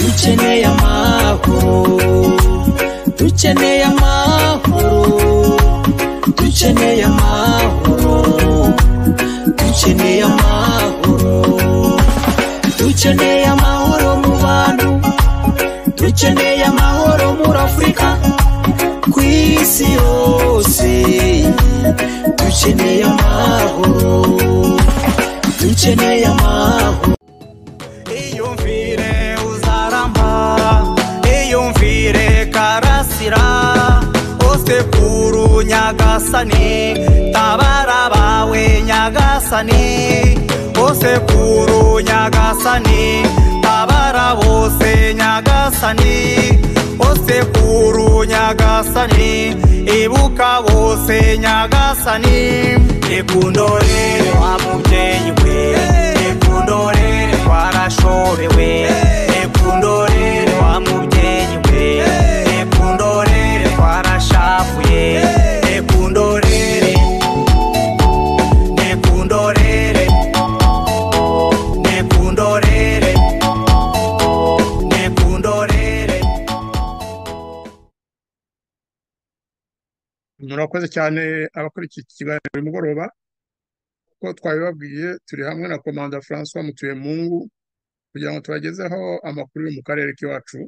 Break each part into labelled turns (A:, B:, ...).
A: dukeneye amahoro dukeneye amahoro dukeneye
B: amahoro dukeneye amahoro dukeneye amahoro dukeneye amahoro
A: muri afurika ku isi hose
B: dukeneye amahoro dukeneye amahoro
A: karasira ose nyagasani tabara bawe nyagasani ose kuru nyagasani tabara bose nyagasani nyagasani ose kuru nyagasani ibuka bose nyagasani ekundorere wa mubyeyi we ekundorere twarashobewe murakoze cyane abakora iki kiganiro uyu mugoroba kuko twabibabwiye turi hamwe na komanda francois Mungu kugira ngo tubagezeho amakuru yo mu karere k'iwacu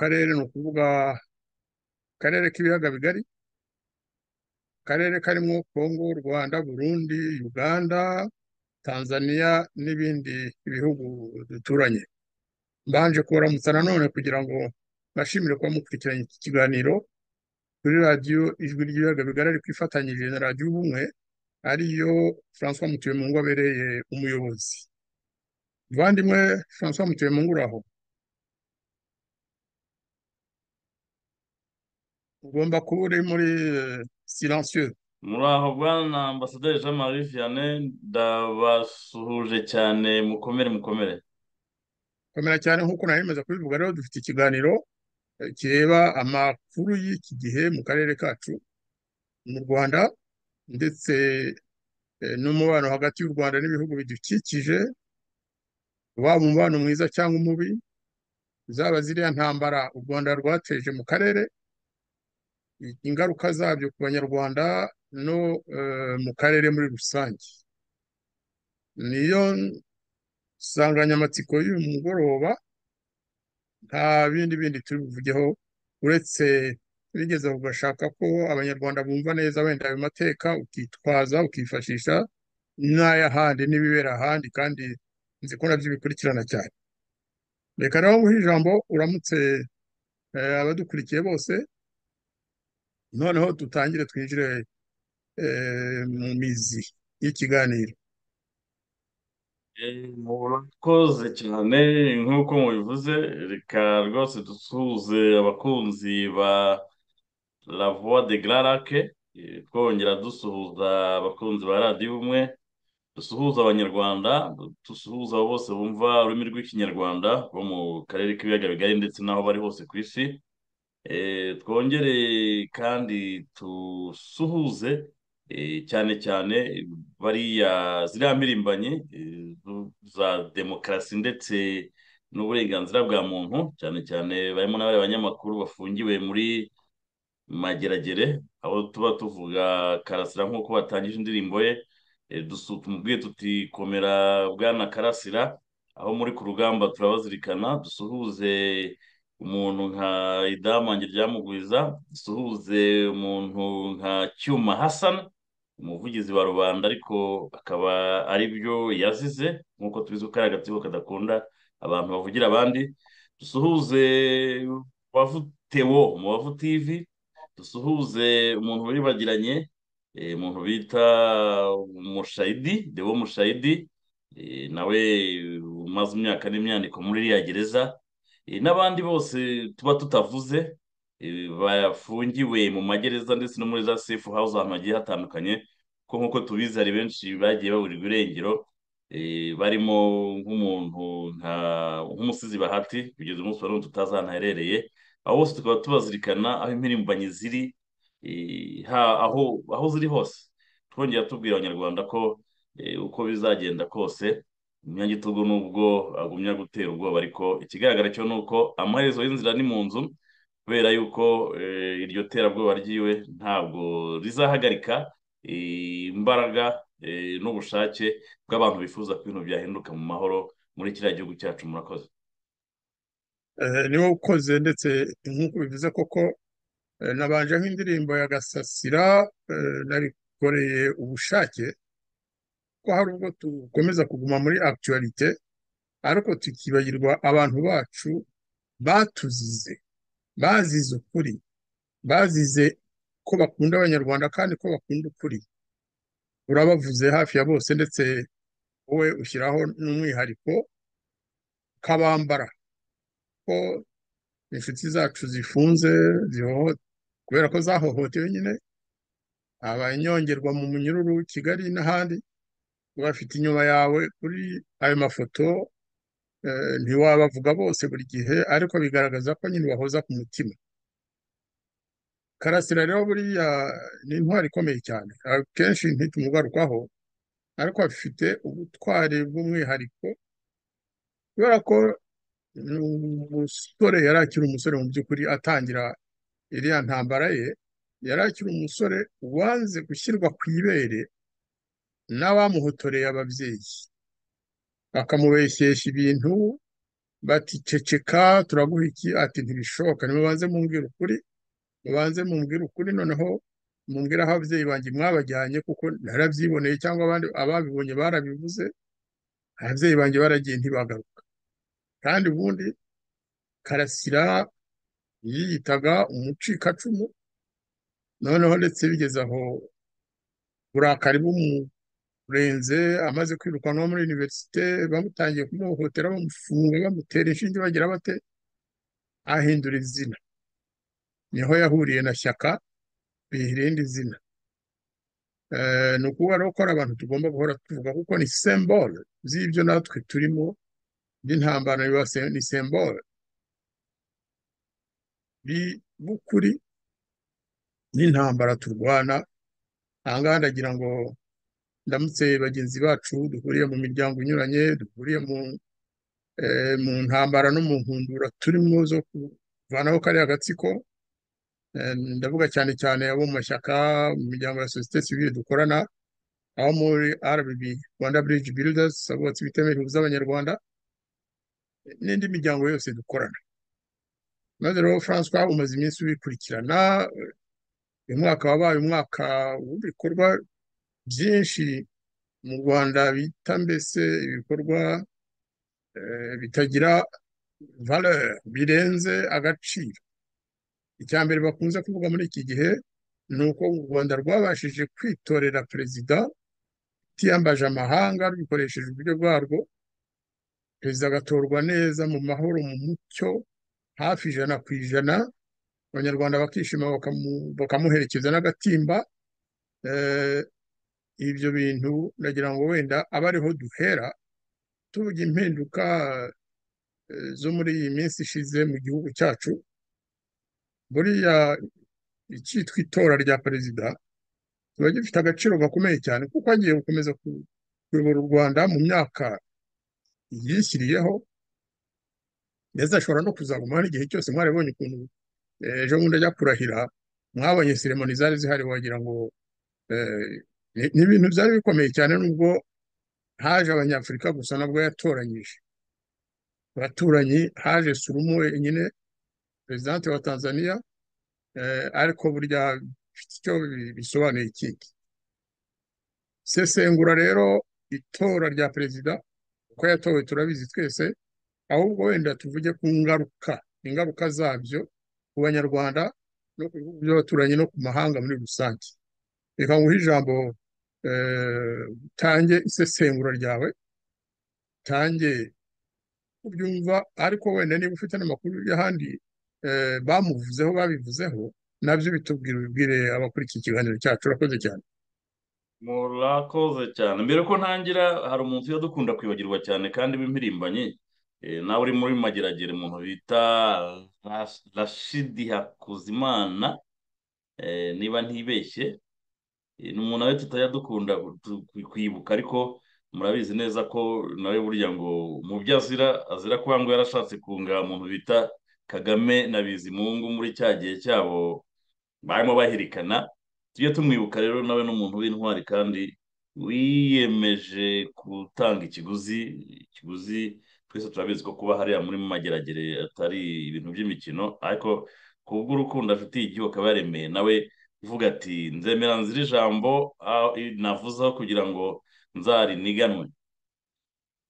A: karere ni ukuvuga akarere k'ibiyaga bigari akarere karimo kongo rwanda burundi uganda tanzania n'ibindi bihugu duturanye mbanje kubaramutsa nanone kugira ngo mbashimire kuba mukurikiranye iki kiganiro kuri radiyo ijwi ry'ibiyaga bigari ariko ifatanyije na radiyo ubumwe ariyo francois mutuyemungu abereye umuyobozi muvandimwe francois mutuyemungu uraho ugomba kuba uri muri eh, siransiyo
B: muraho bwana ambasaderi jean marie vianney ndabasuhuje cyane mukomere mukomere
A: komera cyane nk'uko nari maze kubivuga rero dufite ikiganiro kireba amakuru y'iki gihe mu karere kacu mu rwanda ndetse eh, n'umubano hagati y'u rwanda n'ibihugu bidukikije waba umubano mwiza cyangwa umubi zaba ziriya ntambara u rwanda rwateje mu karere ingaruka zabyo ku banyarwanda no eh, mu karere muri rusange niyo nsanganyamatsiko y'uyu mugoroba nta bindi bindi turi buvugeho uretse bigeze ugashaka ko abanyarwanda bumva neza wenda ayo mateka ukitwaza ukifashisha n'ay'ahandi n'ibibera ahandi kandi nzi ko nabyo bikurikirana cyane reka nawe nguhe ijambo uramutse eh, abadukurikiye bose noneho dutangire twinjire eh, mu mizi y'ikiganiro
B: Eh, Murakoze cyane nk'uko mubivuze reka rwose dusuhuze abakunzi ba La Voix de Grarake eh, twongera dusuhuza abakunzi ba radiyo ubumwe dusuhuza abanyarwanda dusuhuza abo bose bumva ururimi rw'ikinyarwanda bo mu karere k'ibiyaga bigari ndetse n'aho bari hose ku isi eh, twongere kandi dusuhuze Eh, cyane cyane bariya ziriya mpirimbanyi eh, za demokarasi ndetse n'uburenganzira bwa muntu cyane cyane barimo n'abari abanyamakuru bafungiwe muri mageragere aho tuba tuvuga karasira nk'uko batangije indirimbo ye eh, tumubwiye tuti komera bwana karasira aho muri ku rugamba turabazirikana dusuhuze umuntu nka idamange ryamugwiza suhuze umuntu nka cyuma hasana umuvugizi wa rubanda ariko akaba ari byo yazize nk'uko tubizi ko ari agatsiko kadakunda abantu bavugira abandi dusuhuze wavutewo mu bavutivi dusuhuze umuntu wibagiranye eh, umuntu bita umushayidi dewo mushayidi eh, nawe umaze imyaka n'imyandiko muri iriya gereza Eh, n'abandi bose tuba tutavuze eh, bafungiwe mu magereza ndetse no muri za sefu hawuze ahantu hagiye hatandukanye kuko nk'uko tubizi hari benshi bagiye baburirwa irengero eh, barimo nk'umuntu nk'umusizi bahati kugeza umunsi wari tutazi ahantu aherereye abo bose tukaba tubazirikana aho impirimbanyi ziri aho ziri hose twongera tubwira abanyarwanda ko uko bizagenda kose umunyagitugu nubwo agumya gutera ubwoba ariko ikigaragara cyo ni uko amaherezo y'inzira ni mu nzu kubera yuko eh, iryo terabwoba ryiwe ntabwo rizahagarika imbaraga eh, n'ubushake bw'abantu bifuza ko ibintu byahinduka mu mahoro muri kiriya gihugu cyacu murakoze
A: eh, niwe ukoze ndetse nk'uko bivuze koko nabanje nk'indirimbo ya gasasira nabikoreye ubushake ko hari ubwo dukomeza kuguma muri akituwarite ariko tukibagirwa abantu bacu batuzize bazize ukuri bazize ko bakunda abanyarwanda kandi ko bakunda ukuri urabavuze hafi ya bose ndetse wowe ushyiraho n'umwihariko ukabambara ko inshuti zacu zifunze kubera ko zahohotewe nyine abanyongerwa mu munyururu kigali n'ahandi uyafite inyuma yawe kuri ayo mafoto eh, ntiwabavuga bose buri gihe ariko bigaragaza ko nyine ubahoza ku mutima karasira rero buriya ni intwari ikomeye cyane akenshi ntitumugarukaho ariko afite ubutwari bw'umwihariko kubera ko umusore yari akiri umusore mu by'ukuri atangira iriya ntambara ye yari akiri umusore wanze gushyirwa ku ibere n'abamuhotoreye ababyeyi bakamubeshyesha ibintu bati ceceka turaguha iki ati ntibishoboka nimubanze mumbwira ukuri mubanze mumbwira ukuri noneho mumbwira aho ababyeyi banjye mwabajyanye kuko narabyiboneye cyangwa abandi ababibonye barabivuze ababyeyi banjye baragiye ntibagaruka kandi ubundi karasira yiyitaga umucikacumu noneho ndetse bigeze aho burakari bumu kurenze amaze kwirukanwa muri univerisite bamutangiye kumuhohotera bamufunga bamutera inshinge bagira bate ahindura izina niho yahuriye na shyaka irindi zina eh, ni ukuvuga rero ko ari abantu tugomba guhora tuvuga kuko ni sembole z'ibyo natwe turimo by'intambara ni sembole b'ukuri n'intambara turwana aha ndagira ngo ndamutse bagenzi bacu duhuriye mu miryango inyuranye duhuriye mu eh, mu ntambara no mu nkundura turimo zo kuvanaho kariya gatsiko eh, ndavuga cyane cyane abo mu mashyaka mu miryango ya sosiyete sivire dukorana aho muri RBB Rwanda Bridge Builders abubatsi bitemera ihuza n'indi miryango yose dukorana maze rero Francois umaze iminsi ubikurikirana uyu mwaka wabaye umwaka w'ibikorwa byinshi mu rwanda bita mbese ibikorwa eh, bitagira valeur birenze agaciro icya mbere bakunze kuvuga muri iki gihe ni uko u rwanda rwabashije kwitorera perezida tiyambaje amahanga rukoresheje uburyo bwarwo perezida agatorwa neza mu mahoro mu mucyo hafi ijana ku ijana abanyarwanda bakishima bakamuherekeza n'agatimba eh, ibyo bintu nagira ngo wenda abe ariho duhera tuvuga impinduka eh, zo muri iyi minsi ishize mu gihugu cyacu buriya icyitwa itora rya perezida kiba gifite agaciro gakomeye cyane kuko agiye gukomeza kuyobora u rwanda mu myaka yishyiriyeho ndetse ashobora no kuzagumaho igihe cyose mwarabonye ukuntu eh, ejo bundi ajya kurahira mwabonye seremoni zari zihari wagira ngo eh, ni ibintu byari bikomeye cyane nubwo haje abanyafurika gusa nabwo yatoranyije abaturanyi haje surumu wenyine perezidante wa tanzania eh, ariko burya bifite icyo bisobanuye ikindi sesengura rero itora rya perezida uko yatowe turabizi twese ahubwo wenda tuvuge ku ngaruka ingaruka zabyo ku banyarwanda no ku bihugu by'abaturanyi no ku mahanga muri rusange reka nguhe ijambo tange isesengura ryawe tange kubyumva ariko wenda niba ufite n'amakuru y'ahandi bamuvuzeho babivuzeho nabyo bitubwira ubibwire abakurikiye ikiganiro cyacu urakoze cyane
B: murakoze cyane mbere ko ntangira hari umuntu iyo dukunda kwibagirwa cyane kandi w'impirimbanyi nawe uri muri mageragere umuntu bita rashidi hakuzimana niba ntibeshye ni umuntu nawe tutajya dukunda kwibuka ariko murabizi neza ko nawe burya ngo mu byo azira azira kuba ngo yarashatse kunga umuntu bita kagame na bizimungu muri cya gihe cyabo barimo bahirikana tujye tumwibuka rero nawe n'umuntu w'intwari kandi wiyemeje gutanga ikiguzi ikiguzi twese turabizi ko kuba hariya muri mageragere atari ibintu by'imikino ariko ku bw'urukundo afitiye igihugu akaba yaremeye nawe vuga ati nzemera nzira ijambo navuzeho kugira ngo nzariniganwe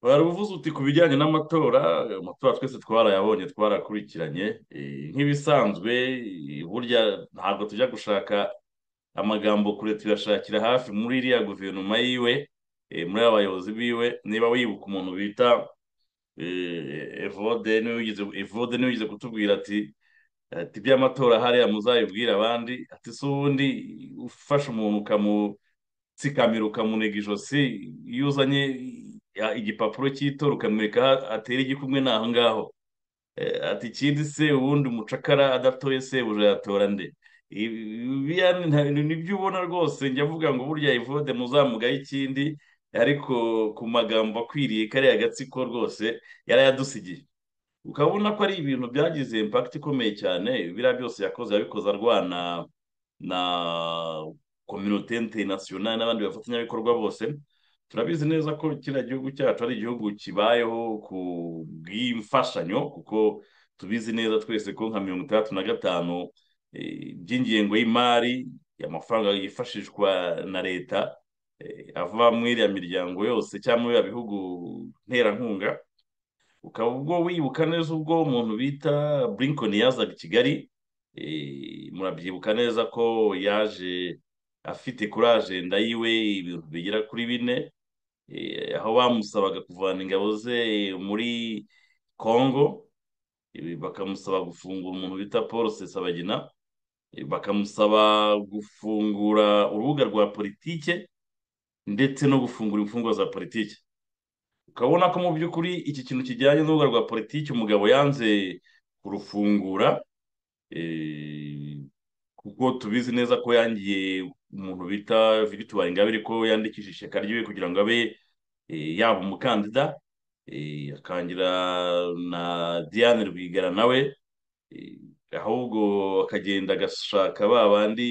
B: wari uvuze uti ku bijyanye n'amatora amatora twese twarayabonye twarakurikiranye eh, nk'ibisanzwe burya ntabwo tujya gushaka amagambo kure tuyashakira hafi muri iriya guverinoma yiwe eh, muri abayobozi biwe niba wibuka umuntu bita eh, evode niwe wigeze kutubwira ati ati iby'amatora hariya muzayibwire abandi ati si ubundi ufashe umuntu ukamutsikamira ukamuniga ijosi iyo uzanye igipapuro cy'itora ukamwereka atera igikumwe naho aho ngaho eh, ati ikindi se ubundi umucakara adatoye se yatora nde nibyo ubona rwose njya avuga ngo burya ivode muzamugaye ikindi ariko ku magambo akwiriye kariya gatsiko rwose yadusigiye ukabona ko ari ibintu byagize impakiti ikomeye cyane biriya byose yakoze yabikoze arwana na kominote interinasiyonari n'abandi bafatanyabikorwa bose turabizi neza ko kiriya gihugu cyacu ari igihugu kibayeho ku bw'imfashanyo kuko tubizi neza twese ko nka mirongo itandatu na gatanu eh, by'ingengo y'imari amafaranga yifashishwa na leta eh, ava muri iriya miryango yose cyangwa muri biriya bihugu nterankunga ukaba ubwo wibuka neza ubwo umuntu bita burinkoni yazaga i kigali eh, murabyibuka neza ko yaje afite kuri ajenda yiwe ibintu bigera kuri bine eh, aho bamusabaga kuvana ingabo ze muri congo bakamusaba gufungura umuntu bita paul sesabagina eh, bakamusaba gufungura urubuga rwa politiki ndetse no gufungura imfungwa za politiki ukabona ko mu by'ukuri iki kintu kijyanye n'urubuga rwa politiki umugabo yanze kurufungura eh, kuko tubizi neza ko yangiye umuntu bita Victoire Bayingabire ko yandikishije ishyaka ryiwe kugira ngo abe eh, yaba umukandida eh, akangira na diane rwigara nawe ahubwo akagenda agashaka ba bandi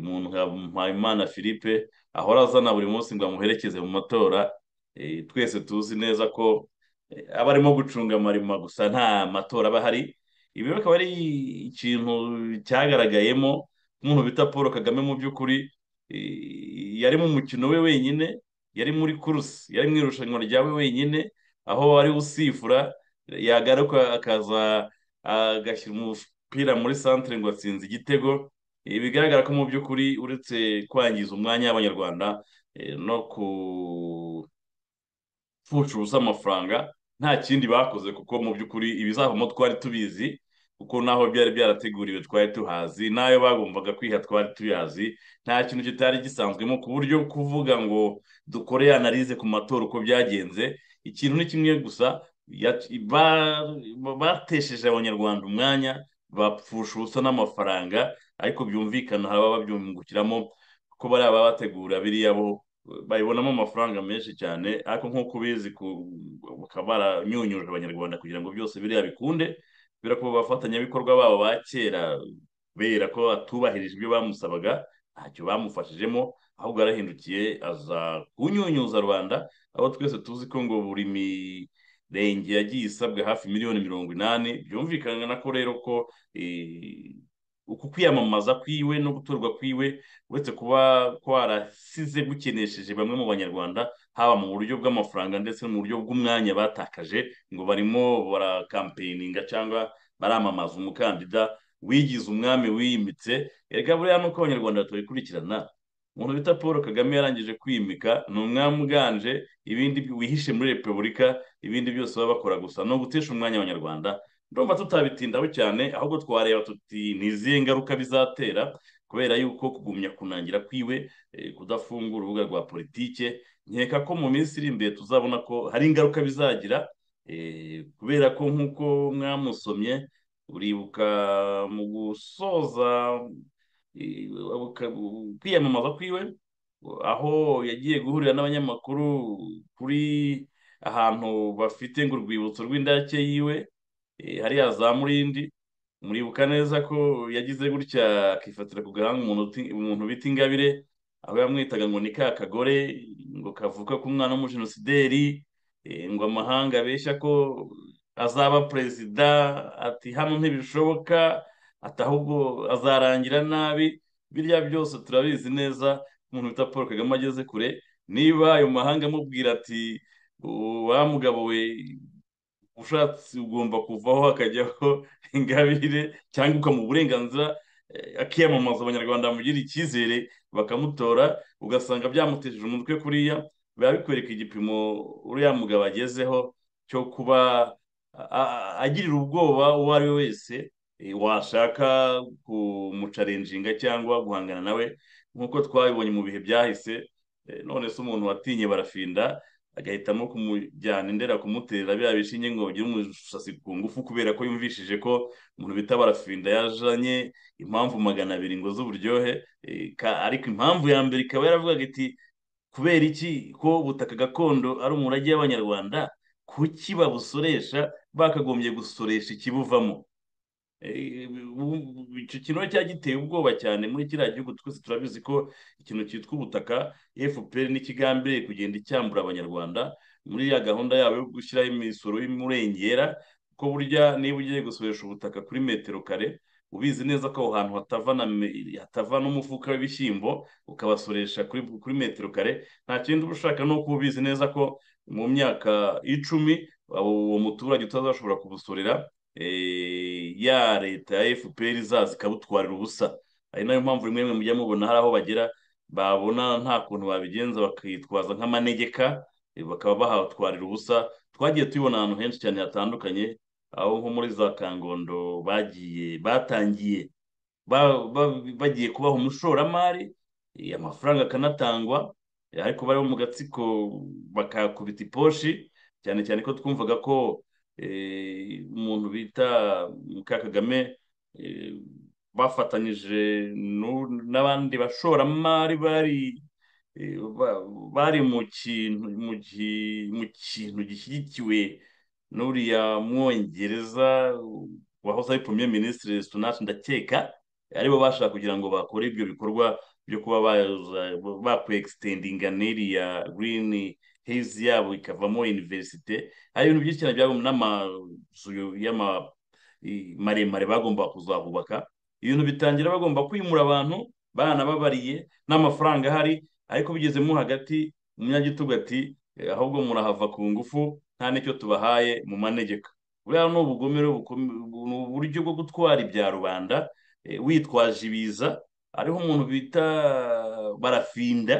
B: umuntu nka mpayimana philippe ahora azana buri munsi ngo amuherekeze mu matora Eh, twese tuzi neza ko eh, aba arimo gucunga amarima gusa nta matora aba ahari ibi bikaba ari ikintu cyagaragayemo umuntu bita paul kagame mu by'ukuri eh, yari mu mukino we wenyine yari muri kurusi yari mu irushanwa ryawe wenyine aho wari usifura yagaruka akaza agashyira umupira muri santire ngo atsinze igitego bigaragara ko mu by'ukuri uretse kwangiza umwanya w'abanyarwanda no ku gupfusha amafaranga nta kindi bakoze kuko mu by'ukuri ibizavamo twari tubizi kuko naho byari byarateguriwe twari tuhazi n'ayo bagombaga kwiha twari tuyazi nta kintu kitari gisanzwemo ku buryo kuvuga ngo dukore analize ku matora uko byagenze ikintu ni kimwe gusa batesheje abanyarwanda umwanya bapfusha ubusa n'amafaranga ariko byumvikana haba babyungukiramo kuko bariya bategura biriya bo bayibonamo amafaranga menshi cyane ariko nk'uko ubizi bakaba baranyunyuje abanyarwanda kugira ngo byose biriya bikunde kubera ko abafatanyabikorwa babo ba kera kubera ko atubahirije ibyo bamusabaga ntacyo bamufashijemo ahubwo yarahindukiye aza kunyunyuza rubanda aho twese tuzi ko ngo buri mirenge yagiye isabwa hafi miliyoni mirongo inani byumvikana ko rero ko eh, uku kwiyamamaza kwiwe no gutorwa kwiwe uretse kuba kwarasize gukenesheje bamwe mu banyarwanda haba mu buryo bw'amafaranga ndetse no mu buryo bw'umwanya batakaje ngo barimo barakampeyininga cyangwa baramamaza umukandida wigize umwami wiyimitse erega buriya nuko abanyarwanda batabikurikirana umuntu bita paul kagame yarangije kwimika ni umwami uganje ibindi wihishe muri repubulika ibindi byose baba bakora gusa ni ugutesha umwanya abanyarwanda ndumva tutabitindaho cyane ahubwo twareba tuti ni izihe ngaruka bizatera kubera yuko kugumya kunangira kwiwe eh, kudafungura urubuga rwa politike nkeka ko mu minsi iri imbere tuzabona ko hari ingaruka bizagira eh, kubera ko nk'uko mwamusomye uribuka mu gusoza eh, kwiyamamaza kwiwe aho yagiye guhurira n'abanyamakuru kuri ahantu bafite ngo urwibutso rw'indake yiwe Eh, hariya za murindi muribuka neza ko yagize gutya akifatira ku gahanga umuntu bita ingabire aho yamwitaga ngo ni ka kagore ngo kavuka ku mwana w'umujenosideri eh, ngo amahanga abeshya ko azaba perezida ati hano ntibishoboka atahubwo azarangira nabi birya byose turabizi neza umuntu bita paul kagame ageze kure niba ayo mahanga amubwira ati wa mugabo we ushatse ugomba kuvaho akajyaho ingabire cyangwa ukamuha uburenganzira eh, akiyamamaza abanyarwanda bamugirira icyizere bakamutora ugasanga byamutejeje umutwe kuriya biba bikwereka igipimo uriya mugabo agezeho cyo kuba agirira ubwoba uwo ari we wese eh, washaka kumucarenjinga cyangwa guhangana nawe nk'uko twabibonye mu bihe byahise eh, none se umuntu watinye barafinda agahitamo kumujyana indera kumutera biriya bishinge ngo bagire umusatsi ku ngufu kubera ko yumvishije ko umuntu bita barafinda yazanye impamvu magana abiri ngo z'uburyohe ariko impamvu ya mbere ikaba yaravugaga iti kubera iki ko ubutaka gakondo ari umurage w'abanyarwanda kuki babusoresha bakagombye gusoresha ikibuvamo icyo kintu cyari ubwoba cyane muri kiriya gihugu twese turabizi ko ikintu cyitwa ubutaka efuperi n'ikigambiriye kugenda icyambura abanyarwanda muri ya gahunda yabo yo gushyiraho imisoro y'umurengera ko burya niba ugiye gusoresha ubutaka kuri metero kare ubizi neza ko aho hantu hatava n'umufuka w'ibishyimbo ukabasoresha kuri metero kare nta kindi uba ushaka ni uko ubizi neza ko mu myaka icumi uwo muturage utazashobora kubusorera Eh, ya leta ya fpr izaza ikabutwarira ubusa ari nayo mpamvu rimwe mujya mubona hari aho bagera babona nta kuntu babigenza bakitwaza nk'amanegeka eh, bakaba bahatwarira ubusa twagiye tubibona ahantu henshi cyane hatandukanye aho nko muri za kangondo bagiye batangiye bagiye kubaha umushoramari eh, amafaranga akanatangwa ariko bari mu gatsiko bakayakubita iposhi cyane cyane ko twumvaga ko Eh, umuntu bita muka kagame eh, bafatanyije n'abandi bashoramari bari eh, bari mu kintu mu kintu gishyigikiwe n'uriya mwongereza wahoze ari premier ministre Sunak ndakeka aribo bashaka kugira ngo bakore ibyo bikorwa byo kuba bakwe egisitendinga n'iriya girini hezi yabo ikavamo iniverisite hari ibintu byinshi cyane byagomba n'amazu maremare bagomba kuzahubaka ibintu bitangira bagomba kwimura abantu banababariye n'amafaranga ahari ariko bigezemo hagati umunyagitugu ati eh, ahubwo murahava ku ngufu nta n'icyo tubahaye mu manegeka buriya ni ubugome ni uburyo bwo gutwara ibya rubanda eh, witwaje ibiza hariho umuntu bita barafinda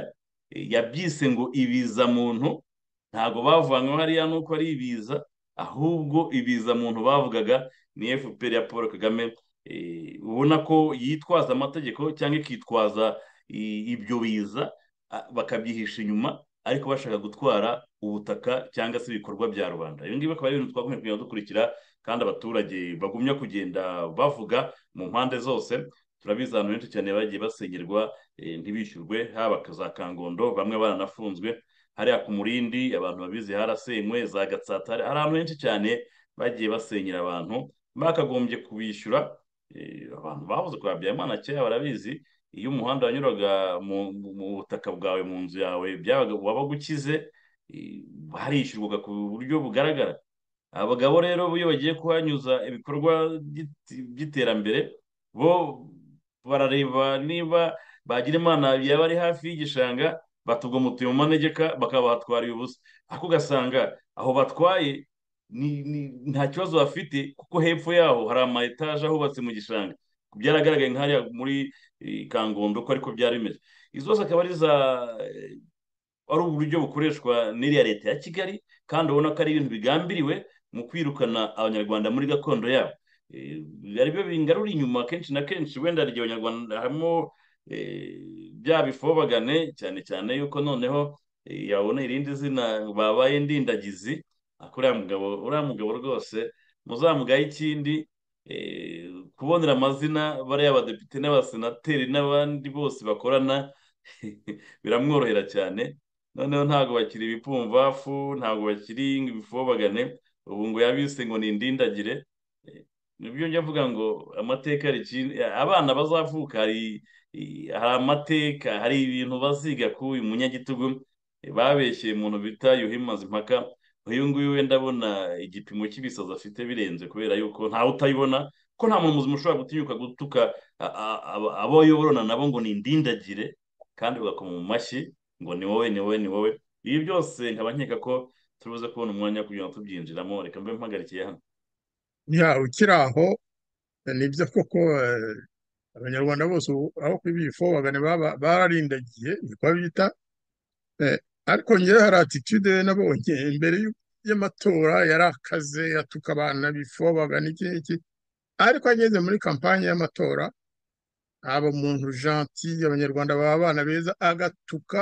B: yabyise ngo ibiza muntu ntabwo bavanywe hariya nuko ari ibiza ahubwo ibiza muntu bavugaga ni fpr ya paul kagame eh, ubona ko yitwaza amategeko cyangwa ikitwaza ibyo biza bakabyihisha inyuma ariko bashaka gutwara ubutaka cyangwa se ibikorwa bya rubanda ibi ngibi akaba ari ibintu twakomeje kugenda dukurikira kandi abaturage bagumya kugenda bavuga mu mpande zose turabizi ahantu henshi cyane bagiye basengerwa Eh, ntibishyurwe haba za kangondo bamwe baranafunzwe hariya ku murindi abantu babizi harasenywe za gatsata hari ahantu henshi cyane bagiye basenyera abantu bakagombye kubishyura eh, abantu bavuze kwa habyarimana kera barabizi iyo umuhanda wanyuraga mu butaka bwawe mu nzu yawe wabaga gukize eh, harishyurwaga ku buryo bugaragara abagabo rero iyo bagiye kuhanyuza ibikorwa by'iterambere bo barareba niba bagira imana yaba ari hafi y'igishanga batugomutuye mu manegeka bakaba batwariye ubusa ariko ugasanga aho batwaye nta kibazo bafite kuko hepfo yaho hari ama etaje ahubatse mu gishanga byaragaragaye nk'ahariya muri kangondo ko ariko byari bimeze izo zose akaba ari za ari uburyo bukoreshwa n'iriya leta ya kigali kandi ubona ko ari ibintu bigambiriwe mu kwirukana abanyarwanda muri gakondo yabo byo bingarura inyuma kenshi na kenshi wenda igihe abanyarwanda harimo Eh, bya bifobagane cyane cyane yuko noneho eh, yabona irindi zina babaye indindagizi ah, uriya mugabo uriya mugabo rwose muzamugaye ikindi eh, kubonera amazina bariya badepite n'abasenateri n'abandi bose bakorana biramworohera cyane noneho ntabwo bakiri ibipfumvafu ntabwo bakiri ibifobagane ubu ngo yabise ngo ni indindagire nibyo njya mvuga ngo amateka abana bazavuka hari hari amateka hari ibintu baziga ku uyu munyagitugu babeshye umuntu bita yuhi impaka uyu nguyu we ndabona igipimo cy'ibisazi afite birenze kubera yuko ntawe utayibona ko nta muntu muzima ushobora gutinyuka gutuka abo yoborana nabo ngo ni indindagire kandi bagakoma mu mashyi ngo ni wowe ni wowe ni wowe ibi byose nkaba nkeka ko tubuze kubona umwanya kugira ngo tubyinjiramo reka mbe mpagarikiye hano
A: ukiri aho nibyo koko abanyarwanda bose aho kubifobaga barindagiye niko bita eh, ariko ngewe hari atitude nabonye imbere y'amatora yarakaze yatuka abantu bifobaga n'iki n'iki ariko ageze muri kampani y'amatora aba umuntu janti abanyarwanda baba abana beza agatuka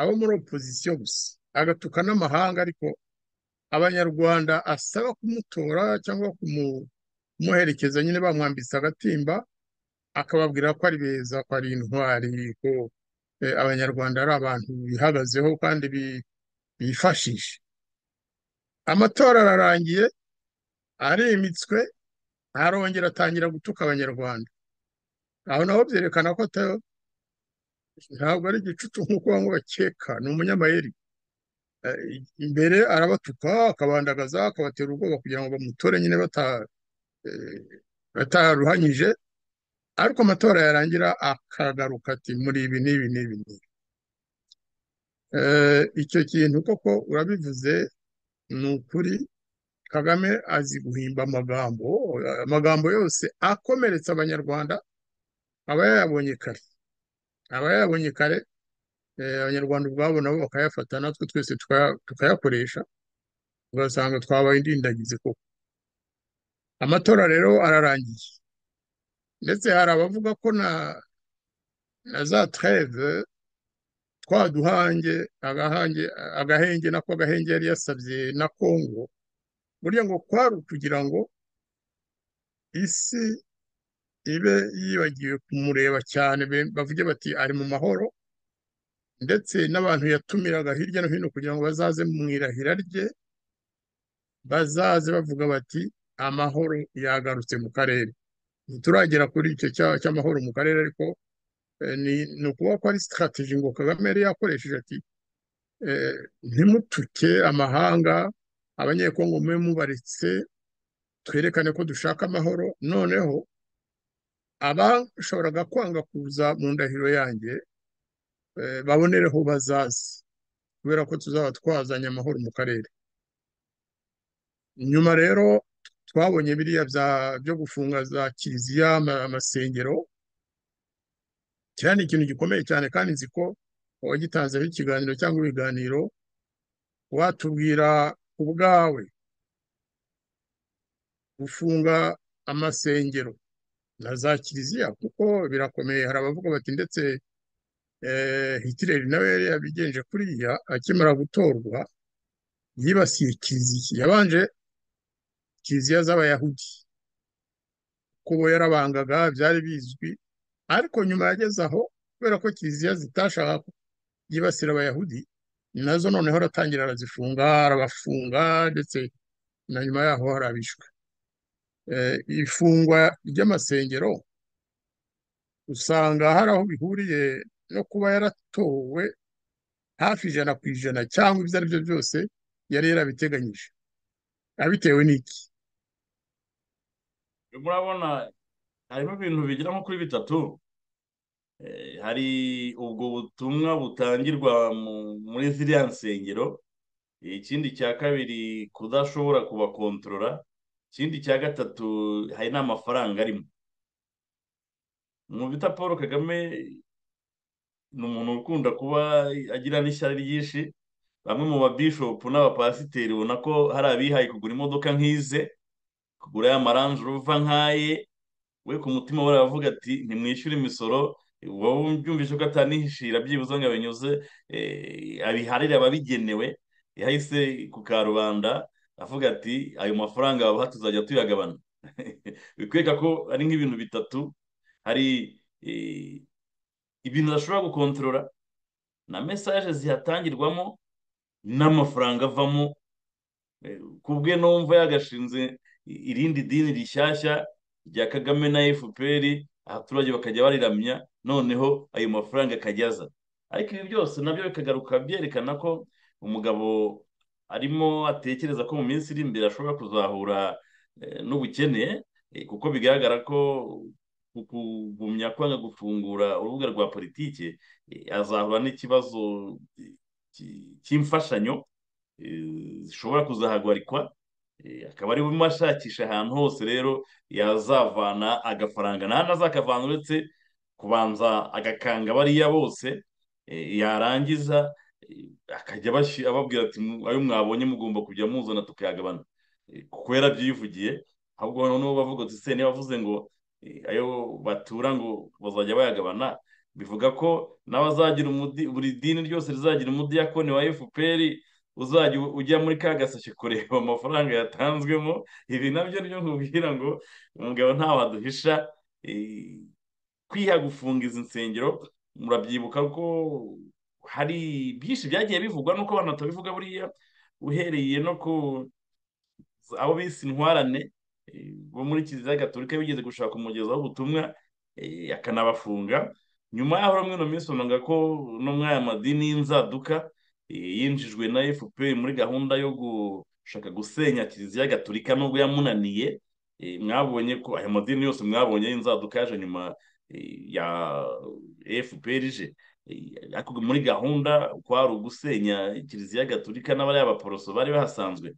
A: abo muri opozisiyo gusa agatuka n'amahanga ariko abanyarwanda asaba kumutora cyangwa kumuherekeza nyine bamwambitse agatimba akababwira ko ari beza ko ari intwari ko eh, abanyarwanda ari abantu bihagazeho kandi bifashisha amatora ararangiye arimitswe arongera atangira gutuka abanyarwanda aho naho byerekana ko ntabwo ari igicucu nk'uko bamwe bakeka ni umunyamayeri eh, imbere arabatuka akabandagaza akabatera ubwoba kugira ngo bamutore nyine eh, bataruhanyije ariko amatora yarangira akagaruka ati muri ibi n'ibi n'ibi n'ibi eh, icyo kintu koko urabivuze ni ukuri kagame azi guhimba amagambo amagambo yose akomeretsa abanyarwanda aba yayabonye kare aba yayabonye kare eh, abanyarwanda ubwabo nabo bakayafata natwe twese tukayakoresha ugasanga twabaye indindagizi koko amatora rero ararangiye ndetse hari abavuga ko na za treve twa duhange agahenge nako agahenge yari yasabye na kongo burya ngo kwari ukugira ngo isi ibe yibagiwe kumureba cyane bavuge bati ari mu mahoro ndetse n'abantu yatumiraga hirya no hino kugira ngo bazaze mu irahira rye bazaze bavuga bati amahoro yagarutse mu karere ntituragera kuri icyo cy'amahoro mu karere ariko eh, ni ukuba ko ari sitarateji ngo kagame yari yakoresheje ati eh, ntimutuke amahanga abanyekongo mube mubaretse twerekane ko dushaka amahoro noneho abashoboraga kwanga kuza mu ndahiro yanjye eh, babonereho bazaze kubera ko tuzaba twazanye amahoro mu karere nyuma rero twabonye biriya byo gufunga za kiliziya amasengero kiriya ni ikintu gikomeye cyane kandi nzi ko uwagitanzeho ikiganiro cyangwa ibiganiro watubwira ubwawe gufunga amasengero na za kiliziya kuko birakomeye hari abavuga bati ndetse eh, hitireri nawe yari yabigenje kuriya akimara gutorwa yibasiye kiliziya yabanje kiliziya z'abayahudi kubo yarabangaga byari bizwi ariko nyuma yageze aho kubera ko kiliziya zitashaka yibasira abayahudi nazo noneho aratangira arazifunga arabafunga ndetse na nyuma yaho harabishwe eh, ifungwa ry'amasengero usanga hari aho bihuriye no kuba yaratowe hafi ijana ku ijana cyangwa ibyo ari byo byose yari yarabiteganyije abitewe n'iki
B: murabona harimo ibintu bigera nko kuri bitatu eh, hari ubwo butumwa butangirwa muri ziriya nsengero eh, ikindi cya kabiri kudashobora kubakontorora ikindi cya gatatu hari n'amafaranga arimo bita paul kagame ni umuntu ukunda kuba agira n'ishyari ryinshi bamwe mu babishopu n'abapasiteri ubona ko hari abihaye kugura imodoka nk'ize kugura ya maranje uva nkaye we ku mutima we aravuga ati ntimwishyure imisoro wowe byumvise ko atanihishira byibuze ngo abinyuze eh, abiharire ababigenewe yahise ku karubanda avuga ati ayo mafaranga babaha tuzajya tuyagabana bikwereka ko ari nk'ibintu bitatu hari eh, ibintu udashobora gukontorora na mesaje zihatangirwamo n'amafaranga avamo eh, ku bwe n'umva yagashinze irindi dini rishyashya rya kagame na fpr abaturage bakajya bariramya noneho ayo mafaranga akajya ariko ibi byose nabyo bikagaruka byerekana ko umugabo arimo atekereza ko mu minsi iri imbere ashobora kuzahura eh, n'ubukene eh, kuko bigaragara ko kugumya kwanga gufungura urubuga rwa politiki eh, azahura n'ikibazo cy'imfashanyo zishobora kuzahagarikwa Eh, akaba ari burimo ashakisha ahantu hose rero yazavana agafaranga nta azakavana uretse kubanza agakanga bariya bose eh, yarangiza eh, akajya ababwira ati ayo mwabonye mugomba kujya muzana tukayagabana kuko yarabyivugiye ahubwo noneho bavuga ati se niba avuze ngo ayo batura ngo bazajya bayagabana bivuga ko n'abazagira buri dini ryose rizagira umudi umudiyakoni wa efuperi uzajya ujya muri ka gaseke kureba amafaranga yatanzwemo ibi nabyo ryo nkubwira ngo umugabo ntawe aduhisha kwiha gufunga izi nsengero murabyibuka ko hari byinshi byagiye bivugwa nuko abantu batabivuga buriya uhereye no ku abo bise intwarane bo muri kiliziya gatolika bigeze gushaka umugezi w'ubutumwa akanabafunga nyuma y'aho rumwe mu minsi ubonaga ko no muri aya madini y'inzaduka yinjijwe na fpr muri gahunda yo gushaka gusenya kiliziya gaturika nubwo yamunaniye mwabonye ko aya madini yose mwabonye y'inzaduka yaje nyuma ya fpr ije muri gahunda kwari ugusenya kiliziya gaturika n'abariya abaporoso bari bahasanzwe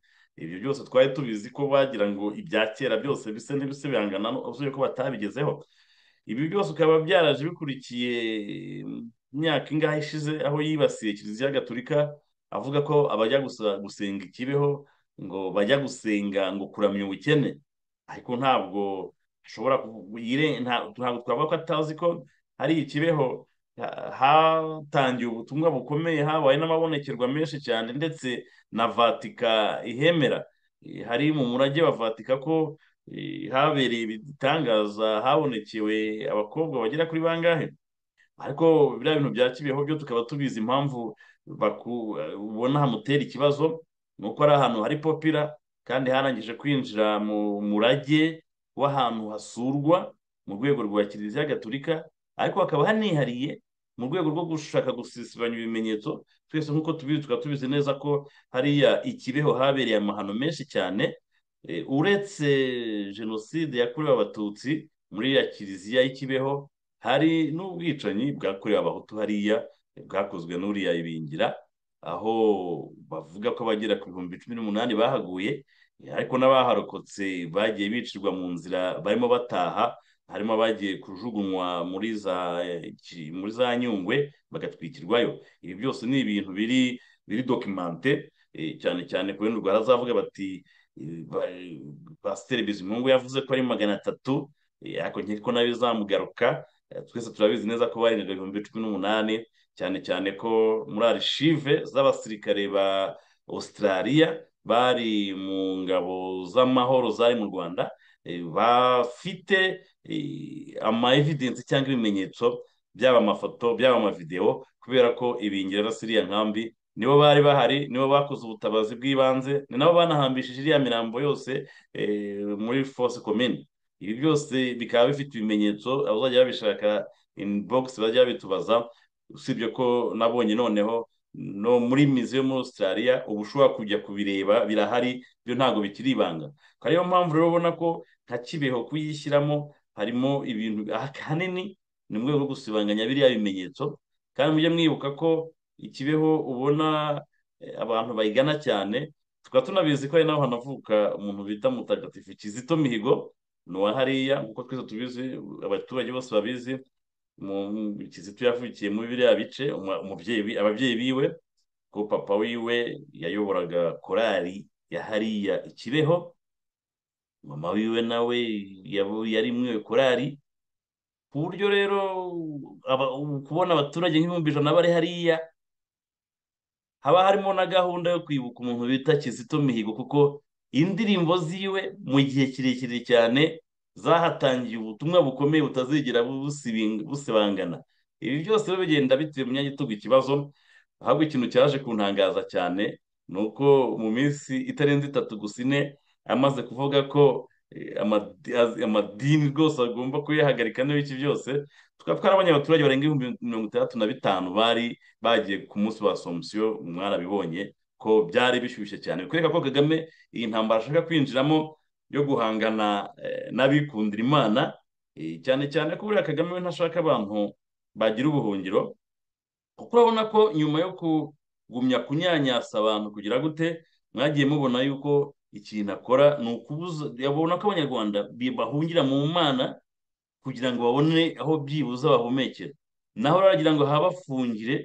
B: ibyo byose twari tubizi ko bagira ngo ibya kera byose bisa n'ibisibangana usubiye ko batabigezeho ibi byose ukaba byaraje bikurikiye imyaka ingahe ishize aho yibasiye kiliziya gatulika avuga ko abajya gusenga ikibeho ngo bajya gusenga ngo kuramya ubukene ariko ntabwo ashobora ntabwo twavuga ko atazi ko hari ikibeho hatangiye ubutumwa bukomeye habaye n'amabonekerwa menshi cyane ndetse na vatika ihemera hari mu murage wa vatika ko eh, habereye ibitangaza habonekewe abakobwa bagera kuri bangahe ariko biriya bintu bya kibeho byo tukaba tubizi impamvu eh, ubona hamutera ikibazo ni uko ari ahantu hari popira kandi harangije kwinjira mu murage w'ahantu hasurwa mu rwego rwa kiliziya gatolika ariko hakaba hanihariye mu rwego rwo gushaka gusisibanya ibimenyetso twese nk'uko tubizi tukaba tubizi neza ko hariya ikibeho habereye amahano menshi cyane eh, uretse jenoside yakorewe abatutsi muri ya kiliziya y'ikibeho hari n'ubwicanyi bwakorewe abahutu hariya bwakozwe n'uriya ibingira aho bavuga ko abagera ku bihumbi cumi n'umunani bahaguye ariko n'abaharokotse bagiye bicirwa mu nzira barimo bataha harimo abagiye kujugunywa muri za muri za nyungwe bagatwikirwayo ibi byose ni ibintu biri biri dokimante eh, cyane cyane ku rundi rwa hazavuga bati eh, pasiteri bizimungu yavuze ko ari magana atatu eh, ariko nkiko nabi zamugaruka, Eh, twese turabizi neza ko baherereje ibihumbi cumi n'umunani cyane cyane ko muri arishive z'abasirikare ba Australia bari mu ngabo z'amahoro zari mu rwanda eh, bafite eh, ama evidensi cyangwa ibimenyetso byaba amafoto byaba amavidewo kubera ko ibingira siriya nkambi nibo bari bahari nibo bakoze ubutabazi bw'ibanze ni nabo banahambishije iriya mirambo yose muri force komini ibi byose bikaba bifite ibimenyetso abazajya babishaka in bajya babitubaza usibye ko nabonye noneho no muri mizi yo muri australia ubu ushobora kujya kubireba birahari byo ntabwo bikiri ibanga akaba ariyo mpamvu rero ubona ko nka kibeho kuyishyiramo harimo ibintu ahanini ni mu rwego rwo gusibanganya biriya bimenyetso kandi mujye mwibuka ko ikibeho ubona eh, abantu bayigana cyane tukaba tunabizi ko hari n'aho hanavuka umuntu bita mutagatifu kizito mihigo nuwa hariya kuko twese tubizi abaturage bose babizi mu kizito yavukiye muri biriya bice ababyeyi biwe ko papa wiwe yayoboraga korali ya hariya ikibeho mama wiwe nawe yari mwiwe korali ku buryo rero kubona abaturage nk'ibihumbi ijana bari hariya haba harimo na gahunda yo kwibuka umuntu bita kizito mihigo kuko indirimbo ziwe mu gihe kirekire cyane zahatangiye ubutumwa bukomeye butazigera busibangana ibi byose bigenda bituye mu myanya ikibazo ahubwo ikintu cyaje kuntangaza cyane ni uko mu minsi itarenze itatu gusa ine amaze kuvuga ko eh, amadini rwose agomba kuyahagarika n'ibiki byose tukaba twarabonye abaturage barenga ibihumbi mirongo itandatu na bitanu bari bagiye ku munsi wa somisiyo mwarabibonye ko byari bishyushye cyane bikwereka ko kagame iyi ntambara ashaka kwinjiramo yo guhangana eh, n'abikundira imana eh, cyane cyane ko buriya kagame we ntashaka abantu bagira ubuhungiro kuko urabona ko nyuma yo kugumya kunyanyasa abantu kugira gute mwagiye mubona yuko ikintu akora ni ukubuza yabona ko abanyarwanda bahungira mu mana kugira ngo babone aho byibuze bahumekera naho rero ngo habafungire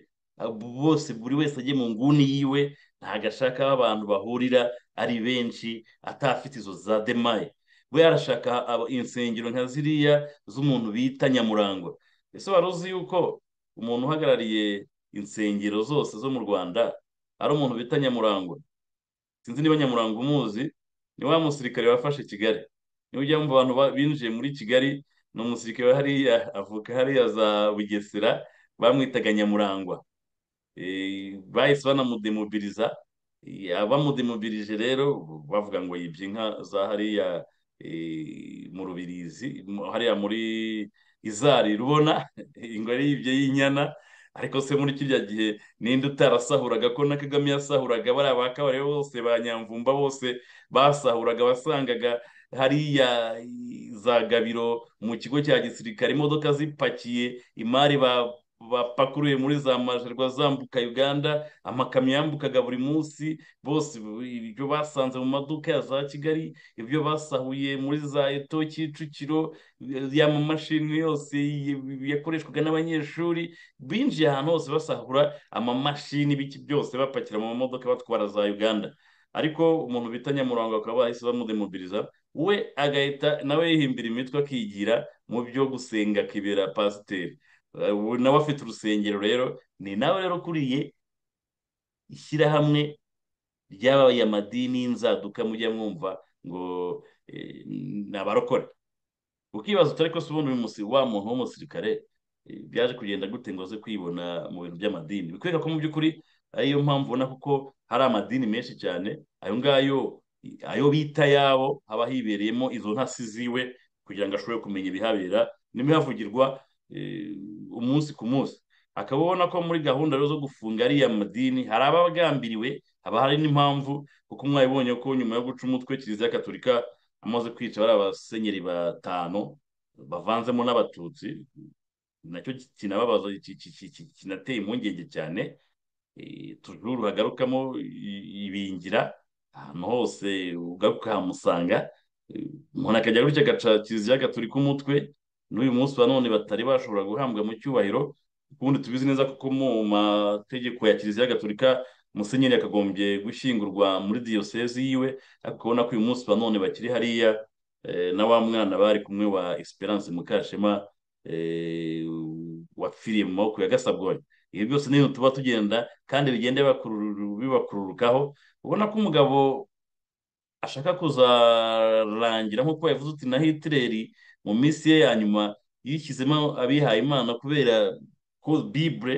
B: bose buri wese ajye mu nguni yiwe ntabwo ashaka aho abantu bahurira ari benshi atafite izo za demaye we arashaka insengero nka ziriya z'umuntu bita nyamurangwa ese wari uzi yuko umuntu uhagarariye insengero zose zo mu rwanda ari umuntu bita nyamurangwa sinzi niba nyamurangwa umuzi ni wa musirikare wafashe kigali niba ujya mu bantu binjiye muri kigali ni umusirikare hariya avuka hariya za bugesera bamwitaga nyamurangwa bahise banamudemobiliza abamudemobilije rero bavuga ngo yibye inka za hariya e, mu rubirizi hariya muri izari rubona ingore yibye y'inyana ariko se muri kiriya gihe ninde utarasahuraga ko na kagame yasahuraga bariya ba bose ba nyamvumba bose basahuraga wasangaga hariya za gabiro mu kigo cya gisirikare imodoka zipakiye imari ba bapakuruye muri za majerwa zambuka uganda amakamyo yambukaga buri munsi bose ibyo basanze mu maduka ya za kigali ibyo basahuye muri za eto kicukiro y'amamashini yose yakoreshwaga n'abanyeshuri binjiye ahantu hose basahura amamashini ibiki byose bapakira mu mamodoka batwara za uganda ariko umuntu bita nyamuranga bakaba bahise bamudemobiliza we agahita nawe yihimbira imitwe akigira mu byo gusenga kibera pasiteri nawe afite urusengero rero ni nawe rero ukuriye ishyirahamwe ry'abaye amadini y'inzaduka mujya mwumva ngo eh, ni abarokore ukibaza utari ko ubundi uyu wa muntu w'umusirikare eh, byaje kugenda gute ngo aze kwibona mu bintu by'amadini bikwereka ko mu by'ukuri ariyo mpamvu ubona kuko hari amadini menshi cyane ayo ngayo ayo bita yabo haba hibereyemo izo ntasi ziwe kugira ngo ashobore kumenya ibihabera n'ibihavugirwa Eh, umunsi ku munsi akaba ubona ko muri gahunda zo gufunga ariya madini hari abagambiriwe haba hari n'impamvu kuko mwabibonye ko nyuma yo guca umutwe kiliziya gaturika amaze kwica bari abasenyeri batanu bavanzemo n'abatutsi nacyo kinababaza kinateye impungenge cyane eh, tujuru hagarukamo ibingira ahantu hose ugaruka ukahamusanga eh, umuntu akajya gutya agaca kiliziya Gatolika umutwe n'uyu munsi wa none batari bashobora guhambwa mu cyubahiro ubundi tubizi neza kuko mu mategeko ya kiliziya gatolika musenyeri yakagombye gushyingurwa muri diyosezi yiwe ariko ubona ko uyu munsi wa none bakiri hariya eh, na wa mwana bari kumwe wa esperance mukashema eh, wapfiriye mu maboko ya gasabwonye ibi byose ni ibintu tuba tugenda kandi bigenda bibakururukaho ubona ko umugabo ashaka kuzarangira nk'uko yavuze uti na hitireri mu minsi ye ya nyuma yishyizemo abihaye imana kubera ko bibure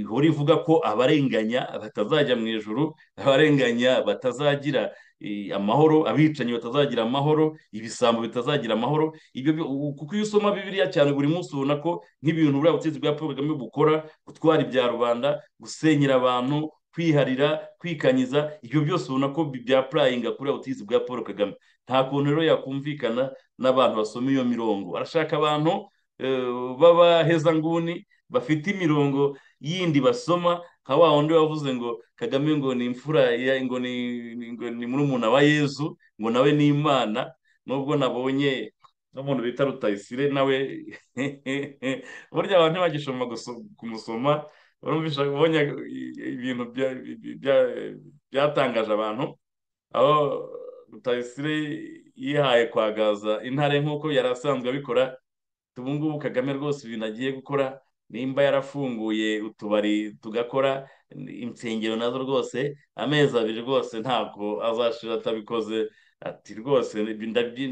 B: ihora ivuga ko abarenganya batazajya mu ijoro abarenganya batazagira e, amahoro abicanyi batazagira amahoro ibisambo bitazagira amahoro kuko iyo usoma bibiriya cyane buri munsi ubona ko nk'ibintu buriya butegetsi bwa paul kagame bukora gutwara ibya rubanda gusenyera abantu kwiharira kwikanyiza ibyo byose ubona ko byapurayinga kuri ubutegetsi bwa paul kagame nta kuntu rero yakumvikana n'abantu basoma iyo mirongo arashaka abantu eh, b'abahezanguni bafite imirongo yindi basoma nka wa wundi wavuze ngo kagame ngo ni imfura ngo ni murumuna wa yezu ngo nawe ni imana nubwo nabonye n'umuntu bita rutayisire nawe burya abantu ntibagishobora kumusoma urumvisha kubonye ibintu byatangaje abantu aho rutayisire yihaye kwagaza intare nk'uko yari asanzwe abikora ubu ngubu kagame rwose ibintu agiye gukora nimba yarafunguye utubari tugakora insengero nazo rwose amezi abiri rwose ntabwo azashira atabikoze ati rwose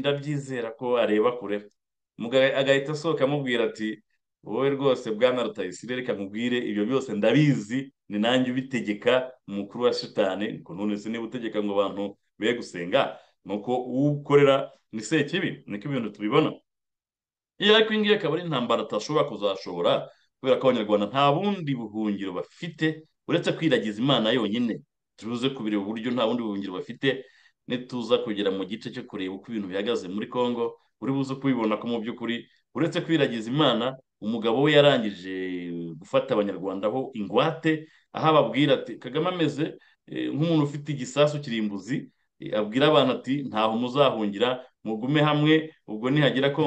B: ndabyizera ko areba kure agahita asohoka amubwira ati wowe rwose bwana rutayisire reka nkubwire ibyo byose ndabizi ni nanjye ubitegeka umukuru wa shitani niko none niba utegeka ngo abantu be gusenga nuko ukorera ni sekibi niko ibintu tubibona iyo ariko iyi ngiyi akaba ari intambara atashobora kuzashobora kubera ko abanyarwanda nta bundi buhungiro bafite uretse kwiragiza imana yonyine tubuze kubireba uburyo nta bundi buhungiro bafite nituza kugera mu gice cyo kureba uko ibintu bihagaze muri congo uri buze kubibona ko mu by'ukuri uretse kwiragiza imana umugabo we yarangije eh, gufata abanyarwanda ho ingwate aho ababwira ati kagame ameze eh, nk'umuntu ufite igisasu kirimbuzi eh, abwira abantu ati ntaho muzahungira mugume hamwe ubwo nihagera ko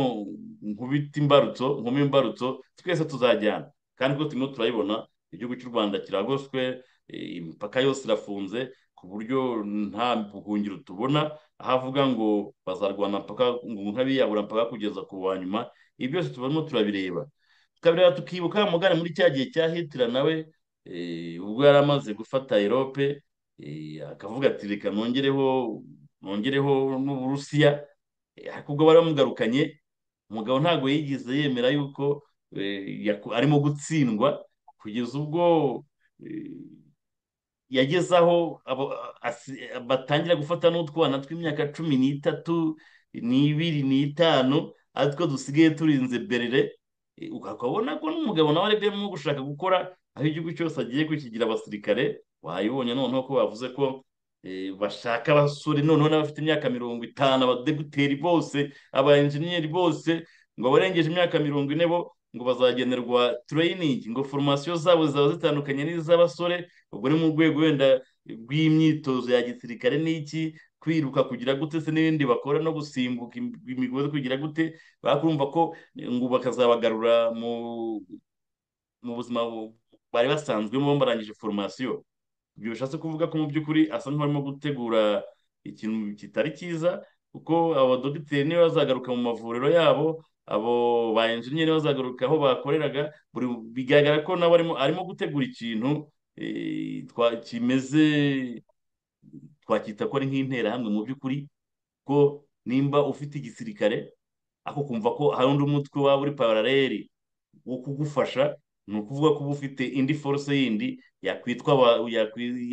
B: nkubita imbarutso nkumi imbarutso twese tuzajyana kandi ko turimo turayibona igihugu cy'u rwanda kiragoswe imipaka yose irafunze ku buryo nta buhungiro tubona aho avuga ngo bazarwana mpaka ngo ntabiyabura mpaka kugeza ku wa nyuma ibi byose tubamo turabireba kabiri tukibuka mugane muri cya gihe cya hitira nawe eh, ubwo yari amaze gufata erope eh, akavuga ati reka nongereho nongereho n'uburusiya eh, ariko ubwo baramugarukanye umugabo ntabwo yigeze yemera yuko arimo gutsindwa kugeza ubwo yageze aho batangira gufata n'utwana tw'imyaka cumi n'itatu n'ibiri n'itanu aritwo dusigaye turinze berere Eh, ukabona ko n'umugabo nawe ari arimo gushaka gukora aho igihugu cyose agiye kwikigira abasirikare wayibonye noneho ko bavuze ko eh, bashaka abasore noneho n'abafite imyaka mirongo itanu abadeguteri bose aba enjeniyeri bose ngo abarengeje imyaka mirongo ine bo ngo bazagenerwa tureyiningi ngo foromasiyo zabo zaba zitandukanye n'iz'abasore ubwo ni mu rwego wenda rw'imyitozo ya gisirikare n'iki kwiruka kugira gute se n'ibindi bakora no gusimbuka imigozi kugira gute bakumva ko ngo bakazabagarura mu mu buzima bari basanzwemo barangije foromasiyo ibyo bishatse kuvuga ko mu by'ukuri asa nk'abarimo gutegura ikintu kitari cyiza kuko abadogiteri niba bazagaruka mu mavuriro yabo abo ba enjeniyeri bazagaruka aho bakoreraga buri bigaragara ko nawe arimo gutegura ikintu eh, kimeze twacyita ko ari nk'interahamwe mu by'ukuri ko nimba ufite igisirikare ako kumva ko hari undi mutwe waba uri parareri wo kugufasha ni ukuvuga ko uba ufite indi force yindi yakwitwa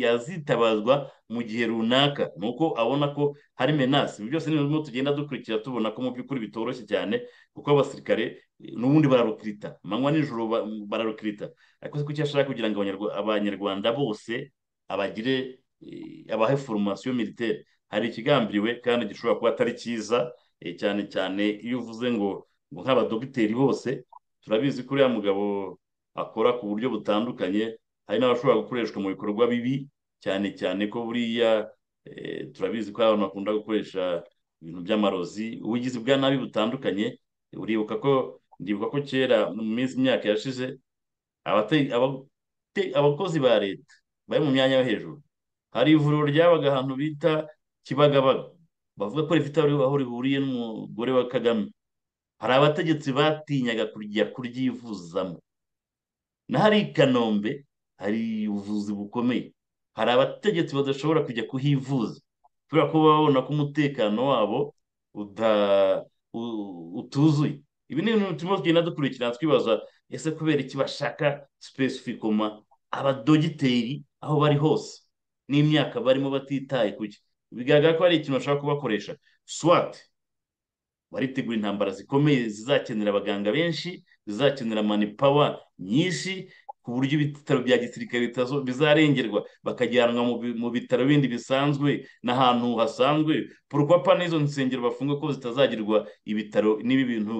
B: yazitabazwa mu gihe runaka ni uko abona ko hari menasi ibi byose ni bimwe tugenda dukurikira tubona ko mu by'ukuri bitoroshye cyane kuko abasirikare n'ubundi bararukirita amanywa nijoro bararukirita ariko icyo ashaka kugira ngo abanyarwanda bose abagire Eh, abahe foromasiyo militeri hari ikigambiriwe kandi gishobora kuba atari cyiza eh, cyane cyane iyo uvuze ngo ngo nk'abadogiteri bose turabizi ko uriya mugabo akora ku buryo butandukanye hari n'abashobora gukoreshwa mu bikorwa bibi cyane cyane ko buriya eh, turabizi ko abantu bakunda gukoresha ibintu by'amarozi ubugizi bwa nabi butandukanye uribuka ko ndibuka ko kera mu minsi imyaka yashize abakozi ba leta bari mu myanya yo hejuru hari ivuriro ryabaga ahantu bita kibagabaga bavuga ko rifite aho rihuriye n'umugore wa kagame hari abategetsi batinyaga kujya kuryivuzamo na hari i kanombe hari ubuvuzi bukomeye hari abategetsi badashobora kujya kuhivuza kubera ko babona ko umutekano wabo utuzuye ibi ni ibintu turimo tugenda dukurikirana twibaza ese kubera iki bashaka sipesifiko abadogiteri aho bari hose n'imyaka barimo batitaye kuki bigaragara ko hari ikintu bashaka kubakoresha swati baritegura intambara zikomeye zizakenera abaganga benshi zizakenera manipawa nyinshi ku buryo ibitaro bya gisirikare bizarengerwa bakajyanwa mu bitaro bindi bisanzwe n'ahantu hasanzwe purupapa n'izo nsengero bafunga ko zitazagirwa ibitaro n'ibi bintu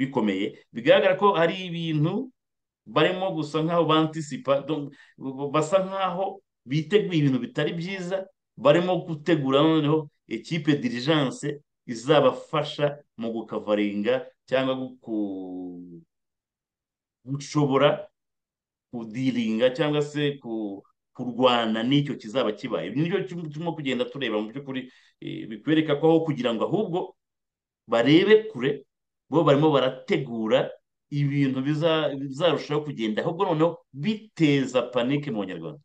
B: bikomeye bigaragara ko hari ibintu barimo gusa nk'aho bantisipa basa nk'aho biteguye ibintu bitari byiza barimo gutegura noneho ekipe dirijanse izabafasha mu gukavaringa cyangwa gushobora kudiringa cyangwa se kurwana n'icyo kizaba kibaye ibi nicyo turimo kugenda tureba mu by'ukuri e, bikwereka ko aho kugira ngo ahubwo barebe kure bo barimo barategura ibintu bizarushaho kugenda ahubwo noneho biteza panike mu banyarwanda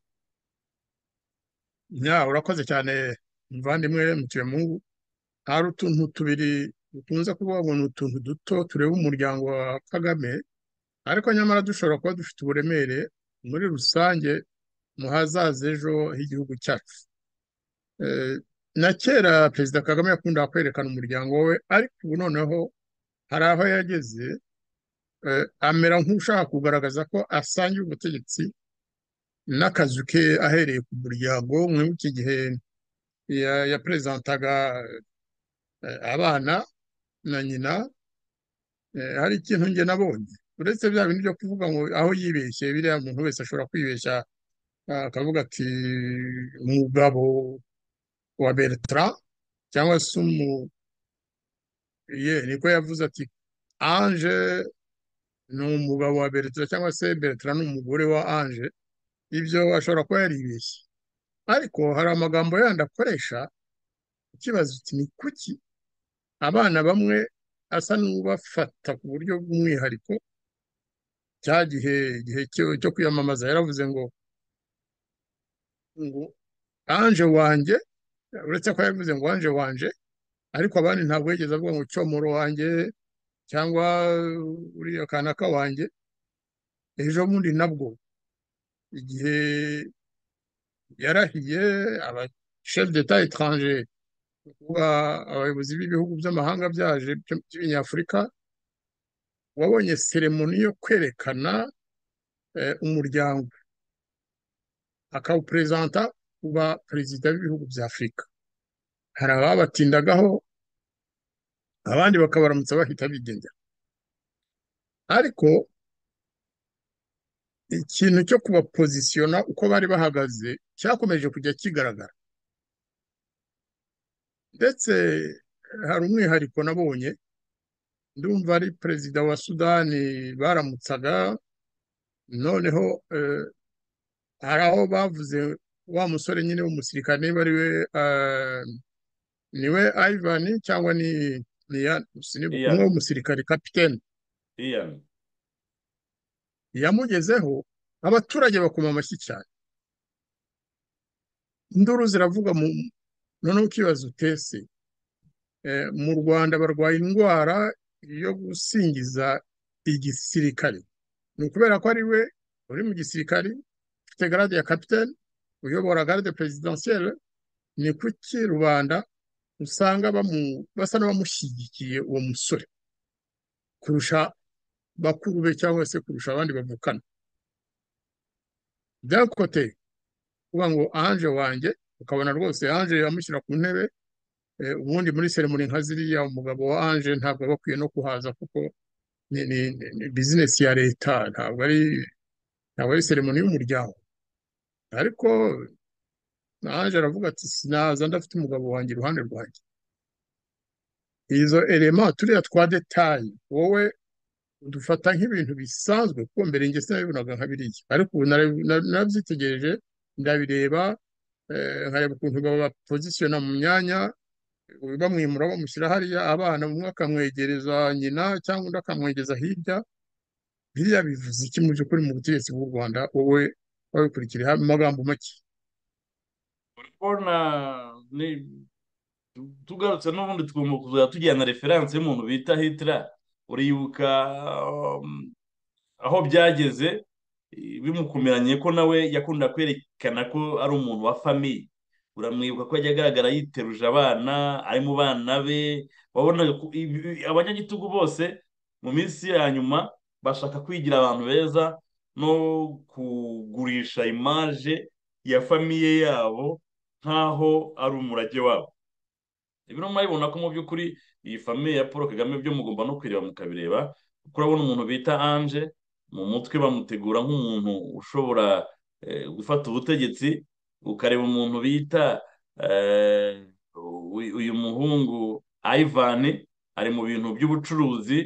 A: nyawe urakoze cyane muvandimwe mutuyemungu hari utuntu tubiri dukunze kuba ni utuntu duto tureba umuryango wa kagame ariko nyamara dushobora kuba dufite uburemere muri rusange mu hazaza ejo h'igihugu cyacu eh, na kera perezida kagame yakundaga kwerekana umuryango we ariko ubu noneho hari aho yageze eh, amera nk'ushaka kugaragaza ko asangiye ubutegetsi n'akazu ke ahereye ku muryango iki gihe yaperezantaga eh, abana na nyina eh, hari ikintu njye nabonye uretse bya bintu byo kuvuga ngo aho yibeshye biriya muntu wese ashobora kwibeshya ah, akavuga ati umugabo wa bertara cyangwa se umu ye niko yavuze ati anje ni umugabo wa bertara cyangwa se bertara ni umugore wa anje ibyo ashobora kuba yaribeshye ariko hari amagambo yandi akoresha ikibazo uti ni kuki abana bamwe asa n'ubafata ku buryo bw'umwihariko cya gihe igihe cyo kwiyamamaza yaravuze ngo ngo anje wanjye uretse ko yavuze ngo anje wanje ariko abandi ntabwo yigeze avuga ngo cyomoro wanjye cyangwa uriya kanaka wanjye ejo bundi nabwo igihe yarahiye abashefu ah d'etat etranje kuba abayobozi ah b'ibihugu by'amahanga byaje by'ibinyafurika wabonye seremoni yo kwerekana eh, umuryango akawuperezanta kuba perezida w'ibihugu bya afurika hari ababatindagaho abandi bakabaramutsa bahita bigendera ariko ikintu cyo kubapozisiyona uko bari bahagaze cyakomeje kujya kigaragara ndetse hari umwihariko nabonye ndumva ari perezida wa sudani baramutsaga noneho eh, hari aho bavuze wa musore nyine w'umusirikare niba ari we niwe ayivani eh, cyangwa ni umwe w'umusirikare kapitene yamugezeho abaturage bakoma amashyi cyane induru ziravuga mu noneho ukibaza utese eh, mu rwanda barwaye indwara yo gusingiza igisirikare ni ukubera ko ari we uri mu gisirikare ufite garade ya kapitene uyobora garade perezidansiyere ni kuki rubanda usanga basa n'abamushyigikiye uwo musore kurusha bakuru be cyangwa se kurusha abandi bavukana byakote kuba ngo anje wanjye ukabona rwose anje yamushyira ku ntebe eh, ubundi muri seremoni nka ziriya umugabo wa anje ntabwo aba akwiye no kuhaza kuko ni bizinesi ya leta ntabwo ari ntabwo ari seremoni y'umuryango ariko anje aravuga ati sinaza ndafite umugabo wanjye iruhande rwanjye izo erema turiya twa detayi wowe dufata nk'ibintu bisanzwe kuko mbere njye sinabibonaga nka biriya ariko ubu narabyitegereje ndabireba eh, nkareba ukuntu babapozisiyona mu myanya bamwimura bamushyira hariya abana umwe akamwegereza nyina cyangwa undi akamwegeza hirya biriya bivuze iki mu by'ukuri mu butegetsi bw'u rwanda wowe wabikurikiriye magambo make
B: tugarutse n'ubundi tugomba kuzajya tujyana referanse y'umuntu bita hitira uribuka um, aho byageze bimukumiranye ko nawe yakunda kwerekana ko ari umuntu wa famiye uramwibuka ko yajya agaragara yiteruje abana ari mu bana be wabonaga abanyagitugu bose mu minsi ya nyuma bashaka kwigira abantu beza no kugurisha imaje ya famiye yabo nk'aho ari umurage wabo rero murabibona ko mu by'ukuri iyi famiye ya paul kagame byo mugomba no kwireba mukabireba kuko urabona umuntu bita anje mu mutwe bamutegura nk'umuntu ushobora eh, gufata ubutegetsi ukareba umuntu bita eh, uyu muhungu ayivani ari mu bintu by'ubucuruzi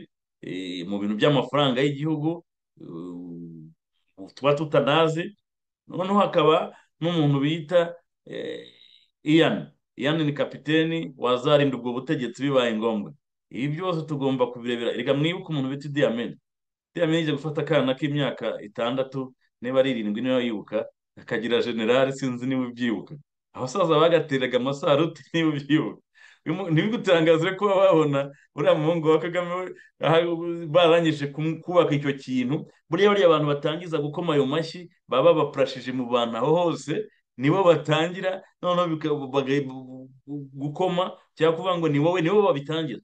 B: eh, mu bintu by'amafaranga y'igihugu tuba tutanazi noneho hakaba n'umuntu bita iyani yani ni kapiteni wazarinda ubwo butegetsi bibaye ngombwa ibi byose tugomba kubirebera reka mwibuke umuntu bita idiyamedi idiyamedi ijya gufata akana k'imyaka itandatu niba ari irindwi niba yibuka akagira generale sinzi niba ubyibuka abasaza bagateraga amasaruti niba ubyibuka ntibigutangaze kuba babona uriya muhungu wa kagame baranyije kubaka icyo kintu buriya bariya abantu batangiza gukoma ayo mashyi baba baprashije mu bantu aho hose nibo batangira noneho gukoma cyangwa kuvuga ngo ni wowe nibo babitangira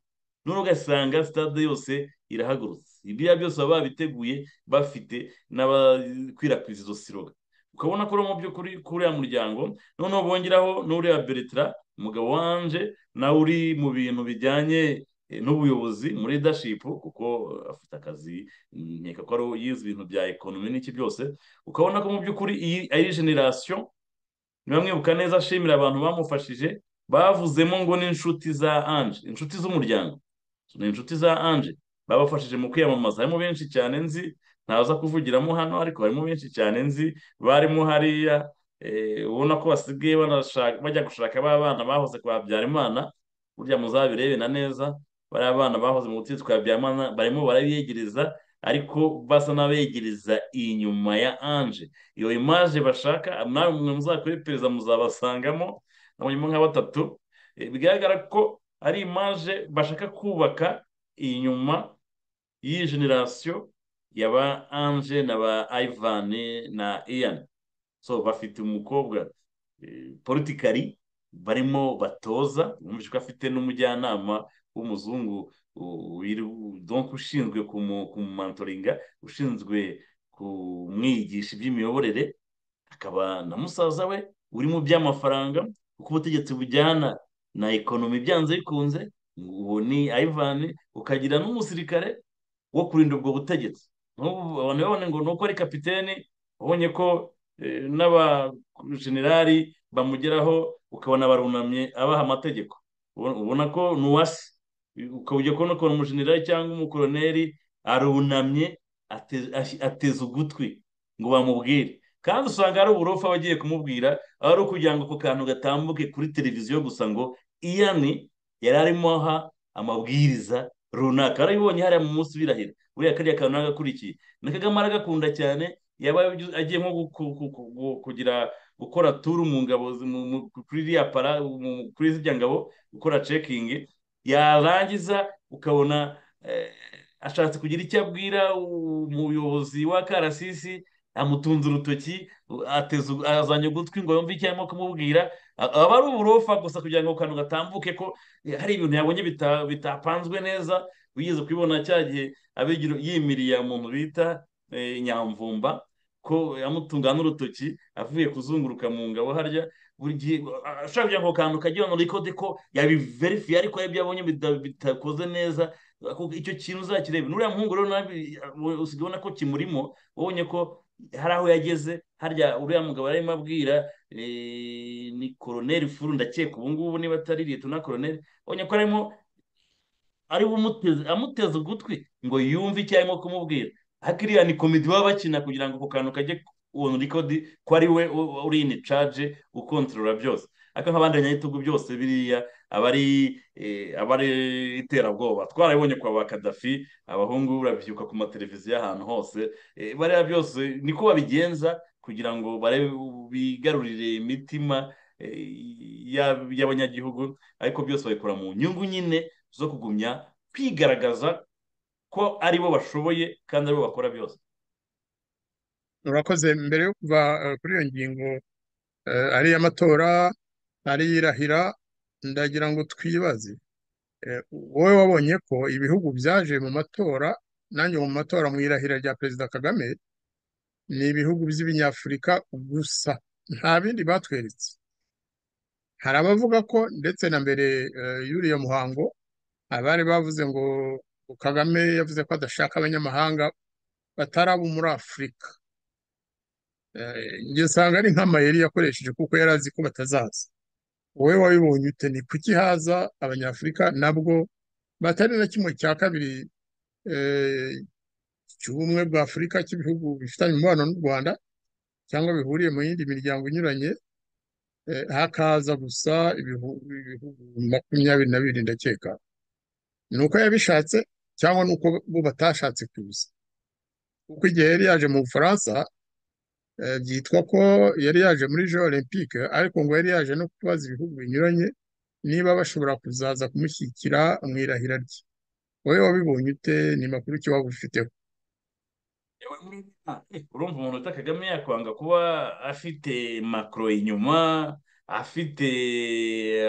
B: noneho ugasanga sitade yose irahagurutse ibiriya byose baba babiteguye bafite n'abakwirakwiza izo siroga ukabona ko mu by'ukuri k'uriya muryango noneho bongeraho n'uriya beretara umugabo wanje nawe uri mu bintu bijyanye eh, n'ubuyobozi muri ridashipu kuko afite akazi nkeka ko yize ibintu bya ekonomi n'iki byose ukabona ko mu by'ukuri iyi ari generasiyo niba neza ashimira abantu bamufashije bavuzemo ngo n'inshuti za anje inshuti z'umuryango ni inshuti za anje babafashije mu kwiyamamaza harimo benshi cyane nzi ntaza kuvugiramo hano ariko harimo benshi cyane nzi barimo hariya eh, ubona ko basigaye bajya gushaka ba bana bahoze kwa habyarimana burya muzabirebe na neza bariya abana bahoze mu butegetsi habyarimana barimo barabiyegereza ariko basa n'abegereza inyuma ya anje iyo imaje bashaka namwe muzakora iperereza muzabasangamo abanyuma nka batatu eh, bigaragara ko ari imaje bashaka kubaka inyuma y'iyi generasiyo ya ba anje na ba ivani na iyani so bafite umukobwa eh, politikari barimo batoza mwumvise ko afite n'umujyanama w'umuzungu donko ushinzwe kumumantoringa ushinzwe kumwigisha iby'imiyoborere akaba na musaza we uri mu by'amafaranga kuko ubutegetsi bujyana na ekonomi byanze bikunze uwo ni ayivani ukagira n'umusirikare wo kurinda ubwo butegetsi abantu babona ngo ni uko ari kapitene ubonye ko eh, n'abajenerali bamugeraho ukabona barunamye abaha amategeko ubona ko ni uwasi ukajya kubona ukuntu umujenerali cyangwa umukoroneri arunamye ateze ugutwi ngo bamubwire kandi usanga ari uburofa abagiye kumubwira aho ari ukugira ngo ako kantu gatambuke kuri televiziyo gusa ngo iyani yari arimo aha amabwiriza runaka warabibonye hariya mu munsi birahira buriya kariya kantu nagakurikiye na kagame aragakunda cyane yaba agiye nko kugira gukora turu mu ngabo kuri iriya para kuri ziriya ngabo gukora cekingi yarangiza ukabona eh, ashatse kugira icyo abwira umuyobozi wakarasisi amutunze urutoki azanye ugutwi ngo yumve icyo arimo kumubwira aba ari uburofa gusa kugira ngo kantu gatambuke ko eh, hari ibintu yabonye bitapanzwe neza wigeze kubibona cya gihe yimiriye umuntu bita eh, nyamvumba ko yamutungana n'urutoki avuye kuzunguruka mu ngabo harya buri gihe ashobora kugira ngo kantu kagira ngo rikode ko yabiverifiye ariko iyo abonye bitakoze neza icyo kintu uzakirebe nuriya muhungu rero usigaye ubona ko kimurimo wabonye ko hari aho yageze harya uriya mugabo arimo abwira e, ni koroneri furu ndakeka ubu ngubu niba atari leta na koroneri ubonye ko arimo ari amuteze ugutwi ngo yumve icyo arimo kumubwira hakiriya ni komedi baba bakina kugira ngo ako kantu kajye umuntu ko ari we uri ini caje ukontorora byose ariko nk'abandi banyagitugu byose biriya aba ari e, iterabwoba twarabonye kwa ba kadafi abahungu urabyuka ku mateleviziyo ahantu hose e, bariya byose niko babigenza kugira ngo bigarurire imitima e, y'abanyagihugu ariko byose babikora mu nyungu nyine zo kugumya kwigaragaza ko aribo bashoboye kandi aribo bakora byose
A: murakoze mbere yo kuva eh, kuri iyo ngingo eh, ari iy'amatora ari iy'irahira ndagira ngo twibaze eh, wowe wabonye ko ibihugu byaje mu matora nanjye mu matora mu irahira rya perezida kagame ni ibihugu by'ibinyafurika gusa nta bindi batweretse hari abavuga ko ndetse na mbere y'uriya muhango abari bavuze ngo kagame yavuze ko adashaka abanyamahanga bataraba muri afurika njye nsanga ari nk'amayeri yakoresheje kuko yari azi ko batazaza wowe wabibonye ute ni kuki haza abanyafurika nabwo batari na kimwe cya kabiri eh, cy'ubumwe bwa afurika cy'ibihugu bifitanye umubano n'u rwanda cyangwa bihuriye mu yindi miryango inyuranye eh, hakaza gusa ibihugu makumyabiri na bibiri ndakeka ni uko yabishatse cyangwa ni uko bo batashatse kuza kuko igihe yari yaje mu bufaransa Eh, byitwa ko yari yaje muri joro olympique ariko ngo yari yaje no kubaza ibihugu binyuranye niba bashobora kuzaza kumushyikira mu irahira rye wowe wabibonye ute ni makuru ki waba ubifiteho
B: urumva eh, umuntu uta kagame yakwanga kuba afite makoro inyuma afite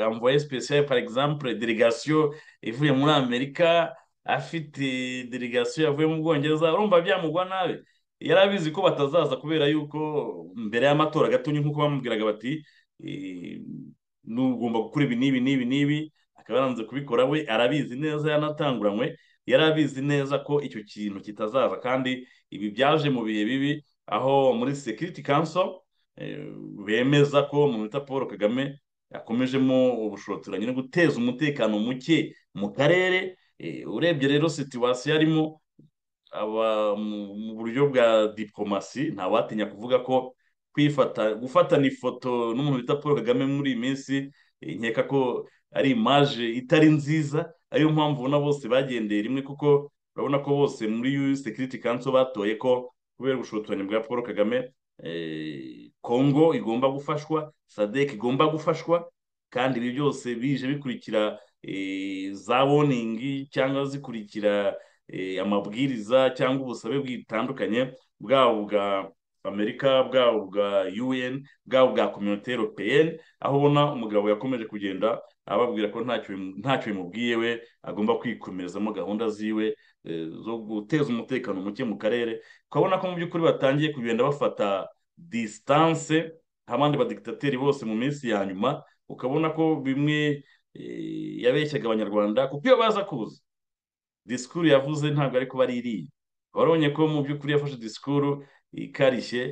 B: amvoye speciale par exemple delegasiyo ivuye muri amerika afite delegasiyo yavuye mu bwongereza urumva byamugwa nabi yari abizi ko batazaza kubera yuko mbere y'amatora gatonya nk'uko bamubwiraga bati eh, n'ugomba gukora ibi n'ibi n'ibi n'ibi akaba yaranze kubikora we arabizi neza yanatanguranywe yari abizi neza ko icyo kintu kitazaza kandi ibi byaje mu bihe bibi aho muri Security Council eh, bemeza ko mu bita paul kagame yakomejemo ubushotoranyi no guteza umutekano muke mu karere eh, urebye rero situwasiyo arimo mu buryo bwa diporomasi ntawatinya kuvuga ko kwifata gufatana ifoto n'umuntu bita paul kagame muri iyi minsi eh, nkeka ko ari imaje itari nziza ariyo mpamvu ubona bose bagendeye rimwe kuko urabona ko bose muri sekiriti kanso batoye ko kubera ubushotoranyi bwa paul kagame kongo eh, igomba gufashwa sadek igomba gufashwa kandi ibi byose bije bikurikira eh, za woningi cyangwa zikurikira Eh, amabwiriza cyangwa ubusabe bwitandukanye bwaba ubwa amerika bwaba ubwa un bwaba ubwa kominote europeyeni aho ubona umugabo yakomeje kugenda ababwira ko ntacyo bimubwiye we agomba kwikomerezamo gahunda ziwe eh, zo guteza umutekano muke mu karere ukabona ko mu by'ukuri batangiye kugenda bafata disitanse abandi badikitateri bose mu minsi ya nyuma ukabona ko bimwe eh, yabeshyaga abanyarwanda kuko iyo baza kuza disikuru yavuze ntabwo ariko baririye ari warabonye ko mu by'ukuri yafashe disikuru ikarishye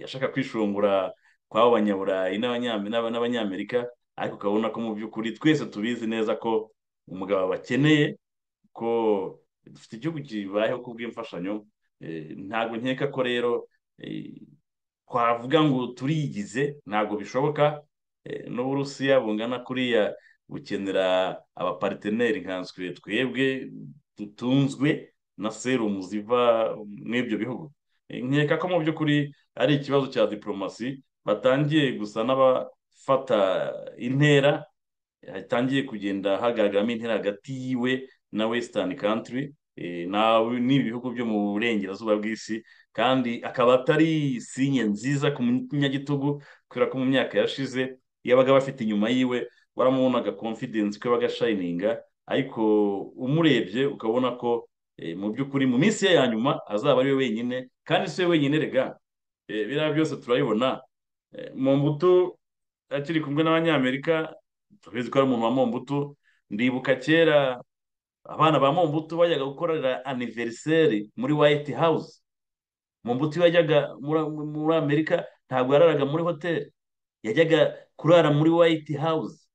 B: yashaka kwishungura kw'abo banyaburayi n'abanyamerika ariko ukabona ko mu by'ukuri twese tubizi neza ko umugabo bakeneye ko dufite igihugu kibayeho kubw’imfashanyo bw'imfashanyo eh, ntabwo nkeka ko rero eh, twavuga ngo turigize ntabwo bishoboka eh, n'uburusiya bungana kuriya gukenera abapariteri nkanswe twebwe dutunzwe na serumu ziva muri ibyo bihugu nkeka ko mu by'ukuri ari ikibazo cya diporomasi batangiye gusa n'abafata intera hatangiye kugenda hagaragaramo intera hagati yiwe na wesitani kantiri eh, n'ibihugu byo mu burengerazuba bw'isi kandi akaba atari sinye nziza ku munyagitugu kubera ko mu myaka yashize yabaga bafite inyuma yiwe waramubona agakonfidensi ke bagashayininga ariko umurebye ukabona ko eh, mu by'ukuri mu minsi ye ya nyuma azaba ari we wenyine kandi si we wenyine rega eh, biriya byose turabibona eh, mombutu akiri kumwe n'abanyamerika turabizi ko ari umuntu wa mombutu ndibuka kera abana ba mombutu bajyaga gukorera aniveriseri muri wayiti hawuze mombutu yajyaga muri amerika ntabwo yararaga muri hoteli yajyaga kurara muri wayiti hawuze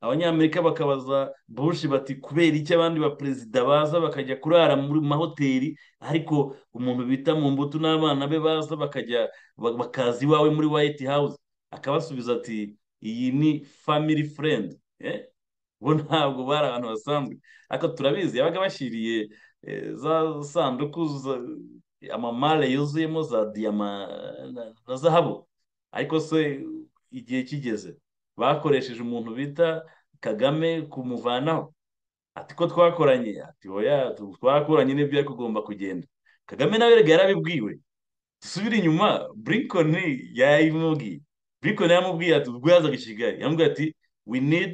B: abanyamerika bakabaza bushi bati kubera icyo abandi baperezida baza bakajya kurara mu mahoteli ariko umuntu bita mu mbuto n'abana be baza bakajya bakaza iwawe muri white house akabasubiza ati iyi ni family friend eh? bo ntabwo bari ahantu hasanzwe ariko turabizi yabaga bashyiriye eh, za sanduku amamare yuzuyemo za diyama na zahabu ariko se igihe kigeze bakoresheje umuntu bita kagame kumuvanaho ati ko twakoranye ati oya twakoranye n'ibyo ariko ugomba kugenda kagame nawe rega yarabibwiwe dusubire inyuma burinkoni yayimubwiye burinkoni yamubwiye ati ubwo yazaga i kigali yamubwiye ati we need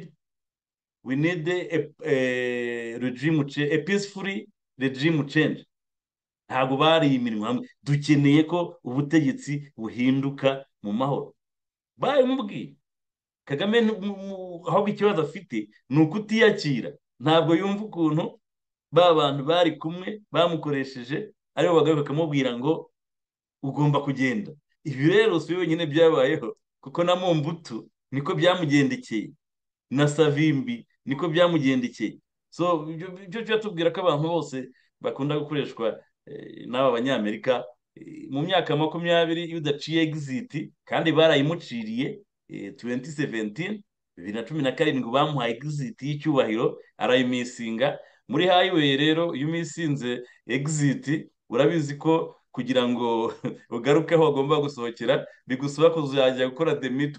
B: we need a regime change a peaceful regime change ntabwo bari imirimo hamwe dukeneye ko ubutegetsi buhinduka mu mahoro bayimubwiye kagame ahubwo ikibazo afite ni utiyakira ntabwo yumva ukuntu ba bantu bari kumwe bamukoresheje aribo bagabo bakamubwira ngo ugomba kugenda ibi rero si wenyine byabayeho kuko na mumbutu niko byamugendekeye na savimbi niko byamugendekeye so ibyo byatubwira ko abantu bose bakunda gukoreshwa eh, n'aba banyamerika eh, mu myaka makumyabiri iyo udaciye egiziti kandi barayimuciriye 2017 eh, bibiri na cumi na karindwi bamuhaye exit y'icyubahiro arayimisinga muri highway rero iyo umisinze exit urabizi ko kugira ngo ugaruke aho wagomba gusohokera bigusaba kuzajya gukora demiti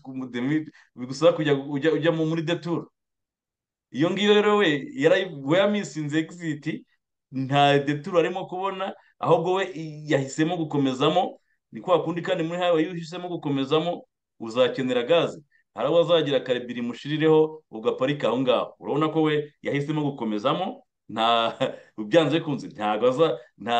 B: bigusaba kujya ujya muri deturu iyo ngiyo rero we wayamisinze exit nta deturu arimo kubona ahubwo we yahisemo gukomezamo ni kwa kundi kandi muri highway uhisemo gukomezamo uzakenera gaze hari uwo azagira kare ebyiri mushirireho ugaparika aho ngaho urabona ko we yahisemo gukomezamo nta byanze bikunze ntabwo aza nta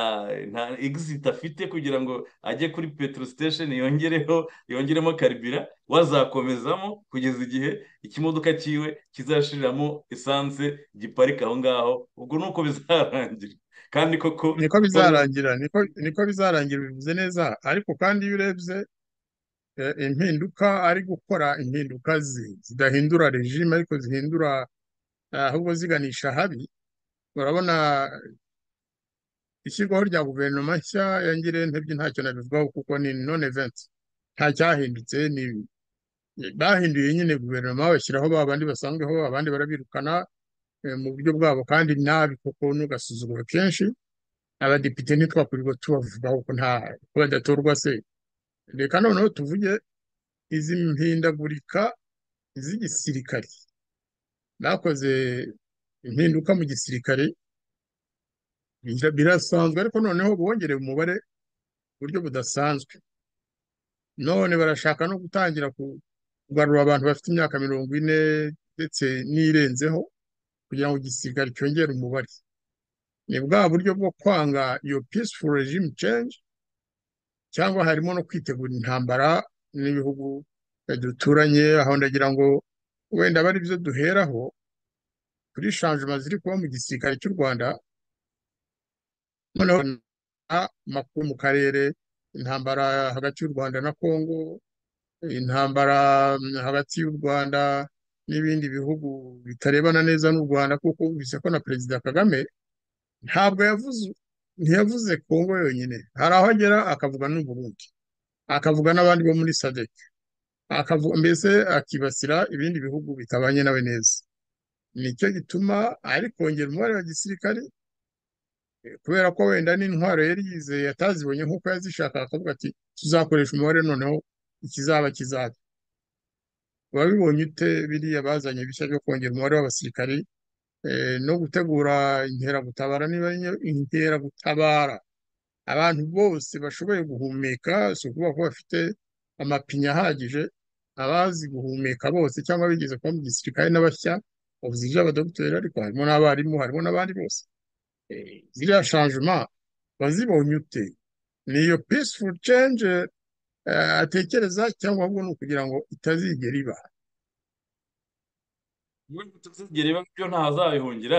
B: nta egisiti afite kugira ngo ajye kuri petero sitesheni yongereho yongeremo karibira wazakomezamo kugeza igihe ikimodoka cyiwe kizashiriramo esanse giparika aho ngaho ubwo ni uko bizarangira kandi koko niko bizarangira
A: niko bizarangira bivuze neza ariko kandi iyo urebye Eh, impinduka ari gukora impinduka zidahindura regime ariko zihindura eh, ahubwo ziganisha habi urabona ishyirwaho rya guverinoma nshya ya ngirente ntacyo nabivugaho kuko ni none venti nta cyahindutse ni bahinduye nyine guverinoma bashyiraho ba bandi basanzweho abandi barabirukana eh, mu buryo bwabo kandi nabi kuko n'ugasuzuguro kenshi abadepite ntitwakurirwa tubavugaho ko nta badatorwa se reka noneho tuvuge mpindagurika z'igisirikari nakoze impinduka mu gisirikare birasanzwe ariko noneho bongereye umubare ku buryo budasanzwe none barashaka no gutangira kugarura abantu bafite imyaka mirongo ine ndetse n'irenzeho kugira ngo igisirikare cyongere umubare ni bwa buryo bwo kwanga iyo peaceful regime change cyangwa harimo no kwitegura intambara n'ibihugu duturanye aho ndagira ngo wenda ari byo duheraho kuri shanjima ziri kuba mu gisirikare cy'u rwanda noneho makuru mu karere intambara hagati y'u rwanda na Congo intambara hagati y'u rwanda n'ibindi bihugu bitarebana neza n'u rwanda kuko wumvise ko na perezida kagame ntabwo yavuze ntiyavuze kongo yonyine hari aho agera akavuga n'uburundi akavuga n'abandi bo muri sadeke akavuga mbese akibasira ibindi bihugu bitabanye nawe neza nicyo gituma ari kongera umubare wa gisirikare kubera ko wenda n'intwaro yari yizeye atazibonye nk'uko yazishaka akavuga ati tuzakoresha umubare noneho ikizaba kizaza babibonye ute biriya bazanye bishya byo kongera umubare w'abasirikari Eh, no gutegura inkeragutabara niba inkeragutabara abantu bose bashoboye guhumeka si ukuvuga ko bafite amapine ahagije abazi guhumeka bose cyangwa bigeze kuba mu gisirikare n'abashya ubuzije abadogiteri ariko harimo n'abarimu harimo n'abandi bose eh, ziriya shanjuma wazibonye ute niyo peaceful change eh, atekereza cyangwa ahubwo ni ukugira ngo itazigera iba
B: iyo utuze gereba byo ntazabihungira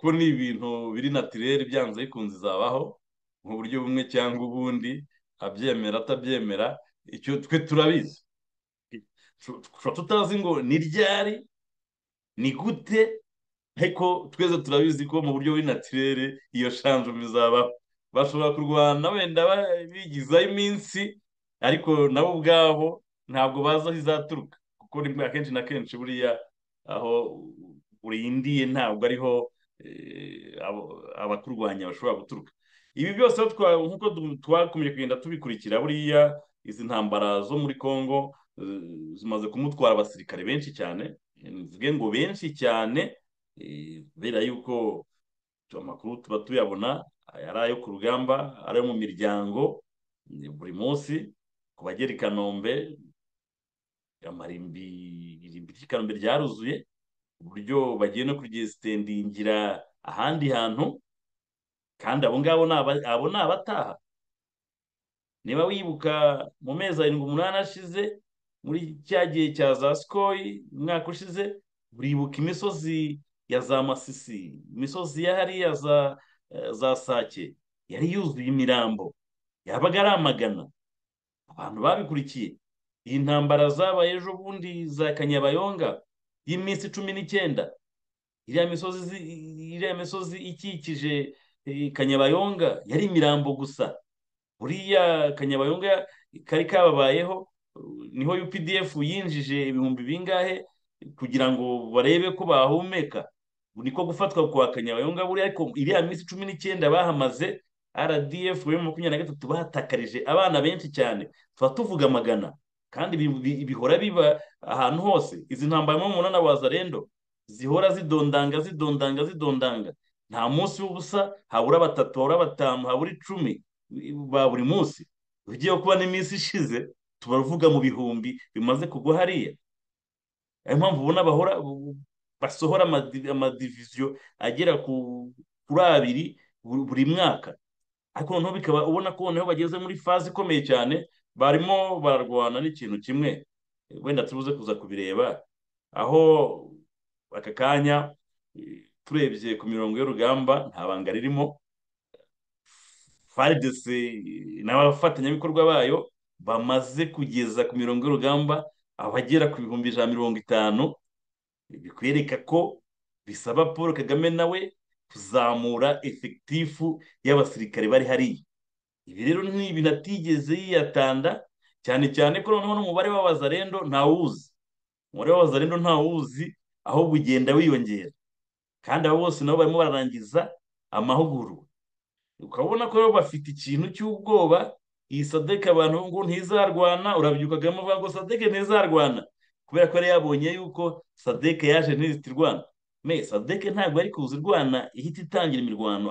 B: ko ni ibintu biri na natirere byanze bikunze izabaho mu buryo bumwe cyangwa ubundi abyemera atabyemera icyo twe turabizi tuba tutazi ngo ni ryari ni gute ariko twese turabizi ko mu buryo buri natirere iyo shanje bizabaho bashobora kurwana wenda bigizaho iminsi ariko nabo ubwabo ntabwo bazi aho izaturuka akenshi na kenshi buriya aho urindiye ntabwo ariho eh, abakurwanya bashobora guturuka ibi byose nk'uko twakomeje kugenda tubikurikira buriya izi ntambara zo muri congo eh, zimaze kumutwara abasirikare benshi cyane bivuge ngo benshi cyane eh, kubera yuko amakuru tuba tuyabona ari ayo ku rugamba ari ayo mu miryango buri munsi ku bagera i kanombe amarimbi irimbi ry'ikanumbe ryaruzuye uburyo bagiye no kuryesitendingira ahandi hantu kandi abo ngabo abo ni abataha niba wibuka mu mezi arindwi umunani ashize muri cya gihe cya za sikoyi umwaka ushize buribuka imisozi ya za masisi imisozi ya hariya za sake yari yuzuye imirambo yabaga ari amagana abantu babikurikiye iyi ntambara zabaye ejo bundi za kanyabayonga y'iminsi cumi n'icyenda iriya misozi misozi ikikije eh, kanyabayonga yari imirambo gusa buriya kanyabayonga kari kababayeho niho updf yinjije ibihumbi bingahe kugira ngo barebe ko bahumeka niko gufatwa kwa kanyabayonga buriya ariko iriya minsi cumi n'icyenda bahamaze rdf makumyabiri na gatatu batakarije abana benshi cyane tuba tuvuga magana kandi bihora biba ahantu hose izi ntambara mu munani waza rero zihora zidondanga zidondanga zidondanga nta munsi w'ubusa habura batatu habura batanu habura icumi ba buri munsi ugiye kuba n'iminsi ishize tubavuga mu bihumbi bimaze kugwa hariya niyo mpamvu ubona bahora basohora amadiviziyo agera kuri abiri buri mwaka ariko noneho bikaba ubona ko noneho bageze muri faze ikomeye cyane barimo bararwana n'ikintu kimwe wenda tubuze kuza kubireba aho aka kanya turebye ku mirongo y'urugamba nta banga ririmo faridesi n'abafatanyabikorwa bayo bamaze kugeza ku mirongo y'urugamba abagera ku bihumbi ijana mirongo itanu bikwereka ko bisaba paul kagame nawe kuzamura efekitifu y'abasirikare bari hariya ibi rero ni natigeze atigeze yiyatanda cyane cyane ko noneho n'umubare w'abazarendo ntawuzi umubare w'abazarendo ntawuzi ahubwo ugenda wiyongera kandi abo bose nabo barimo bararangiza amahugurwa ukabona ko bafite ikintu cy'ubwoba iyi sadeke abantu ngo ntizarwana urabyuka kagame ngo sadeke ntizarwana kubera ko yari yabonye yuko sadeke yaje ntizita me sadeke ntabwo ari kuza irwana ihita itangira imirwano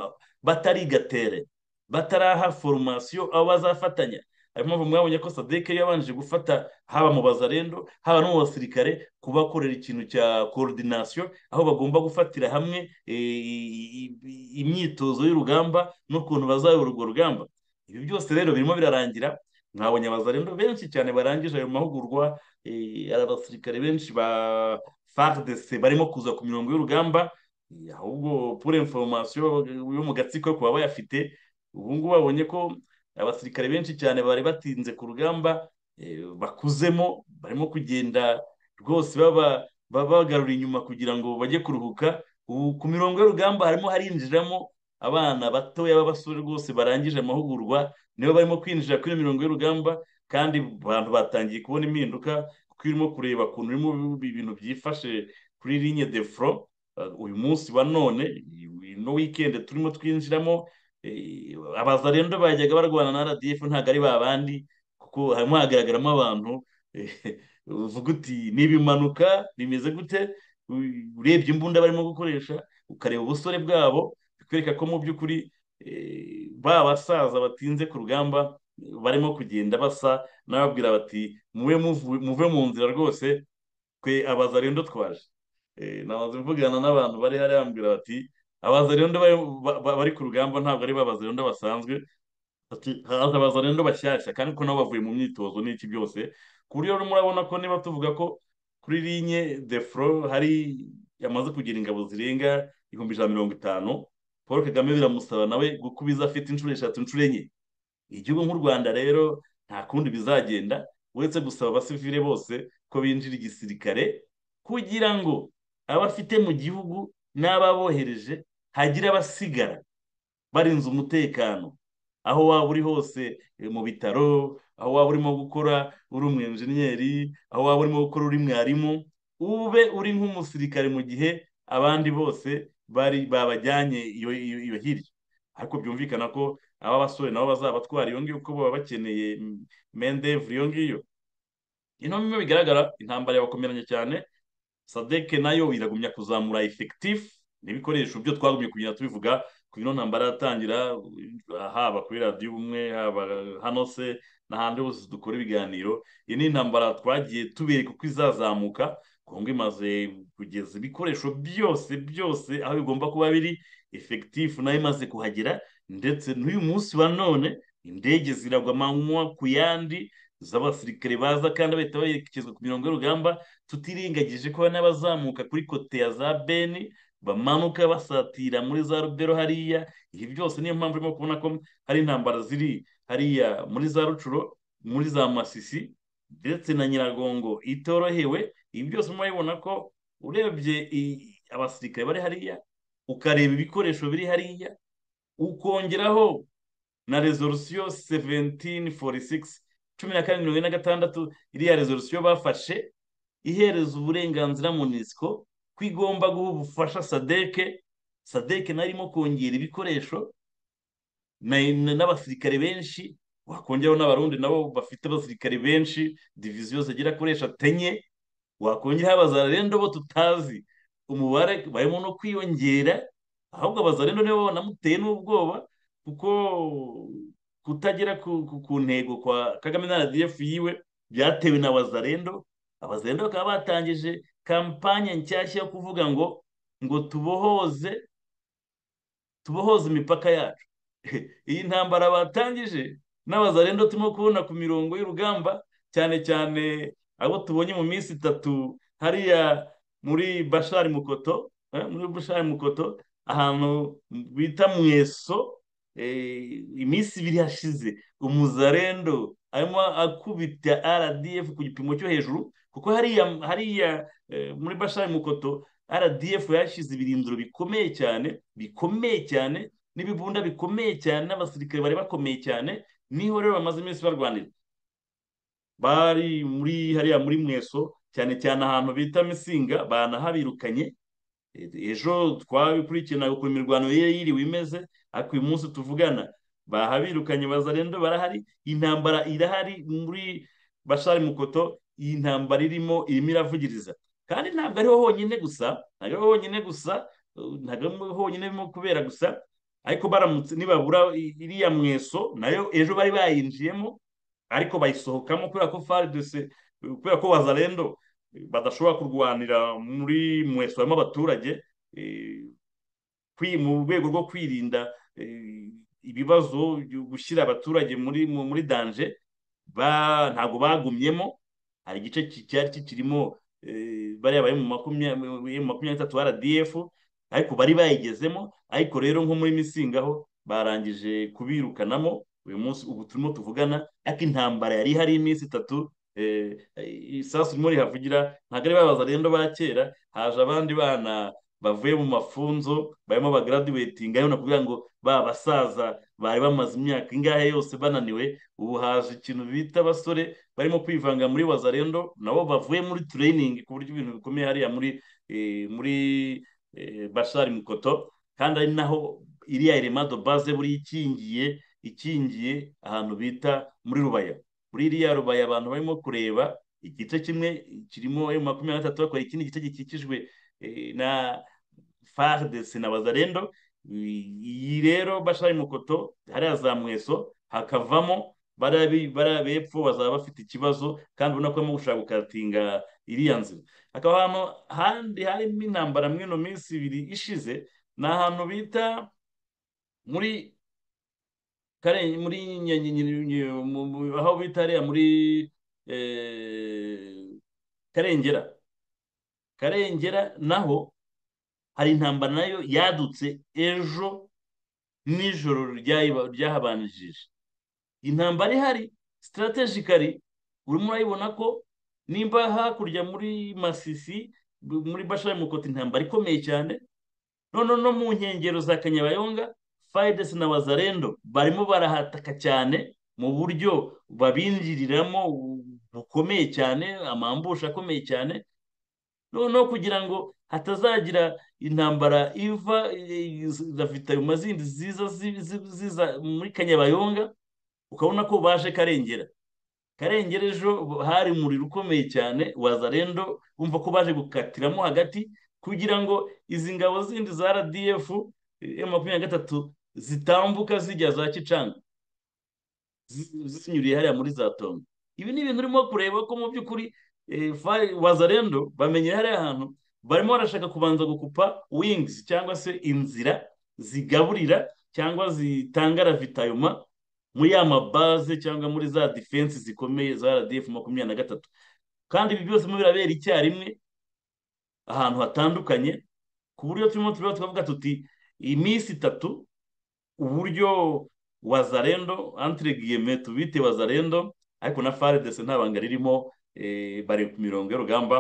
B: batarigatere bataraha foromasiyo abo bazafatanya ayo mpamvu mwabonye ko sadeke yabanje gufata haba mu bazarendo haba no mu basirikare kubakorera ikintu cya korodinasiyo aho bagomba gufatira hamwe eh, imyitozo y'urugamba n'ukuntu bazayobora urwo rugamba ibi byose rero birimo birarangira mwabonye abazarendo benshi cyane barangije ayo mahugurwa eh, abasirikare benshi ba fardese barimo kuza ku mirongo y'urugamba ahubwo pure inforomasiyo yo mu gatsiko kuba bayafite ubu babonye ko abasirikare benshi cyane bari batinze ku rugamba eh, bakuzemo barimo kugenda rwose baba bagarura inyuma kugira ngo bajye kuruhuka ubu ku mirongo y'urugamba harimo harinjiramo abana batoya b'abasore rwose barangije amahugurwa nibo barimo kwinjira kuri iyo mirongo y'urugamba kandi abantu batangiye kubona impinduka kuko irimo kureba ukuntu urimo ibintu byifashe kuri linye de furo uyu munsi wa none ino wikendi turimo twinjiramo Eh, abazarendo bajyaga barwana na rdf ntabwo ari ba bandi kuko harimo hagaragaramo abantu eh, uvuga uti n'ibimanuka bimeze gute urebye imbunda barimo gukoresha ukareba ubusore bwabo bikwereka ko mu by'ukuri eh, ba basaza batinze ku rugamba barimo kugenda basa n'ababwira bati muve mu nzira rwose twe abazarendo twaje ntabwo mvugana n'abantu bari hariya bambwira bati abazarendo bari ku rugamba ntabwo ari babazarendo basanzwe haza abazarendo bashyashya kandi ko nabo bavuye mu myitozo n'iki byose ku buryo murabona ko niba tuvuga ko kuri rinye de furo hari yamaze kugira ingabo zirenga ibihumbi ijana na mirongo itanu paul kagame biramusaba nawe gukubiza afite inshuro eshatu inshuro enye igihugu nk'u rwanda rero nta kundi bizagenda uretse gusaba abasivire bose ko binjira igisirikare kugira ngo abafite mu gihugu n'ababohereje hagira abasigara barinze umutekano aho waba uri hose eh, mu bitaro aho waba urimo gukora uri umu aho waba urimo gukora uri mwarimu ube uri nk'umusirikare mu gihe abandi bose bari babajyanye iyo hirya ariko byumvikana ko aba basore nabo bazabatwara iyo ngiyo kuko baba bakeneye mm, mendevure iyo ngiyo ino bigaragara intambara yabakomeranye cyane sadeke nayo iragumya kuzamura efekitifu n'ibikoresho byo twagumye kugenda tubivuga ku ino ntambara yatangira haba kuri radiyo ubumwe haba hano se n'ahandi hose dukora ibiganiro iyi ni intambara twagiye tubereka uko izazamuka kongo imaze kugeza ibikoresho byose byose aho bigomba kuba biri efekitifu nayo imaze kuhagera ndetse n'uyu munsi wa none indege ziragwa amanywa ku yandi z'abasirikare baza kandi bahita berekezwa ku mirongo y'urugamba tutirengagije ko n'abazamuka kuri kote za beni bamanuka basatira muri za rubero hariya ibi byose niyo mpamvu urimo kubona ko hari intambara ziri hariya muri za rucuro muri za masisi ndetse na nyiragongo itorohewe ibi byose murabibona ko urebye abasirikare bari hariya ukareba ibikoresho biri hariya ukongeraho na rezorusiyo seventini fori sigisi cumi na karindwi mirongo ine na gatandatu iriya rezorusiyo bafashe ihereza uburenganzira mu nisiko ko igomba guha ubufasha sadeke sadeke narimo kongera ibikoresho n'abasirikare benshi wakongeraho n'abarundi nabo bafite abasirikare benshi diviziyo zigera kuri eshatu wakongeraho abazarendo bo tutazi umubare barimo no kwiyongera ahubwo abazarendo nibo banamuteye n'ubwoba kuko kutagera ku ntego kwa kagame na radiyefu yiwe byatewe na abazarendo abazarendo bakaba batangije kampanya nshyashya yo kuvuga ngo ngo tubohoze tubohoze imipaka yacu iyi ntambara batangije n'abazarendo turimo kubona ku mirongo y'urugamba cyane cyane abo tubonye mu minsi itatu hariya muri bashari mukoto eh, muri bashari mukoto ahantu bita mweso eh, iminsi ibiri hashize umuzarendo arimo akubita rdf ku gipimo cyo hejuru kuko hariya hariya eh, muri bashari mukoto rdf yashyize ibirindiro bikomeye cyane bikomeye cyane n'ibibunda bikomeye cyane n'abasirikare bari bakomeye cyane niho rero bamaze iminsi barwanira bari muri hariya muri mweso cyane cyane ahantu bita misinga banahabirukanye eh, ejo twabikurikirana ukuntu imirwano ye yiriwe imeze ariko uyu munsi tuvugana bahabirukanye bazarenda barahari intambara irahari muri bashari mukoto iyi ntambara irimo irimo iravugiriza kandi ntabwo ariho honyine gusa ntabwo ariho honyine gusa ntabwo ariho honyine birimo kubera gusa ariko baramutse nibabura iriya mweso nayo ejo bari bayinjiyemo ariko bayisohokamo kubera ko faridese kubera ko wazarendo badashobora kurwanira muri mweso harimo abaturage e, mu rwego rwo kwirinda e, ibibazo gushyira abaturage muri muri danje ntabwo bagumyemo hari igice cyari kikirimo eh, bariya bari mu makumyabiri n'atatu rdf ariko bari bayigezemo ariko rero nko muri misingaho barangije kubirukanamo uyu munsi ubu turimo tuvugana ariko intambara yari ihari iminsi itatu eh, isasu ririmo rihavugira ntabwo ari babaza rero ba kera haje abandi bana bavuye mu mafunzo barimo bagaradiwetinga hano kugira ngo ba basaza bari bamaze imyaka ingahe yose bananiwe ubu haje ikintu bita abasore barimo kwivanga muri wazarendo nabo bavuye muri tureyiningi ku buryo ibintu bikomeye hariya muri e, muri e, bashari mukoto kandi ari naho iriya remado baze buriya ikingiye ikingiye ahantu bita muri rubaya muri iriya rubaya abantu barimo kureba igice kimwe kirimo emu makumyabiri na gatatu bakora ikindi gice gikikijwe e, na fardes na wazarendo iyi rero bashari mukoto hariya za mweso hakavamo bariya bepfo bazaba bafite ikibazo kandi ubona ko barimo gushaka gukatinga iriya nzira hakaba ahantu handi harimo intambara muri ino minsi ibiri ishize ni ahantu bita muri muri aho bita hariya muri eh, karengera karengera naho hari intambara nayo yadutse ejo n'ijoro ryahabanishije intambara ihari sitarategikari urimo urayibona ko nimba hakurya muri masisi muri basharamukote intambara ikomeye cyane noneho no mu nkengero za kanyabayonga fayidesi na wazarendo barimo barahataka cyane mu buryo babinjiriramo bukomeye cyane amambusha akomeye cyane noneho kugira ngo hatazagira intambara iva igafite mazindi ziza ziza muri kanyabayonga ukabona ko baje karengera karengera ejo hari umuriro ukomeye cyane wazarendo wumva ko baje gukatiramo hagati kugira ngo izi ngabo zindi za rdf eh, makumyabiri na gatatu zitambuka zijya za kicanga zisinyuriye hariya muri za tongo ibi ni ibintu urimo kureba ko mu by'ukuri eh, wazarendo bamenye hariya hantu barimo barashaka kubanza gukupa wings cyangwa se inzira zigaburira cyangwa zitanga ravitayoma muri ya mabaze cyangwa muri za defense zikomeye za rdf makumyabiri na gatatu kandi ibi byose birabera icyarimwe ahantu hatandukanye ku buryo turimo turimo turavuga tuti iminsi itatu uburyo wazarendo antiregiyeme tubite wazarendo ariko na faredese nta banga ririmo eh, bari ku mirongo y'urugamba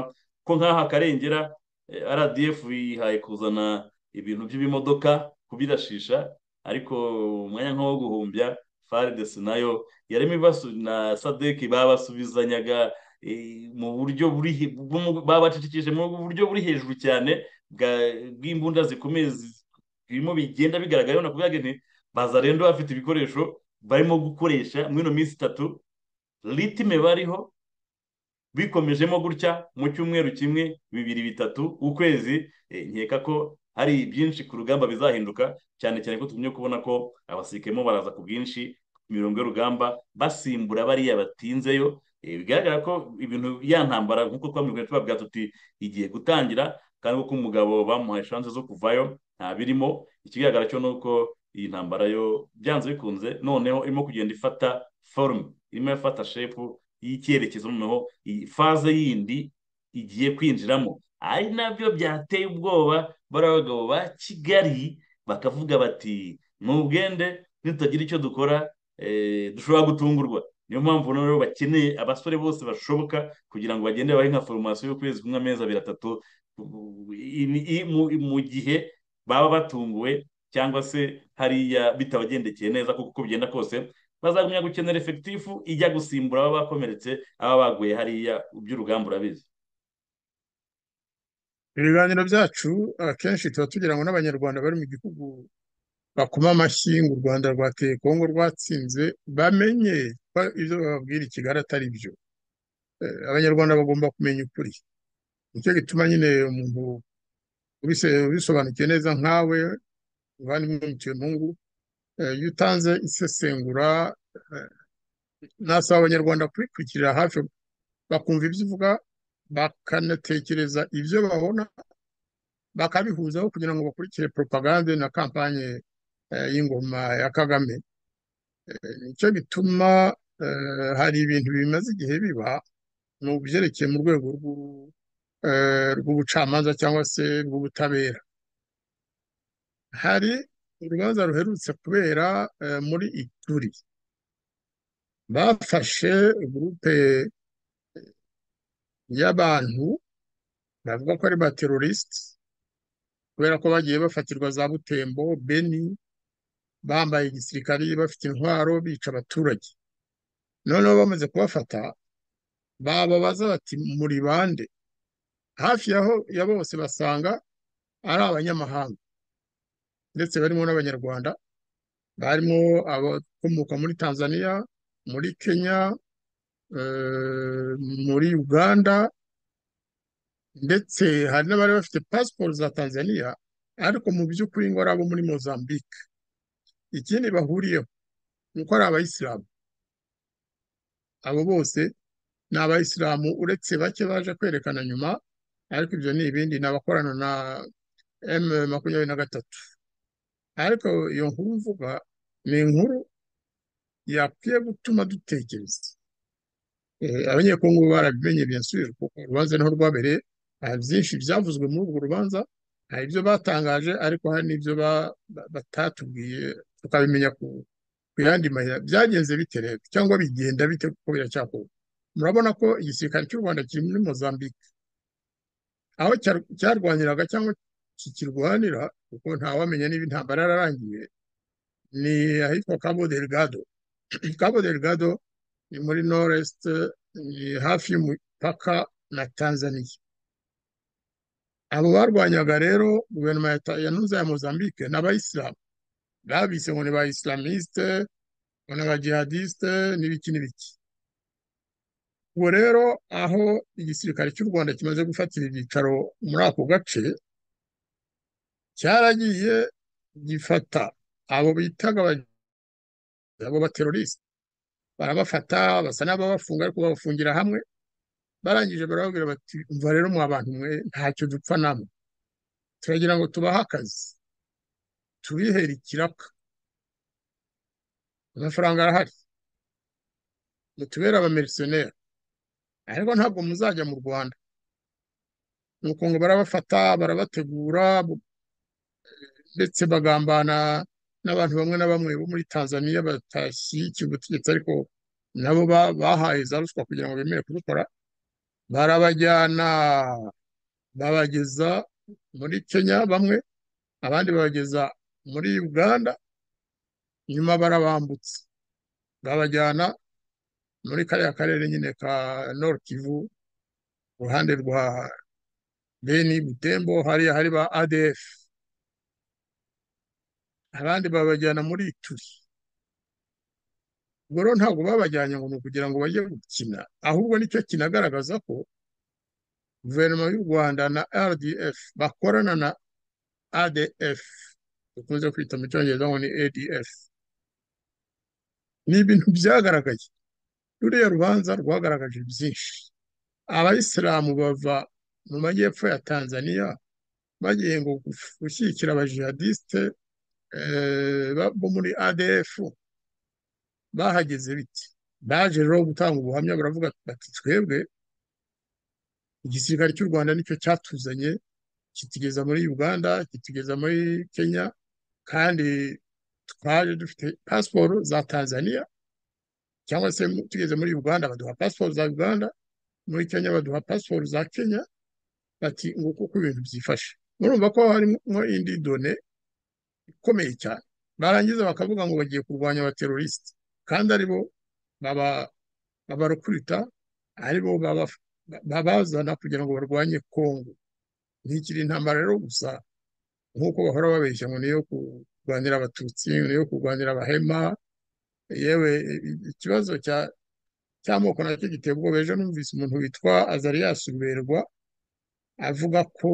B: ko nk'aha akarengera rdf yihaye kuzana ibintu by'ibimodoka kubirashisha ariko umwanya nk'uwo guhumbya faridesi nayo yarimo na sadeki babasubizanyaga eh, mu buryo buri babacicikije mu buryo buri hejuru cyane bw'imbunda zikomeye birimo bigenda bigaragara urabona ko byagene baza bafite ibikoresho barimo gukoresha muri ino minsi itatu ritime bariho bikomejemo gutya mu cyumweru kimwe bibiri bitatu ukwezi eh, nkeka ko hari byinshi ku rugamba bizahinduka cyane cyane ko tugumye kubona ko abasikemo baraza ku bwinshi ku mirongo y'urugamba basimbura bariya batinzeyo eh, bigaragara ko ibintu yantambara nk'uko twamubwira tubabwira tuti igiye gutangira kandi kuko umugabo bamuhaye chance zo kuvayo nta birimo ikigaragara cyo ni uko iyi ntambara yo byanze bikunze noneho irimo kugenda ifata forume irimo ifata shepu y'icyerekezo noneho iyi faze yindi igiye kwinjiramo ari nabyo byateye ubwoba bariya bagabo ba kigali bakavuga bati ntubwende nitutagira icyo dukora eh, dushobora gutungurwa niyo mpamvu rero bakeneye abasore bose bashoboka kugira ngo bagende bahe nka foromasiyo y'ukwezi kumwe amezi abiri atatu mu gihe baba batunguwe cyangwa se hariya bitabagendekeye neza kuko uko bigenda kose bazagumya gukenera efekitifu ijya gusimbura ababa bakomeretse aba baguye hariya by'urugamba urabizi
A: ibiganiro byacu akenshi tuba tugira ngo n'abanyarwanda bari mu gihugu bakoma amashyi ngo u rwanda rwateye kongo rwatsinze bamenye ibyo bababwira ikigali atari byo eh, abanyarwanda bagomba kumenya ukuri nicyo gituma nyine umuntu ubisobanukiye neza nkawe umuvandimwe mutuye Eh, iyo utanze isesengura eh, nasaba abanyarwanda kwikukirira hafi bakumva ibyo uvuga bakanatekereza ibyo babona bakabihuzaho kugira ngo bakurikire propagande na kampanye eh, y'ingoma ya kagame nicyo bituma hari ibintu bimaze igihe biba ni ubyerekeye mu rwego rw'ubucamanza cyangwa se rw'ubutabera hari urubanza ruherutse kubera eh, muri ituri bafashe gurupe eh, y'abantu bavuga ko ari baterorisite kubera ko bagiye bafatirwa za butembo beni bambaye igisirikare bafite intwaro bica abaturage noneho bamaze kubafata bababaza bati muri bande hafi ya bose basanga ari abanyamahanga ndetse barimo n'abanyarwanda barimo abakomoka muri tanzania muri kenya eh, muri uganda ndetse hari n'abari bafite pasiporo za tanzania ariko mu by'ukuri ngo ari abo muri mozambique ikindi bahuriyeho ni uko ari abayisilamu abo bose ni abayisilamu uretse bake baje kwerekana nyuma ariko ibyo ni ibindi ni abakorana na m makumyabiri na gatatu ariko iyo nkuru mvuga ni inkuru yakwiye gutuma dutekereza eh, abanyekongo barabimenye biyasubije kuko urubanza niho rwabereye hari byinshi byavuzwe muri urwo rubanza hari ibyo batangaje ariko hari n'ibyo batatubwiye tukabimenya ku yandi mahera byagenze bite cyangwa bigenda bite kuko biracyakorwa murabona ko igisirikare cy'u rwanda kiri muri mozambique aho cyarwanyiraga cyangwa kikirwanira kuko ntawamenya niba intambara yararangiye ni ahitwa Cabo Delgado Cabo Delgado ni muri norest ni hafi y'umupaka na Tanzania abo barwanyaga rero guverinoma ya ya Mozambique n'abayisilamu babise ngo ni ba isilamiste ngo ni ba n'ibiki n'ibiki ubwo rero aho igisirikare cy'u rwanda kimaze gufatira ibyicaro muri ako gace cyaragiye gifata abo bitaga abo baterorisite barabafata basa bafunga ariko babafungira hamwe barangije barababwira bati umva rero mu bantu mwe ntacyo dupfa namwe turagira ngo tubahe akazi turihere ikiraka amafaranga arahari mutubere abamerisioneri ariko ntabwo muzajya mu rwanda nuko ngo barabafata barabategura ndetse bagambana n'abantu bamwe na bamwe bo muri tanzania batashyigikiye ubutegetsi ariko nabo bahaye za ruswa kugira ngo bemere kubikora barabajyana babageza muri kenya bamwe abandi babageza muri uganda nyuma barabambutse babajyana muri kariya karere nyine ka nord kivu ku ruhande rwa beni butembo hariya hari ba adf abandi babajyana muri turi ubwo rero ntabwo babajyanye ngo ni ukugira ngo bajye gukina ahubwo nicyo kinagaragaza ko guverinoma y'u rwanda na rdf bakorana na adf dukunze kwita mu cyongereza ngo ni adf ni ibintu byagaragaye ruriya rubanza rwagaragaje byinshi abayisilamu bava mu majyepfo ya tanzania bagiye ngo gushyigikira abajihadisite Eh, bo muri adf bahageze biti baje rero gutanga ubuhamya baravuga bati twebwe igisirikare cy'u rwanda nicyo cyatuzanye kitugeza muri uganda kitugeza muri kenya kandi twaje dufite pasiporo za tanzania cyangwa se tugeze muri uganda baduha pasiporo za uganda muri kenya baduha pasiporo za kenya bati nguko uko ibintu byifashe murumva ko harimo indi done ikomeye cyane barangiza bakavuga ngo bagiye kurwanya abaterorisite kandi aribo babarukurita aribo babazana kugira ngo barwanye kongo ntikiri intambara rero gusa nk'uko bahora babeshya ngo niyo kurwanira abatutsi niyo kurwanira abahema yewe ikibazo cya cy'amoko nacyo giteye ubwoba ejo numvise umuntu witwa azariya suberwa avuga ko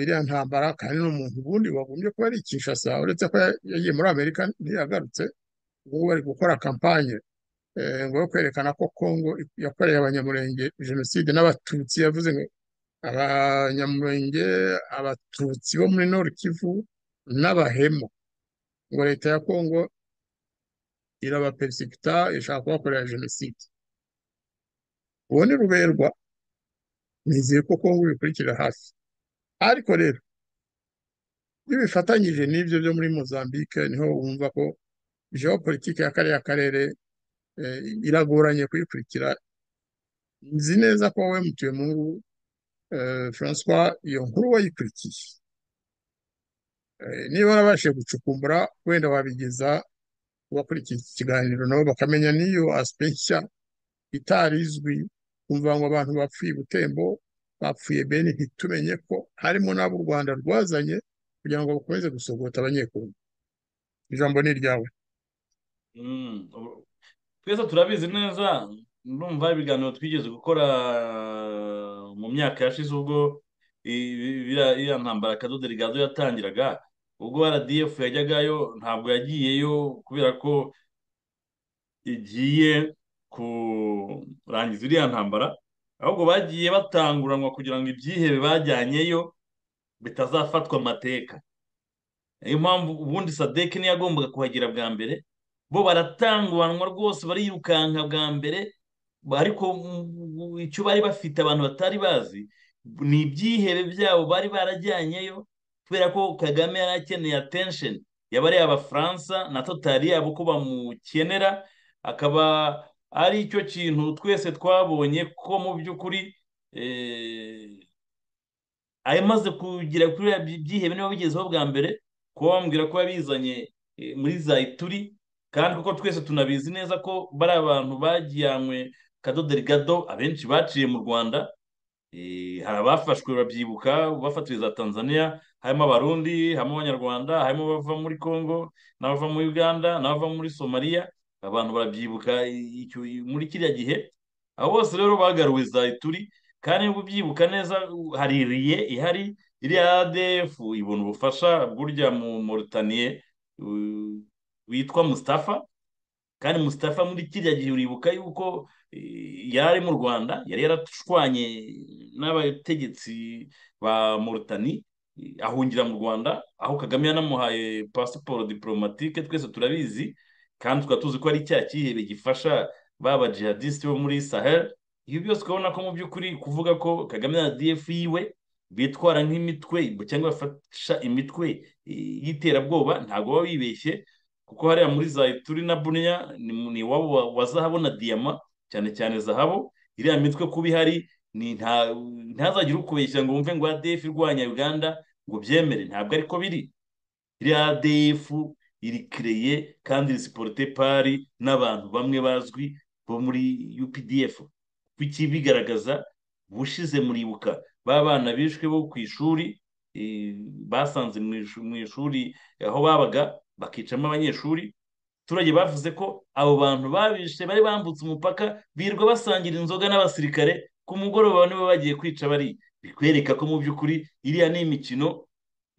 A: iriya ntambara kandi n'umuntu ubundi wagombye kuba ari Kinshasa uretse ko yagiye muri amerika ntiyagarutse ubwo bari gukora kampanye ngo yo kwerekana ko congo yakoreye abanyamurenge jenoside n'abatutsi yavuze ngo abanyamurenge abatutsi bo muri nord kivu n'abahemu ngo leta ya congo irabaperisiputa ishaka kubakorera jenoside uwo ni ruberwa nizeye ko congo bikurikira hafi ariko rero bifatanyije n'ibyo byo muri mozambique niho wumva ko politiki ya kariya karere eh, iragoranye kuyikurikira nzi neza ko wowe mutuyemungu eh, francois iyo nkuru wayikurikiye eh, niba warabashije gucukumbura wenda wabigeza wakurikiye iki kiganiro nabo bakamenya n'iyo aspe nshya itarizwi kumva ngo abantu bapfuye ubutembo bapfuye bene ntitumenye ko harimo n'abo u rwanda rwazanye kugira ngo bakomeze gusogota abanyekongo ijambo ni iryawe
B: hmm. twese turabizi neza numva ibiganiro twigeze gukora mu myaka yashize ubwo iriya ntambara akadodo rigazo yatangiraga ubwo rdf yajyagayo ntabwo yagiyeyo kubera ko igiye kurangiza iriya ntambara ahubwo bagiye batanguranwa kugira ngo ibyihebe bajyanyeyo bitazafatwa amateka niyo mpamvu ubundi sadeke niyo yagombaga kuhagera bwa mbere bo baratanguranwa rwose barirukanka bwa mbere ariko icyo bari bafite abantu batari bazi ni ibyihebe byabo bari barajyanyeyo kubera ko kagame yari akeneye atensheni yabareye abafaransa na totari yabo ko bamukenera akaba ari cyo kintu twese twabonye ko mu by'ukuri eh, amaze kugira kuri byihebe niba bigezeho bwa mbere kuba bambwira ko yabizanye eh, muri za ituri kandi kuko twese tunabizi neza ko bari abantu bajyanywe kadoderi gado abenshi baciye mu rwanda eh, hari abafashwe babyibuka bafatiwe za tanzania harimo abarundi harimo abanyarwanda harimo abava muri congo n'abava muri uganda n'abava muri somaliya abantu barabyibuka muri kiriya gihe abo bose rero bagaruwe za ituri kandi niba ubyibuka neza hari iriye ihari iriya adefu ibona ubufasha burya mu moritaniye witwa Mustafa kandi Mustafa muri kiriya gihe uribuka yuko yari ari mu rwanda yari yaratushwanye n'abategetsi ba moritani ahungira mu rwanda aho kagame yanamuhaye pasiporo diporomatike twese turabizi kandi tukaba tuzi ko ari cya cyihebe gifasha baba jihadisite bo muri sahel ibi byose ukabona ko mu by'ukuri kuvuga ko kagame na df yiwe bitwara nk'imitwe cyangwa bafasha imitwe y'iterabwoba ntabwo baba bibeshye kuko hariya muri za turi na Bunya ni iwabo wa zahabu na diyama cyane cyane zahabu iriya mitwe kuba ihari ntazagire ukubeshya ngo wumve ngo df irwanya uganda ngo byemere ntabwo ariko biri iriya df irikereye kandi risiporute pari n'abantu bamwe bazwi bo muri updf kuki bigaragaza bushize muribuka ba bana bishwe bo ku ishuri eh, basanze mu ishuri aho babaga bakicamo abanyeshuri abaturage bavuze ko abo bantu babishe bari bambutse umupaka birirwa basangira inzoga n'abasirikare ku mugoroba nibo bagiye kwica bari bikwereka ko mu by'ukuri iriya ni imikino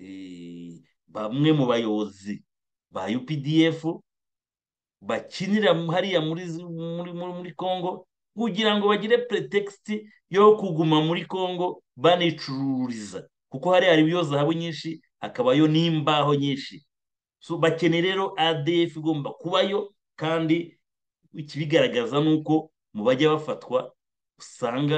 B: eh, bamwe mu bayobozi ba UPDF bakinira hariya muri muri congo kugira ngo bagire pretext yo kuguma muri congo banicururiza kuko hari hariyo zahabu nyinshi akabayo n'imbaho nyinshi so bakeneye rero adf igomba kubayo kandi ikibigaragaza ni mu bajya bafatwa usanga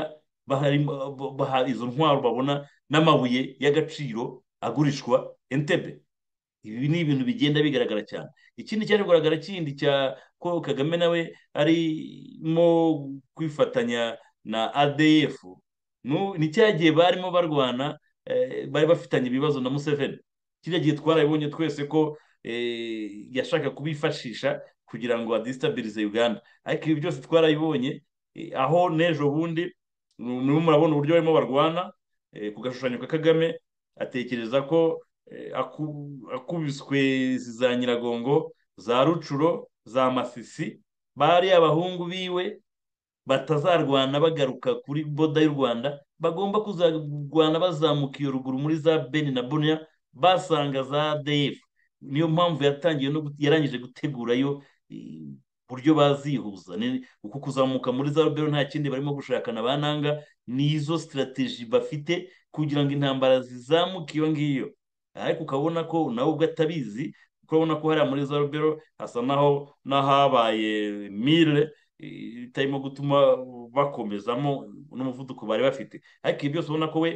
B: bahari izo ntwaro babona n'amabuye y'agaciro agurishwa entebe ibi ni ibintu bigenda bigaragara cyane ikindi cyari kugaragara kindi cya ko kagame nawe arimo kwifatanya na adf ni cya gihe barimo barwana eh, bari bafitanye ibibazo na museveni kiriya gihe twarabibonye twese ko eh, yashaka kubifashisha kugira ngo adisitabirize uganda ariko ibi byose twarabibonye eh, aho n'ejo bundi murabona uburyo barimo barwana ku gashushanyo ka kagame atekereza ko Eh, akubiswe za nyiragongo za rucuro za masisi bari abahungu biwe batazarwana bagaruka kuri boda y'u rwanda bagomba kuzarwana bazamuka iyo ruguru muri za beni na boniya basanga za defu niyo mpamvu yatangiye no yarangije gutegurayo buryo bazihuza uku kuzamuka muri za rubero nta kindi barimo gushakana ba nanga nizo sitarategi bafite kugira ngo intambara zizamuke iyo ngiyo ariko ukabona ko nawe ubwo atabizi kuko urabona ko hariya muri zorobero hasa naho n'ahabaye mire itarimo gutuma bakomezamo n'umuvuduko bari bafite ariko ibi byose ubona ko we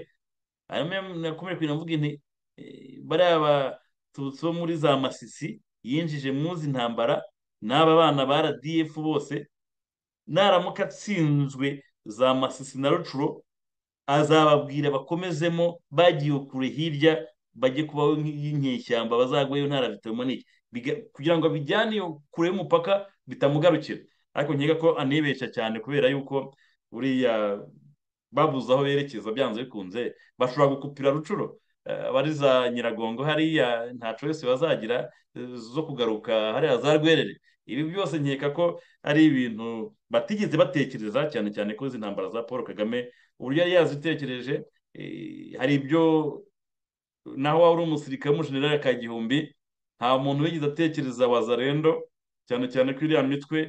B: nakomeje kugira mvuga inti eh, bariya batutsi bo muri za masisi yinjije muzi intambara n'aba bana ba rdf bose naramuka atsinzwe za masisi na rucuro azababwira bakomezemo bagiye kure hirya bajye kubaho y'inyeshyamba bazagweyo ntara vitamine kugira ngo abijyane kure y'umupaka bitamugarukira ariko nkeka ko anibeshya cyane kubera yuko uriya babuze aho berekeza byanze bikunze bashobora gukupira rucuro eh, abari za nyiragongo hariya nta wese bazagira eh, zo kugaruka hariya za rwerere ibi byose nkeka ko ari ibintu batigeze batekereza cyane cyane ko izi ntambara za paul kagame uburyo yari yazitekereje eh, hari ibyo naho waba uri umusirikare Ka Gihumbi nta muntu wigeze atekereza wazarendo cyane cyane ko iriya mitwe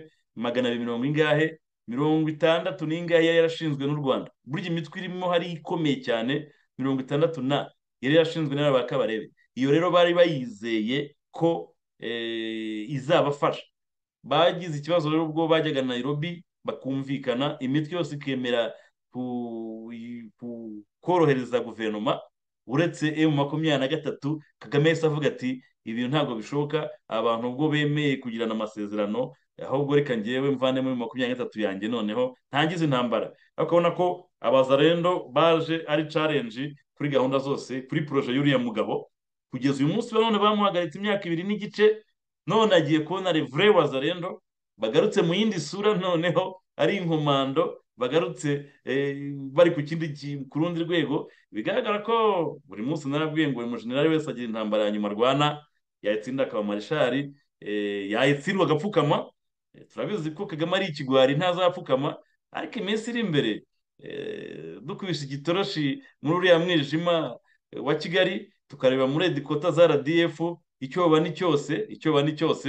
B: magana abiri mirongo ingahe mirongo itandatu n'ingahe yari yarashinzwe n'u rwanda burya imitwe irimo hari ikomeye cyane mirongo itandatu na yari yarashinzwe n'aba bakabarebe iyo rero bari bayizeye ko eh, izabafasha bagize ikibazo rero ubwo bajyaga na Nairobi bakumvikana imitwe yose ikemera korohereza guverinoma uretse emu makumyabiri na gatatu kagame yahise avuga ati ibintu ntabwo bishoboka abantu ubwo bemeye kugirana amasezerano ahubwo reka ngewe mvane muri makumyabiri na gatatu yanjye noneho ntangize intambara ukabona ko abazarendo baje ari carenji kuri gahunda zose kuri poroje y'uriya mugabo kugeza uyu munsi none bamuhagaritse imyaka ibiri n'igice none agiye kubona revure wazarendo bagarutse mu yindi sura noneho ari inkomando bagarutse eh, bari ku kindi ku rundi rwego bigaragara ko buri munsi narabwiye ngo buri mujenerali wese agira intambara ya nyuma arwana yayitsinda akaba marishari eh, yayitsindwa agapfukama eh, turabizi ko kagame ari ikigwari ntazapfukama ariko iminsi iri imbere dukubise igitoroshi muri uriya mwijima wa kigali tukareba muri edikota za rdf icyoba ni cyose icyoba ni cyose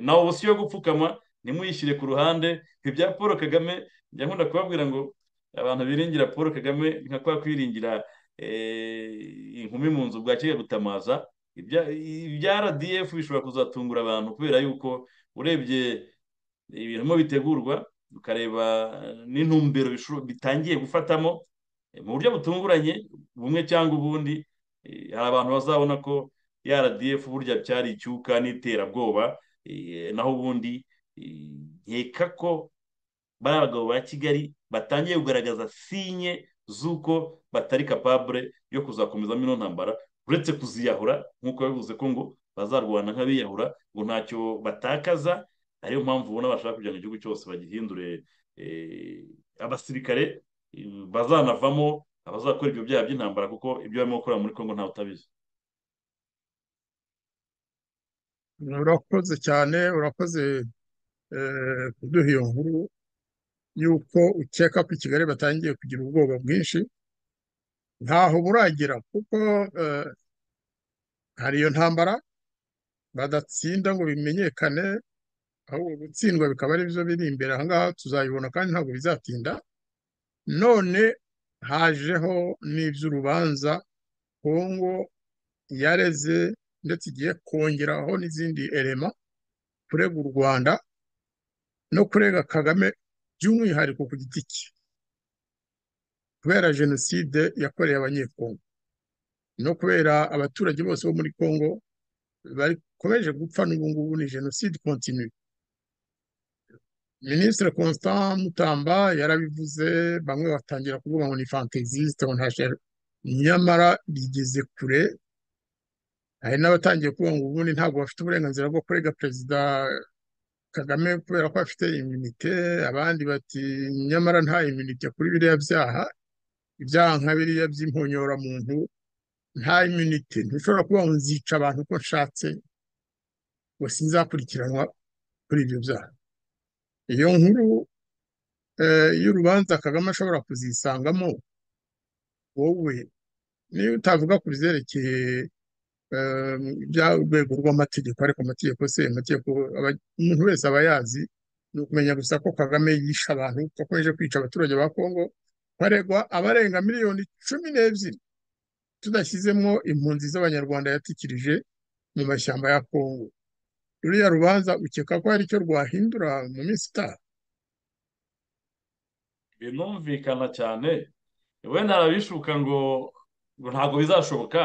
B: nawe ubusi yo gupfukama ntimuyishyire ku ruhande ibya paul kagame njya nkunda kubabwira ngo abantu biringira paul kagame nka kwa kwiringira eh, inkumi mu nzu bwakira gutamaza ibya rdf bishobora kuzatungura abantu kubera yuko urebye ibintu bitegurwa ukareba n'intumbero bitangiye gufatamo eh, mu buryo butunguranye bumwe cyangwa ubundi eh, hari abantu bazabona ko ya rdf burya byari icyuka n'iterabwoba naho ubundi nkeka ko bari abagabo ba kigali batangiye kugaragaza sinye z'uko batari kapabure yo kuzakomezamo ino ntambara uretse kuziyahura nk'uko yabivuze ko ngo bazarwana nk'abiyahura ngo ntacyo batakaza ariyo mpamvu ubona bashaka kugira ngo igihugu cyose bagihindure eh, abasirikare bazanavamo abazakora ibyo byaha by'intambara kuko ibyo barimo gukora muri congo ntawe utabizi
A: urakoze cyane urakoze eh, kuduha iyo nkuru yuko ukeka ko Kigali batangiye kugira ubwoba bwinshi ntaho buragira kuko eh, hari iyo ntambara badatsinda ngo bimenyekane ahubwo gutsindwa bikaba ari byo biri imbere aha ngaha tuzayibona kandi ntabwo bizatinda none hajeho n'iby'urubanza kongo yareze ndetse igiye kongeraho n'izindi erema kurega u rwanda no kurega kagame by'umwihariko ku giti cye kubera jenoside yakoreye abanyekongo no kubera abaturage bose bo muri kongo bakomeje gupfa n'ubu ni jenoside kontinu minisitiri constant mutamba yarabivuze bamwe batangira kuvuga ngo ni fantezisite ngo nyamara rigeze kure hari n'abatangiye kuvuga ngo ubundi ntabwo bafite uburenganzira bwo kurega perezida kagame kubera ko afite iminite abandi bati nyamara nta iminite kuri biriya byaha ibyaha nka biriya muntu nta iminite ntishobora kuba nzica abantu uko nshatse ngo sinzakurikiranwa kuri ibyo byaha iyo nkuru eh, y'urubanza kagame ashobora kuzisangamo wowe niba utavuga ku byerekeye bya by'urwego rw'amategeko ariko amategeko se amategeko umuntu wese aba yazi ni ukumenya gusa ko kagame yishe abantu ko kwica abaturage ba kongo baregwa abarenga miliyoni cumi n'ebyiri tudashyizemo impunzi z'abanyarwanda yatikirije mu mashyamba ya kongo ruriya rubanza ukeka ko hari icyo rwahindura mu minsi itaha
B: birumvikana cyane wenda arabishuka ngo ntabwo bizashoboka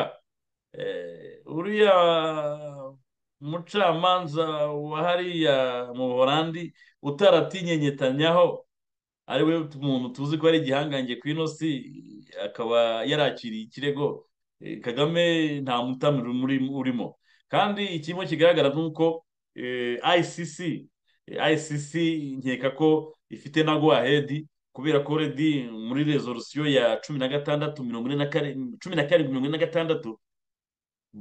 B: Eh, uriya mucamanza wa hariya mu burandi utaratinye nyetanyaho ari we muntu tuzi ko ari igihangange ku ino si akaba yarakiriye ikirego eh, kagame nta mutamiro urimo kandi ikirimo kigaragara ni uko eh, icc icc nkeka ko ifite na guwahedi kubera ko redi muri rezorusiyo ya cumi na gatandatu mirongo ine na karindwi mirongo ine na gatandatu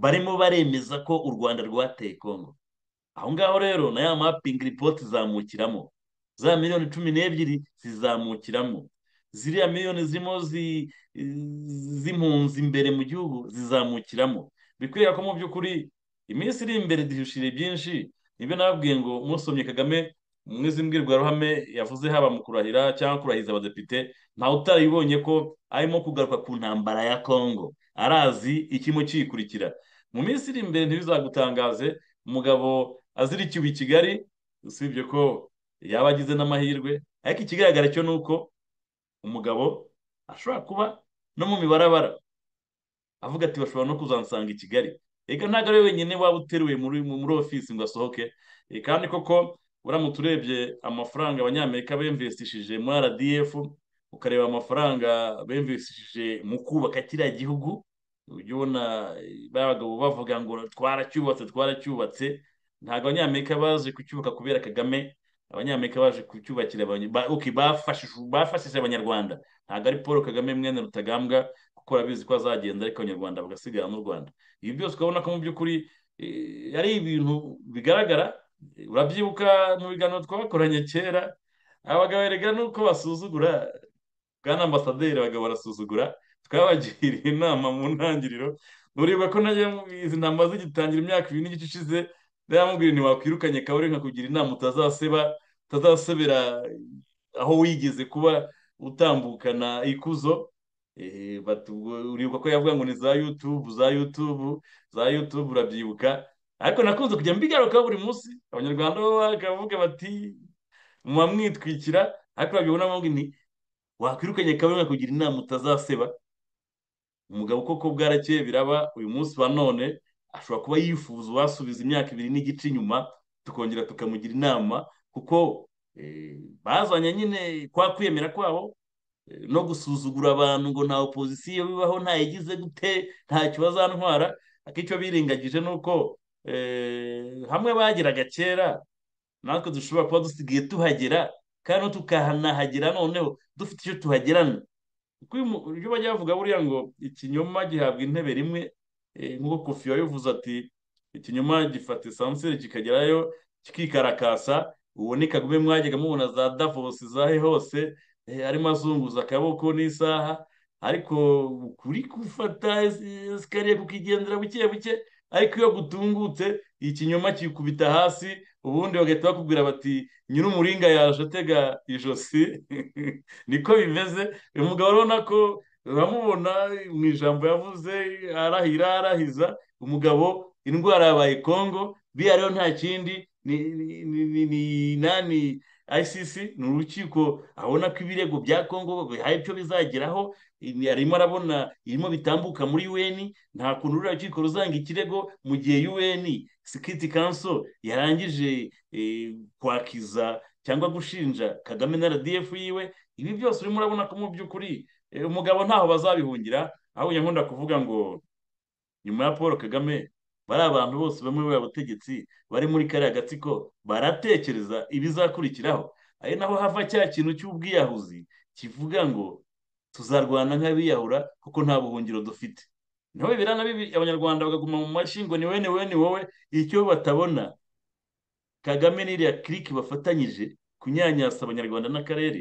B: barimo baremeza ko u rwanda rwateye kongo aho ngaho rero na ya mapingi ripoti zamukiramo za miliyoni cumi n'ebyiri zizamukiramo ziriya miliyoni zirimo z'impunzi imbere mu gihugu zizamukiramo bikwiriye ko mu by'ukuri iminsi iri imbere duhishije byinshi nibyo nababwiye ngo musomye kagame muri izi yavuze haba mu kurahira cyangwa kurahiza abadepite ntawe utarayibonye ko arimo kugaruka ku ntambara ya kongo arazi ikirimo kiyikurikira mu minsi iri imbere ntibizagutangaze umugabo azirikiwe i kigali usibye ko yaba agize n'amahirwe ariko ikigaragara cyo ni uko umugabo ashobora kuba no mu mibarabara avuga ati bashobora no kuzansanga i kigali reka ntabwo ari wenyine waba uteruye muri ofisi ngo asohoke kandi koko uramutse urebye amafaranga abanyamerika bemvestishije muri rdf ukareba amafaranga bemvishije mu kubaka kiriya gihugu ujya ubona bagabo bavuga ngo twaracyubatse twaracyubatse ntabwo abanyamerika baje kucyubaka kubera kagame abanyamerika baje kucyubakira bafashije abanyarwanda ntabwo ari paul kagame mwene rutagambwa kuko urabizi ko azagenda ariko abanyarwanda bagasigara mu rwanda ibi byose ukabona ko mu by'ukuri eh, ari ibintu bigaragara urabyibuka mu biganiro twakoranye kera abagabo erega nuko basuzugura bwana ambasaderi bagabo barasuzugura twabagiriye inama mu ntangiriro nuriba ko izi ntama zigitangira imyaka ibiri n'igice ishize ndamubwira ntiwakwirukanye kabari nkakugira inama utazaseba utazasebera aho wigeze kuba utambukana ikuzo uribuka ko yavuga ngo ni za yutubu za yutubu za yutubu urabyibuka ariko nakunze kujya mbigaruka buri munsi abanyarwanda bo bakavuga bati mwamwitwikira ariko urabibona nti wakwirukanye kabone kugira inama utazaseba umugabo koko bwarakeye biraba uyu munsi wa none ashobora kuba yifuza uwasubiza imyaka ibiri n'igice inyuma tukongera tukamugira inama kuko eh, bazanye nyine kwa kwemera kwabo eh, no gusuzugura abantu ngo nta opozisiyo bibaho ntayigize gute ntacyo bazantwara akicyo birengagije ni uko eh, hamwe bagiraga kera natwe dushobora kuba dusigaye tuhagera kandi tukahanahagera noneho dufite icyo tuhagirana ibyo bajya bavuga buriya ngo ikinyoma gihabwa intebe rimwe eh, nk'uko kofi wabivuze ati ikinyoma gifata esanseri kikagerayo kikikarakasa uwo ni kagame mwajyaga mubona za davosi zahe hose eh, arimo azunguza akaboko n'isaha ariko kuri gufata esikariye kukigendera buke buke ariko iyo gutungutse ikinyoma kikubita hasi ubundi bagahita bakubwira bati nyir'umuringa yaje atega ijosi niko bimeze uyu mugabo urabona ko uramubona mu ijambo yavuze arahira arahiza umugabo indwara yabaye kongo biriya rero nta kindi ni nani ICC ni urukiko abona ko ibirego bya kongo hari icyo bizageraho arimo arabona irimo bitambuka muri un nta kuntu ruriya rukiko ruzanga ikirego mu gihe un sikiriti kanso yarangije e, kwakiza cyangwa gushinja kagame na rdf yiwe ibi byose urimo urabona ko mu by'ukuri e, umugabo ntaho bazabihungira aho nkunda kuvuga ngo nyuma ya paul kagame bari abantu bose bamwe muri butegetsi bari muri kariya gatsiko baratekereza ibizakurikiraho ari naho hava cya kintu cy'ubwiyahuzi kivuga ngo tuzarwana nk'abiyahura kuko nta buhungiro dufite niho bibera bibi abanyarwanda bagaguma mu mashingo ni wene wene wowe icyo batabona kagame n'iriya kiriki bafatanyije kunyanyasa abanyarwanda n'akarere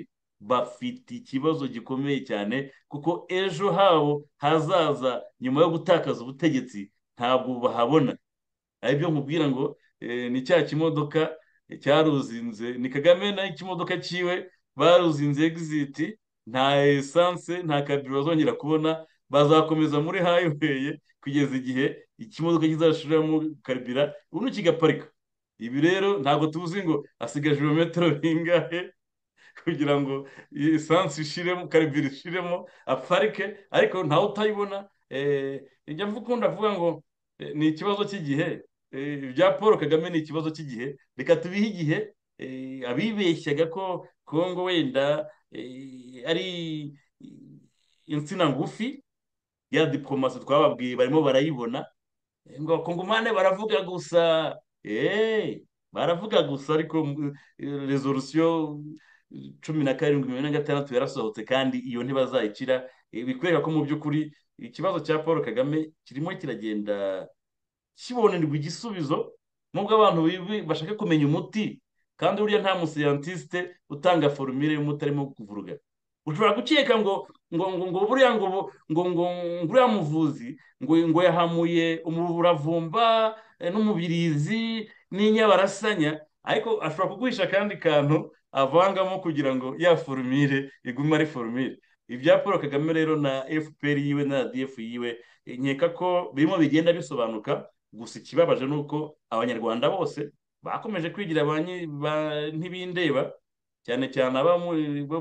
B: bafite ikibazo gikomeye cyane kuko ejo habo hazaza nyuma yo gutakaza ubutegetsi ntabwo bahabona aribyo mubwira ngo eh, ni cya kimodoka cyaruzinze ni kagame n'ikimodoka cyiwe baruzinze egiziti nta esanse nta kabiri bazongera kubona bazakomeza muri hayiweyi kugeza igihe ikimodoka kizashiramo karibira ubundi kigaparika ibi rero ntabwo tuzi ngo asigaje ibirometero bingahe kugira ngo esansi ishiremo karibira ishiremo aparike ariko ntawe utayibona eh, njya mvukunda avuga ngo eh, ni ikibazo cy'igihe eh, ibya paul kagame ni ikibazo cy'igihe reka tubihe igihe abibeshyaga ko kongo wenda ari insina ngufi ya diporomasi twababwiye barimo barayibona ngo abakongomane baravuga gusa eh, baravuga gusa ariko rezorusiyo cumi na karindwi mirongo ine na gatandatu yarasohotse kandi iyo ntibazayikira eh, bikwereka ko mu by'ukuri ikibazo cya paul kagame kirimo kiragenda kibonerwa igisubizo nubwo abantu bashaka kumenya umuti kandi buriya nta musiyantisite utanga forumire y'umuti arimo kuvuruga ushobora gukeka ngo ngo ngo buriya ngo ngo ngo buriya muvuzi ngo ngo yahamuye umuburavumba eh, n'umubirizi n'inyabarasanya ariko ashobora kuguhisha akandi kantu avangamo kugira ngo ya forumire igume ari forumire ibya paul kagame rero na fpr yiwe na rdf yiwe nkeka ko birimo bigenda bisobanuka gusa ikibabaje ni uko abanyarwanda bose bakomeje kwigira ba ntibindeba cyane cyane abo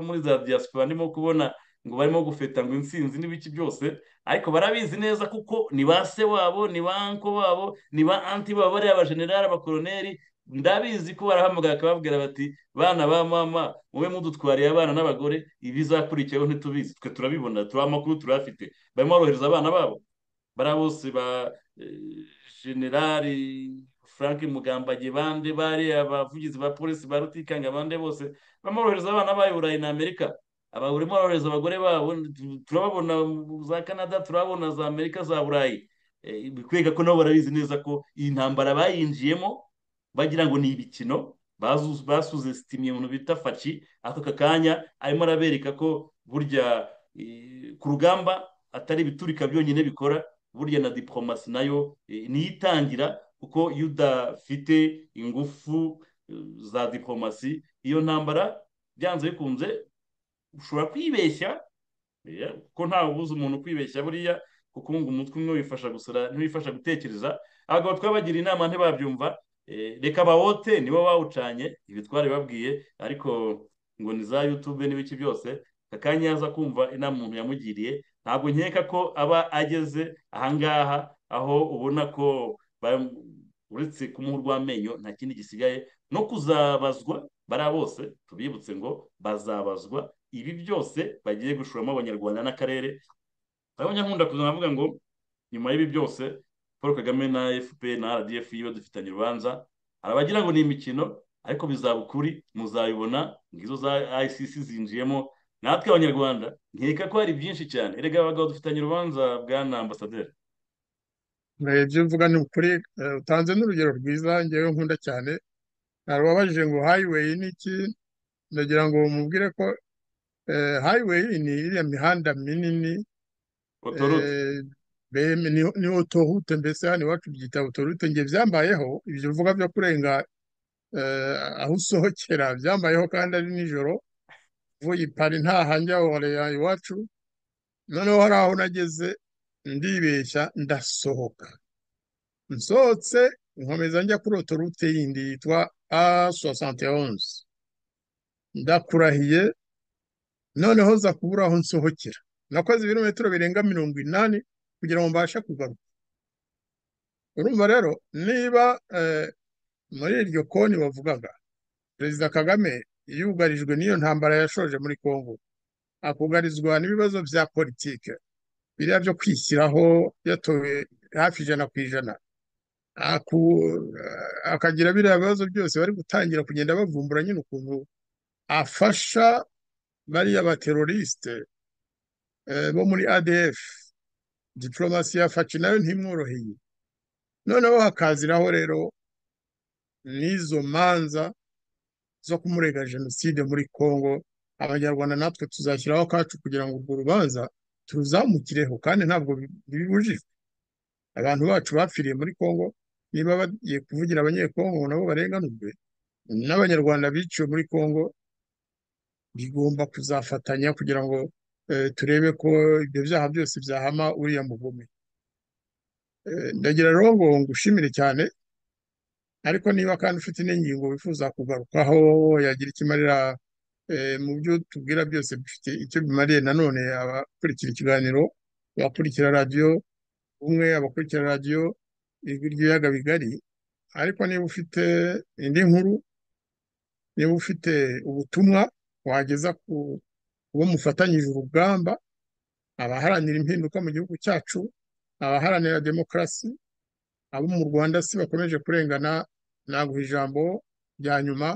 B: muri za diaspora ndimo kubona ngo barimo gufeta ngo insinzi n'ibiki byose ariko barabizi neza kuko ni ba se wabo ni ba anko wabo ni ba anti babo bariya abajenerali abakoroneri ndabizi ko barahamagara akababwira bati bana ba mama mube mudutwariye abana n'abagore ibizakurikiyeho ntitubizi twe turabibona turi amakuru turafite barimo barohereza abana babo bariya bose ba eh, generali frank mugambage bande bari abavugizi ba polisi ba rutikanga bande bose bamorohereza abana bayo burayi na amerika abagore borohereza abagore babo turababona za canada turabona za amerika za burayi bikwereka eh, ko nabo barabizi neza ko iyi ntambara bayinjiyemo bagira ngo ni ibikino basuze sitima ibintu bita faci aka kanya arimo arabereka ko burya eh, ku rugamba atari ibiturika byonyine bikora burya na diporomasi nayo eh, niyo itangira kuko iyo udafite ingufu eh, za diplomasi iyo ntambara byanze bikunze ushobora kwibeshya eh, kuko ntabuze umuntu kwibeshya buriya kuko ngo umutwe umwe wifasha gusura ntiwifasha gutekereza abagabo twabagira inama ntibabyumva eh, reka bawote nibo bawucanye ibi babwiye ariko ngo ni za yutube n'ibiki byose akanya yaza kumva inama umuntu yamugiriye ntabwo nkeka ko aba ageze ahangaha aho ubona ko uretse kumuha urw'amenyo nta kindi gisigaye no kuzabazwa bariya bose tubibutse ngo bazabazwa ibi byose bagiye gushoramo abanyarwanda n'akarere abanyankunda kuzana avuga ngo nyuma y'ibi byose paul kagame na fpr na rdf yiwe dufitanye urubanza hari abagira ngo ni imikino ariko bizaba ukuri muzabibona ngizo za icc zinjiyemo natwe abanyarwanda nkeka ko hari byinshi cyane erega abagabo dufitanye urubanza bwa na ambasaderi
A: ibyo uvuga ni ukuri eh, utanze n'urugero rwiza ngewe nkunda cyane hari uwabajije ngo highway ni iki ndagira ngo mubwire ko eh, highway ni iriya mihanda minini eh, ni otorute mbese hano iwacu byita otorute ngiye byambayeho ibyo bivuga byo kurenga aho usohokera byambayeho kandi ari nijoro vuye i pari wareya iwacu noneho hari aho nageze ndibeshya ndasohoka nsohotse nkomeza njya kuri otorute yindi yitwa a sosante onze ndakurahiye noneho nza kubura aho nsohokera nakoze ibirometero birenga mirongo inani kugira ngo mbashe kugaruka urumva rero niba eh, muri iryo koni bavugaga perezida kagame yugarijwe n'iyo ntambara yashoje muri congo akugarizwa n'ibibazo bya politiki biriya byo kwishyiraho yatowe hafi ijana ku ijana akagira biriya bibazo byose bari gutangira kugenda bavumbura nyine ukuntu afasha bariya baterorisite eh, bo muri adf diporomasi ya faci nayo ntimworoheye noneho hakaziraho rero n'izo manza zo kumurega jenoside muri congo abanyarwanda natwe tuzashyiraho akacu kugira ngo urwo rubanza tuzamukireho kandi ntabwo bibujijwe abantu bacu bapfiriye muri congo niba bagiye kuvugira abanyekongo nabo barenganurwe n'abanyarwanda biciwe muri congo bigomba kuzafatanya kugira ngo eh, turebe ko ibyo byaha byose byahama uriya mugome eh, ndagira rero ngo ngushimire cyane ariko niba kandi ufite n'ingingo wifuza kugarukaho yagira ikimarira Eh, mu byo tubwira byose bifite icyo bimariye nanone abakurikira ikiganiro abakurikira radiyo umwe abakurikira radiyo ijwi bigari ariko niba ufite indi nkuru niba ufite ubutumwa wageza ku bo mufatanyije urugamba abaharanira impinduka mu gihugu cyacu abaharanira demokarasi abo mu rwanda si bakomeje kurengana naguha ijambo rya nyuma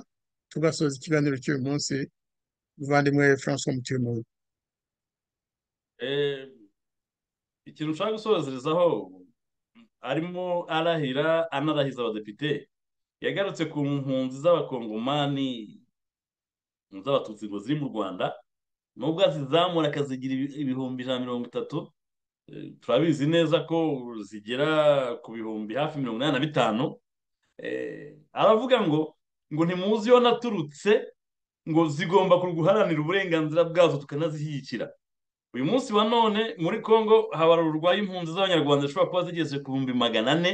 A: tugasoza ikiganiro cy'uyu munsi muvandimwe francois mutimuri
B: e, ikintu ushaka gusobanuzaho arimo arahira anarahiza abadepite yagarutse ku mpunzi z'abakongomani z'abatutsi ngo ziri mu rwanda nubwo azizamura akazigira ibihumbi ijana mirongo itatu e, turabizi neza ko zigera ku bihumbi hafi mirongo inani na bitanu e, aravuga ngo ngo ntimuzi iyo naturutse ngo zigomba guharanira uburenganzira bwazo tukanazishyigikira uyu munsi wa none muri congo habarurwa impunzi z'abanyarwanda zishobora kuba zigeze ku bihumbi magana ane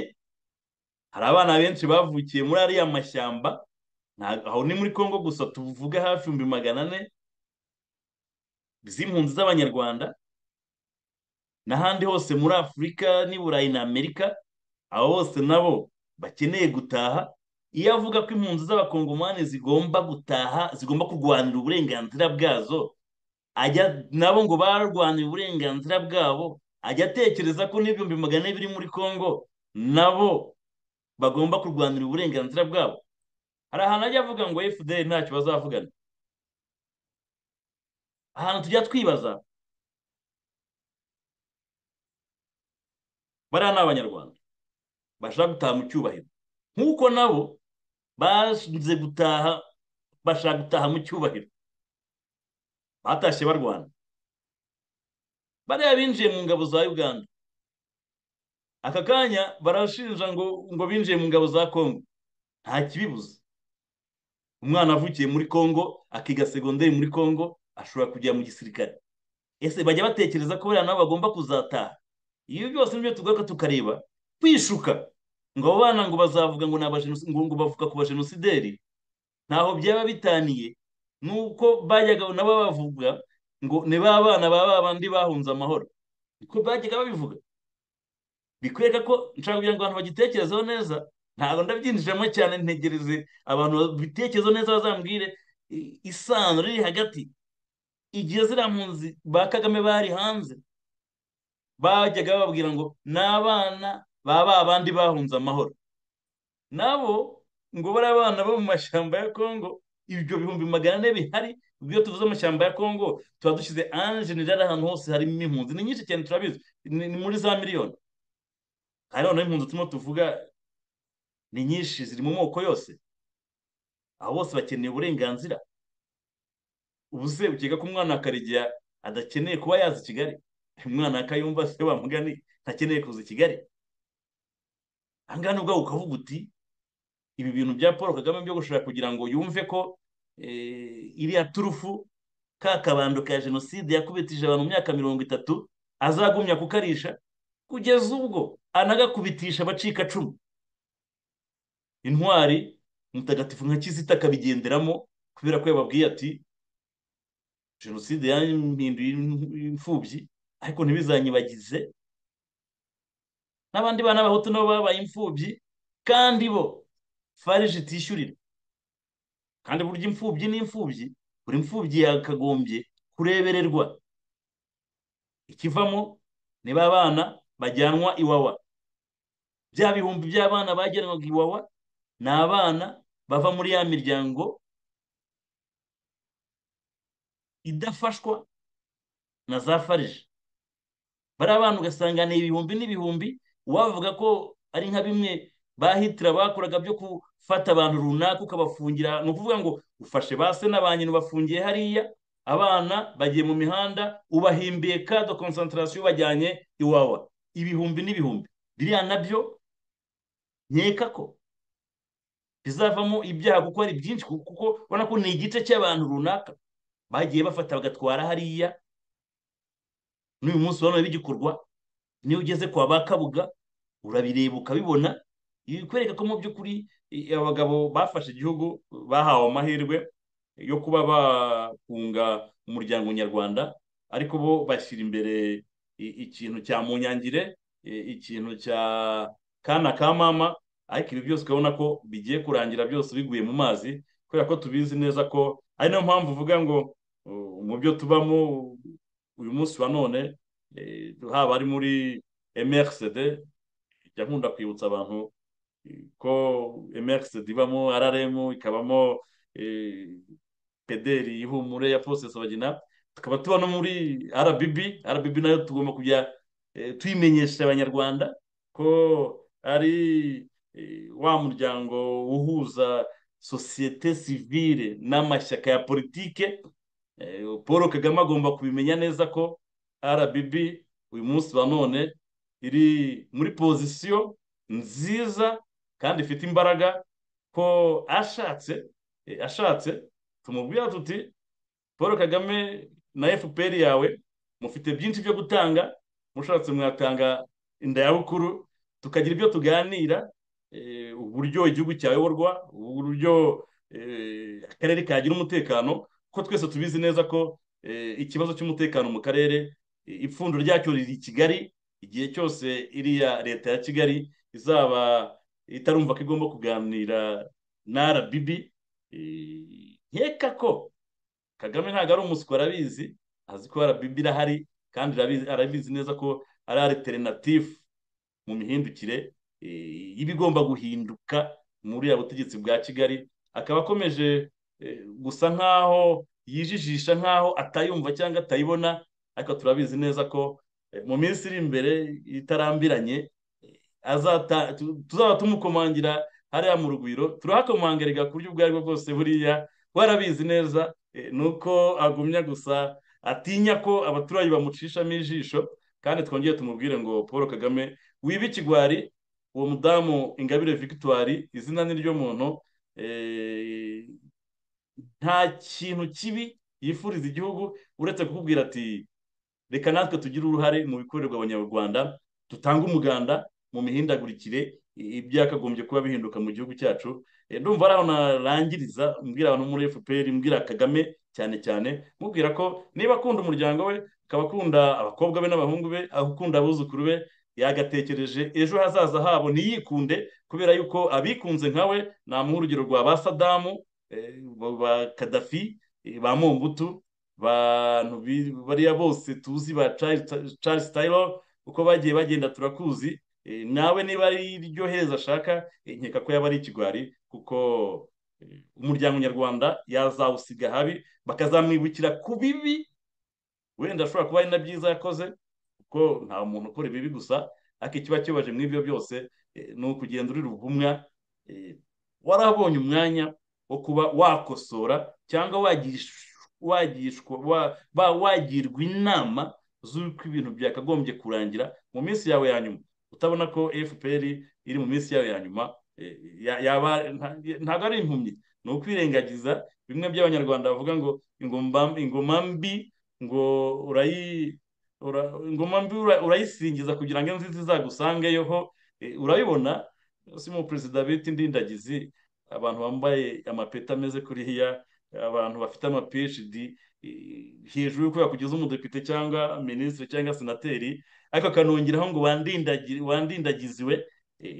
B: hari abana benshi bavukiye muri ariya mashyamba aho ni muri congo gusa tuvuge hafi ibihumbi magana ane z'impunzi z'abanyarwanda n'ahandi hose muri afurika n'i burayi na amerika abo bose nabo bakeneye gutaha iyo avuga ko impunzi z'abakongomani zigomba gutaha zigomba kurwanira uburenganzira bwazo ajya nabo ngo barwanira uburenganzira bwabo ajya atekereza ko n'ibihumbi magana biri muri congo nabo bagomba kurwanira uburenganzira bwabo hari ahantu ajya avuga ngo efuperi ntacyo bazavugana ahantu tujya twibaza bariya ni abanyarwanda bashaka gutaha mu cyubahiro nk'uko nabo banze gutaha bashaka gutaha mu cyubahiro batashye barwana bariya binjiye mu ngabo za uganda aka kanya barashinja ngo ngo binjiye mu ngabo za kongo nta kibibuze umwana avukiye muri kongo akiga segonderi muri kongo ashobora kujya mu gisirikare ese bajya batekereza ko buriya nabo bagomba kuzataha iyo byose nibyo tugaruka tukareba kwishuka ngo abo bana ngo bazavuga ngo ngo bavuga ku bajenosideri ntaho byaba bitaniye nuko bajyaga nabo bavuga ngo ni ba bana ba ba bandi bahunze amahoro niko bajyaga babivuga bikwereka ko nshaka kugira ngo abantu bagitekerezeho neza ntabwo ndabyinjiramo cyane ntegereze abantu babitekerezeho neza bazambwire isano riri hagati igihe ziriya mpunzi ba kagame bari hanze bajyaga bababwira ngo ni abana baba abandi bahunze amahoro nabo ngo bari abana bo mu mashyamba ya kongo ibyo bihumbi magana ane bihari iyo tuvuze amashyamba ya kongo tuba dushyize anjenirari ahantu hose harimo impunzi ni nyinshi cyane turabizi ni muri za miliyoni hari noneho impunzi turimo tuvuga ni nyinshi ziri mu moko yose abo bose bakeneye uburenganzira ubuze ukeka ko umwana wa adakeneye kuba yaza i kigali umwana akayumva se wamugani ntakeneye kuza i kigali ahangaha ubwawe ukavuga uti ibi bintu bya paul kagame byo gushaka kugira ngo yumve ko eh, iriya turufu ka kabando ka jenoside yakubitije abantu mu myaka mirongo itatu azagumya kukarisha kugeza ubwo anagakubitisha abacika cumu intwari mutagatifu nka kizita akabigenderamo kubera ko yababwiye ati jenoside yampinduye imfubyi ariko ntibizanyibagize n'abandi bana b'abahutu nabo babaye imfubyi kandi bo farije itishyurira kandi burya imfubyi n'imfubyi buri mfubyi yakagombye kurebererwa ikivamo ni ba bana bajyanwa iwawa bya bihumbi by'abana bajyanwaga iwawa ni abana bava muri ya miryango idafashwa na za farije bari abantu ugasanga ni ibihumbi n'ibihumbi uwavuga ko ari nka bimwe bahitira bakoraga byo gufata abantu runaka ukabafungira ni ukuvuga ngo ufashe base na ba nyina ubafungiye hariya abana bagiye mu mihanda ubahimbiye kado konsantarasiyo ubajyanye iwawa ibihumbi n'ibihumbi biriya nabyo nkeka ko bizavamo ibyaha kuko ari byinshi kuko ubona ko ni igice cy'abantu runaka bagiye bafata bagatwara hariya n'uyu munsi ubona bigikorwa niyo ugeze kwa ba kabuga urabireba ukabibona bikwereka ko mu by'ukuri abagabo bafashe igihugu bahawe amahirwe yo kuba bakunga umuryango nyarwanda ariko bo bashyira imbere ikintu cya munyangire ikintu cya kana ka mama ariko ibi byose ukabona ko bigiye kurangira byose biguye mu mazi kubera ko tubizi neza ko ari nayo mpamvu uvuga ngo mu byo tubamo uyu munsi wa none haba ari muri emerisede ijya nkunda kwibutsa abantu ko emerisede ibamo araremu ikabamo eh, pederi ihumure ya porosesi bagina tukaba tuba no muri arabibi arabibi nayo tugomba kujya eh, tuyimenyesha abanyarwanda ko ari eh, wa muryango uhuza sosiyete sivire n'amashyaka ya politike paul kagame agomba kubimenya neza ko rbb uyu munsi wa none iri muri pozisiyo nziza kandi ifite imbaraga ko ashatse eh, ashatse tumubwira tuti paul kagame na fpr yawe mufite byinshi byo gutanga mushatse mwatanga inda ya bukuru tukagira ibyo tuganira eh, uburyo igihugu cyayoborwa uburyo eh, akarere kagira umutekano ko twese tubizi neza ko ikibazo cy'umutekano mu karere ipfundo ryacyo riri i kigali igihe cyose iriya leta ya kigali izaba itarumva ko igomba kuganira na rbb nkeka ko kagame ntabwo ari umuswa arabizi azi ko rbb irahari kandi arabizi neza ko ari alternative mu mihindukire eh, y'ibigomba guhinduka muri ya butegetsi bwa kigali akaba akomeje eh, gusa nk'aho yijijisha nk'aho atayumva cyangwa atayibona ariko turabizi neza ko eh, mu minsi iri imbere itarambiranye eh, tuzaba tumukomangira hariya mu rugwiro turahakomangarira ku buryo ubwo aribwo bwose buriya warabizi neza eh, ni uko agumya gusa atinya ko abaturage bamucishamo ijisho kandi twongere tumubwire ngo paul kagame wiba ikigwari uwo mudamu ingabire victoire izina ni ryo muntu nta kintu kibi yifuriza igihugu uretse kukubwira ati reka natwe tugire uruhare mu bikorerwa abanyarwanda dutanga umuganda mu mihindagurikire ibyakagombye kuba bihinduka mu gihugu cyacu eh, ndumva ari aho narangiriza mbwira abantu muri fpr mbwira kagame cyane cyane mubwira ko niba akunda umuryango we akaba akunda abakobwa be n'abahungu be akunda abuzukuru be yagatekereje ejo hazaza habo ntiyikunde kubera yuko abikunze nkawe namuha urugero rwa ba sadamu eh, ba kadafi eh, ba mumbutu bantu bariya bose tuzi ba Charles Taylor uko bagiye bagenda turakuzi eh, nawe niba ari iryo heza ashaka eh, nkeka ko yaba ari ikigwari kuko eh, umuryango nyarwanda yazawusiga habi bakazamwibukira ku bibi wenda ashobora kuba ari na byiza yakoze kuko nta muntu ukora ibibi gusa ariko ikiba kibaje mu ibyo byose ni ukugenda urira ubumwa wari umwanya wo kuba wakosora cyangwa wagira wagirwa inama z'uko ibintu byakagombye kurangira mu minsi yawe ya nyuma utabona ko fpr iri mu minsi yawe ya nyuma eh, ntabwo ari impumyi ni ukwirengagiza bimwe by'abanyarwanda bavuga ngo ingoma mbi ngo mbi urayisingiza kugira ngo inzizi izagusangeyeho eh, urabibona si mu perezida bita indindagizi abantu bambaye amapeta ameze kuriya abantu bafite ama phd hejuru y'uko yakugeza umudepite cyangwa minisitiri cyangwa senateri ariko akanongeraho ngo wandindagiziwe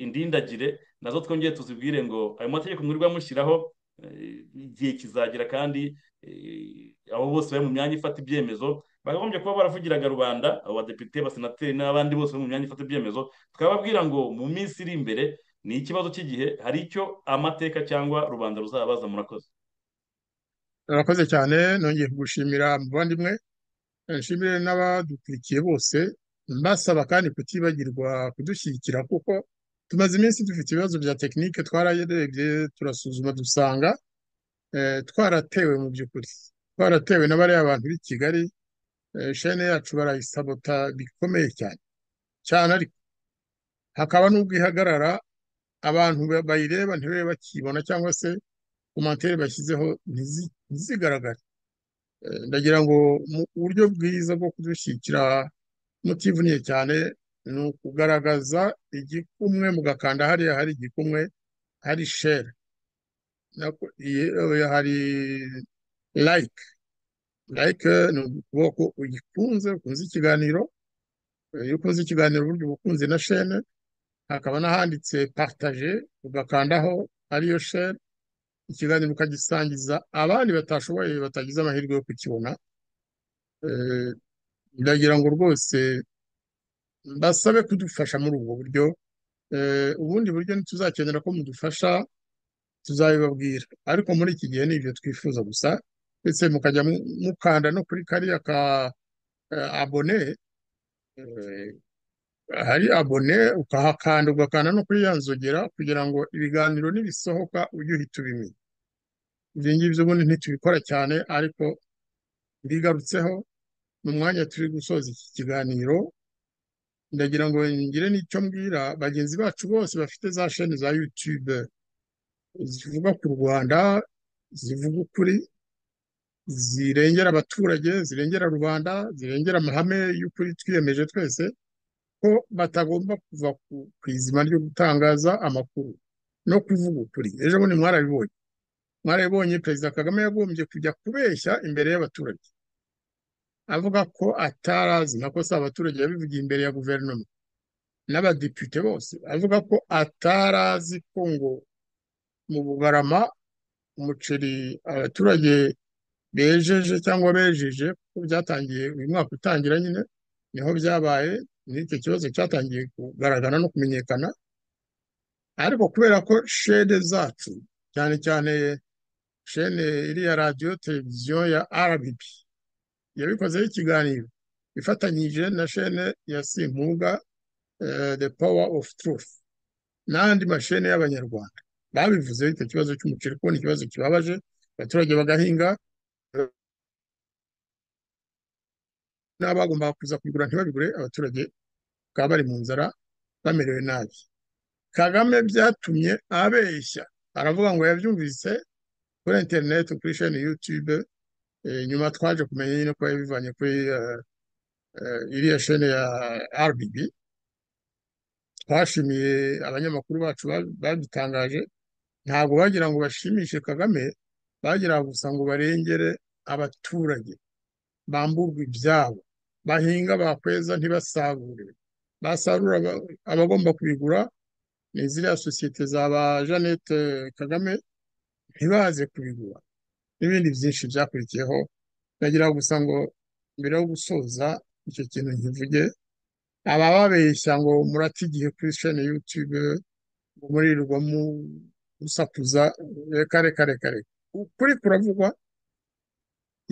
B: indindagire nazo twongeye tuzibwire ngo ayo mategeko mwirirwa mushyiraho eh, igihe kizagera kandi eh, abo bose bari mu myanya ifata ibyemezo bagombye kuba baravugiraga rubanda abo badepite abasenateri n'abandi bose bari mu myanya ifata ibyemezo tukababwira ngo mu minsi iri imbere ni ikibazo cy'igihe hari icyo amateka cyangwa rubanda ruzabaza murakoze
A: murakoze cyane nongeye kugushimira muvandimwe nshimire n'abadukurikiye bose mbasaba kandi kutibagirwa kudushyigikira kuko tumaze iminsi dufite ibibazo bya tekinike twararebye turasuzuma dusanga eh, twaratewe mu by'ukuri twaratewe na bantu b'i kigali eh, shene yacu barayisabota bikomeye cyane cyane ariko hakaba n'ubwo ihagarara abantu bayireba ntibebe bakibona cyangwa se komantere bashyizeho zigaragara eh, ndagira ngo uburyo bwiza bwo kudushyigikira mutivuniye cyane ni ukugaragaza igikumwe mugakanda hariya hari igikumwe hari shere hari like like eh, ni ukuboko ugikunze ukunze ikiganiro eh, iyo ukunze ikiganiro uburyo ubukunze na shene hakaba n'ahanditse partage ugakandaho ariyo shene ikiganiro mukagisangiza abandi batashoboye batagize amahirwe yo kukibona eh, ndagira ngo rwose basabe kudufasha muri ubwo buryo eh, ubundi buryo ntituzakenera ko mudufasha tuzabibabwira ariko muri iki gihe ni ibyo twifuza gusa ndetse mukajya mukanda no kuri kariya ka eh, abone hari abone ukahakanda ugakanda no kuri ya nzogera kugira ngo ibiganiro nibisohoka ujye uhita ubimenya ibyo ngibyo ubundi ntitubikora cyane ariko mbigarutseho mu mwanya turi gusoza iki kiganiro ndagira ngo ngire n'icyo mbwira bagenzi bacu bose bafite za sheni za yutube zivuga ku rwanda zivuga ukuri zirengera abaturage zirengera rubanda zirengera amahame y'ukuri twiyemeje twese ko batagomba kuva ku izima ryo gutangaza amakuru no kuvuga ukuri ejo bundi mwarabibonye mwarabibonye perezida kagame yagombye kujya kubeshya imbere y'abaturage avuga ko atarazi nako si abaturage yabivugiye imbere ya guverinoma n'abadepite bose avuga ko atarazi ko ngo mu bugarama umuceri abaturage bejeje cyangwa bejeje ko byatangiye uyu mwaka utangira nyine niho byabaye muri kibazo cyatangiye kugaragara no kumenyekana ariko kubera ko shede zacu cyane cyane shene iriya radiyo televiziyo ya rbp yabikozeho ikiganiro ifatanyije na shene ya simpuga eh, the power of truth n'andi mashene y'abanyarwanda babivuzeho icyo kibazo cy'umuceri kubona ikibazo kibabaje abaturage bagahinga n'abagombaga kuza kubigura ntibabigure abaturage bakaba bari mu nzara bamerewe nabi kagame byatumye abeshya aravuga ngo yabyumvise kuri interineti kuri sheni yutube eh, nyuma twaje kumenya nyine ko yabivanye kuri eh, eh, iriya sheni ya RBB twashimiye abanyamakuru bacu babitangaje ntabwo bagira ngo bashimishe kagame bagira gusa ngo barengere abaturage bamburwe ibyabo bahinga bakweza ntibasarure basarura abagomba kubigura ni ziriya sosiyete za ba jeannette kagame ntibaze kubigura n'ibindi byinshi byakurikiyeho ndagira gusa ngo mbere yo gusoza icyo kintu nkivuge babeshya ngo murate igihe kuri shene yutube umurirwa musakuza reka reka reka ukuri kuravugwa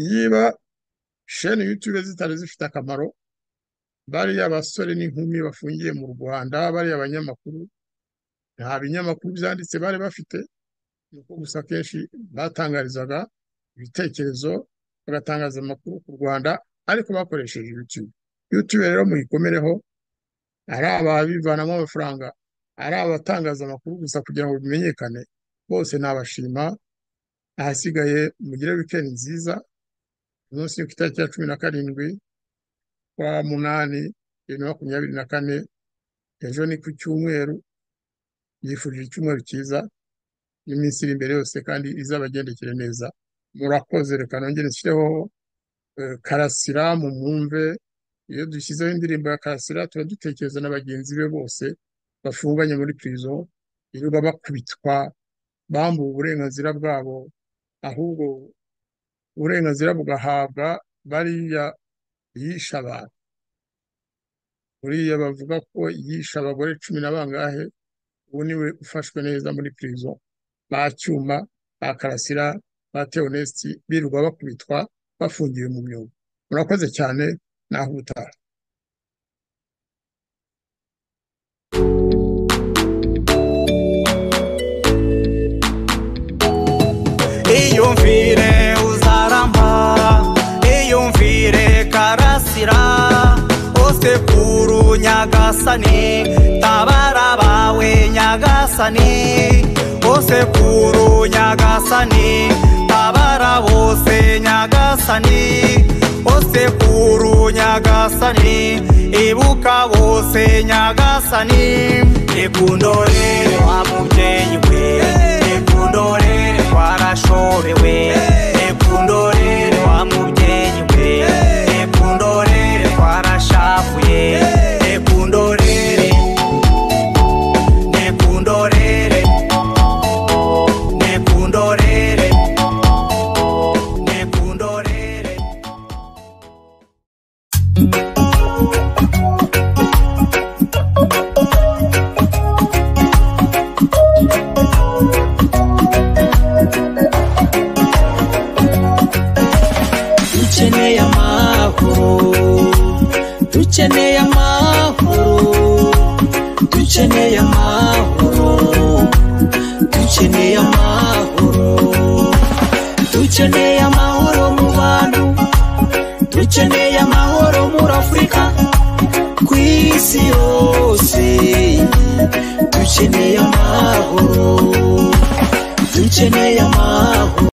A: niba sheni y'utube zitari zifite akamaro bariya basore n'inkumi bafungiye mu rwanda bariya abanyamakuru nta binyamakuru byanditse bari bafite nuko gusa kenshi batangarizaga ibitekerezo bagatangaza amakuru ku rwanda ariko bakoresheje yutube yutube rero muyikomereho ari ababivanamo amafaranga ari abatangaza amakuru gusa kugira ngo bimenyekane bose nabashima ahasigaye mugire wikendi nziza munsi w'itariki itariki ya cumi na karindwi kwa munani bibiri na makumyabiri na kane ejo ni ku cyumweru yifurije icyumweru cyiza n'iminsi iri imbere yose kandi izabagendekere neza murakoze reka nongere nshyireho eh, karasira mu mwumve iyo dushyizeho indirimbo ya karasira tuba dutekereza na bagenzi be bose bafunganye muri pirizo birirwa bakubitwa bambuwe uburenganzira bwabo ahubwo uburenganzira bugahabwa bariya yisha abantu buriya bavuga ko yisha abagore cumi na bangahe ubu niwe ufashwe neza muri prison ba cyuma ba karasira ba teonesiti birirwa bakubitwa bafungiwe mu myuga murakoze cyane naho ubutaha nyagasani tabarabawe nyagasani bose kuru nyagasani tabara bose nyagasani bose kuru nyagasani ibuka bose nyagasani nikundorere wa mubyeyi we nikundorere
B: twarashorewe nikundorere wa mubyeyi we nikundorere twarashavuye dukeneye amahoro dukeneye
A: amahoro dukeneye amahoro dukeneye amahoro mu bantu dukeneye amahoro muri afurika ku isi yose
B: dukeneye amahoro dukeneye amahoro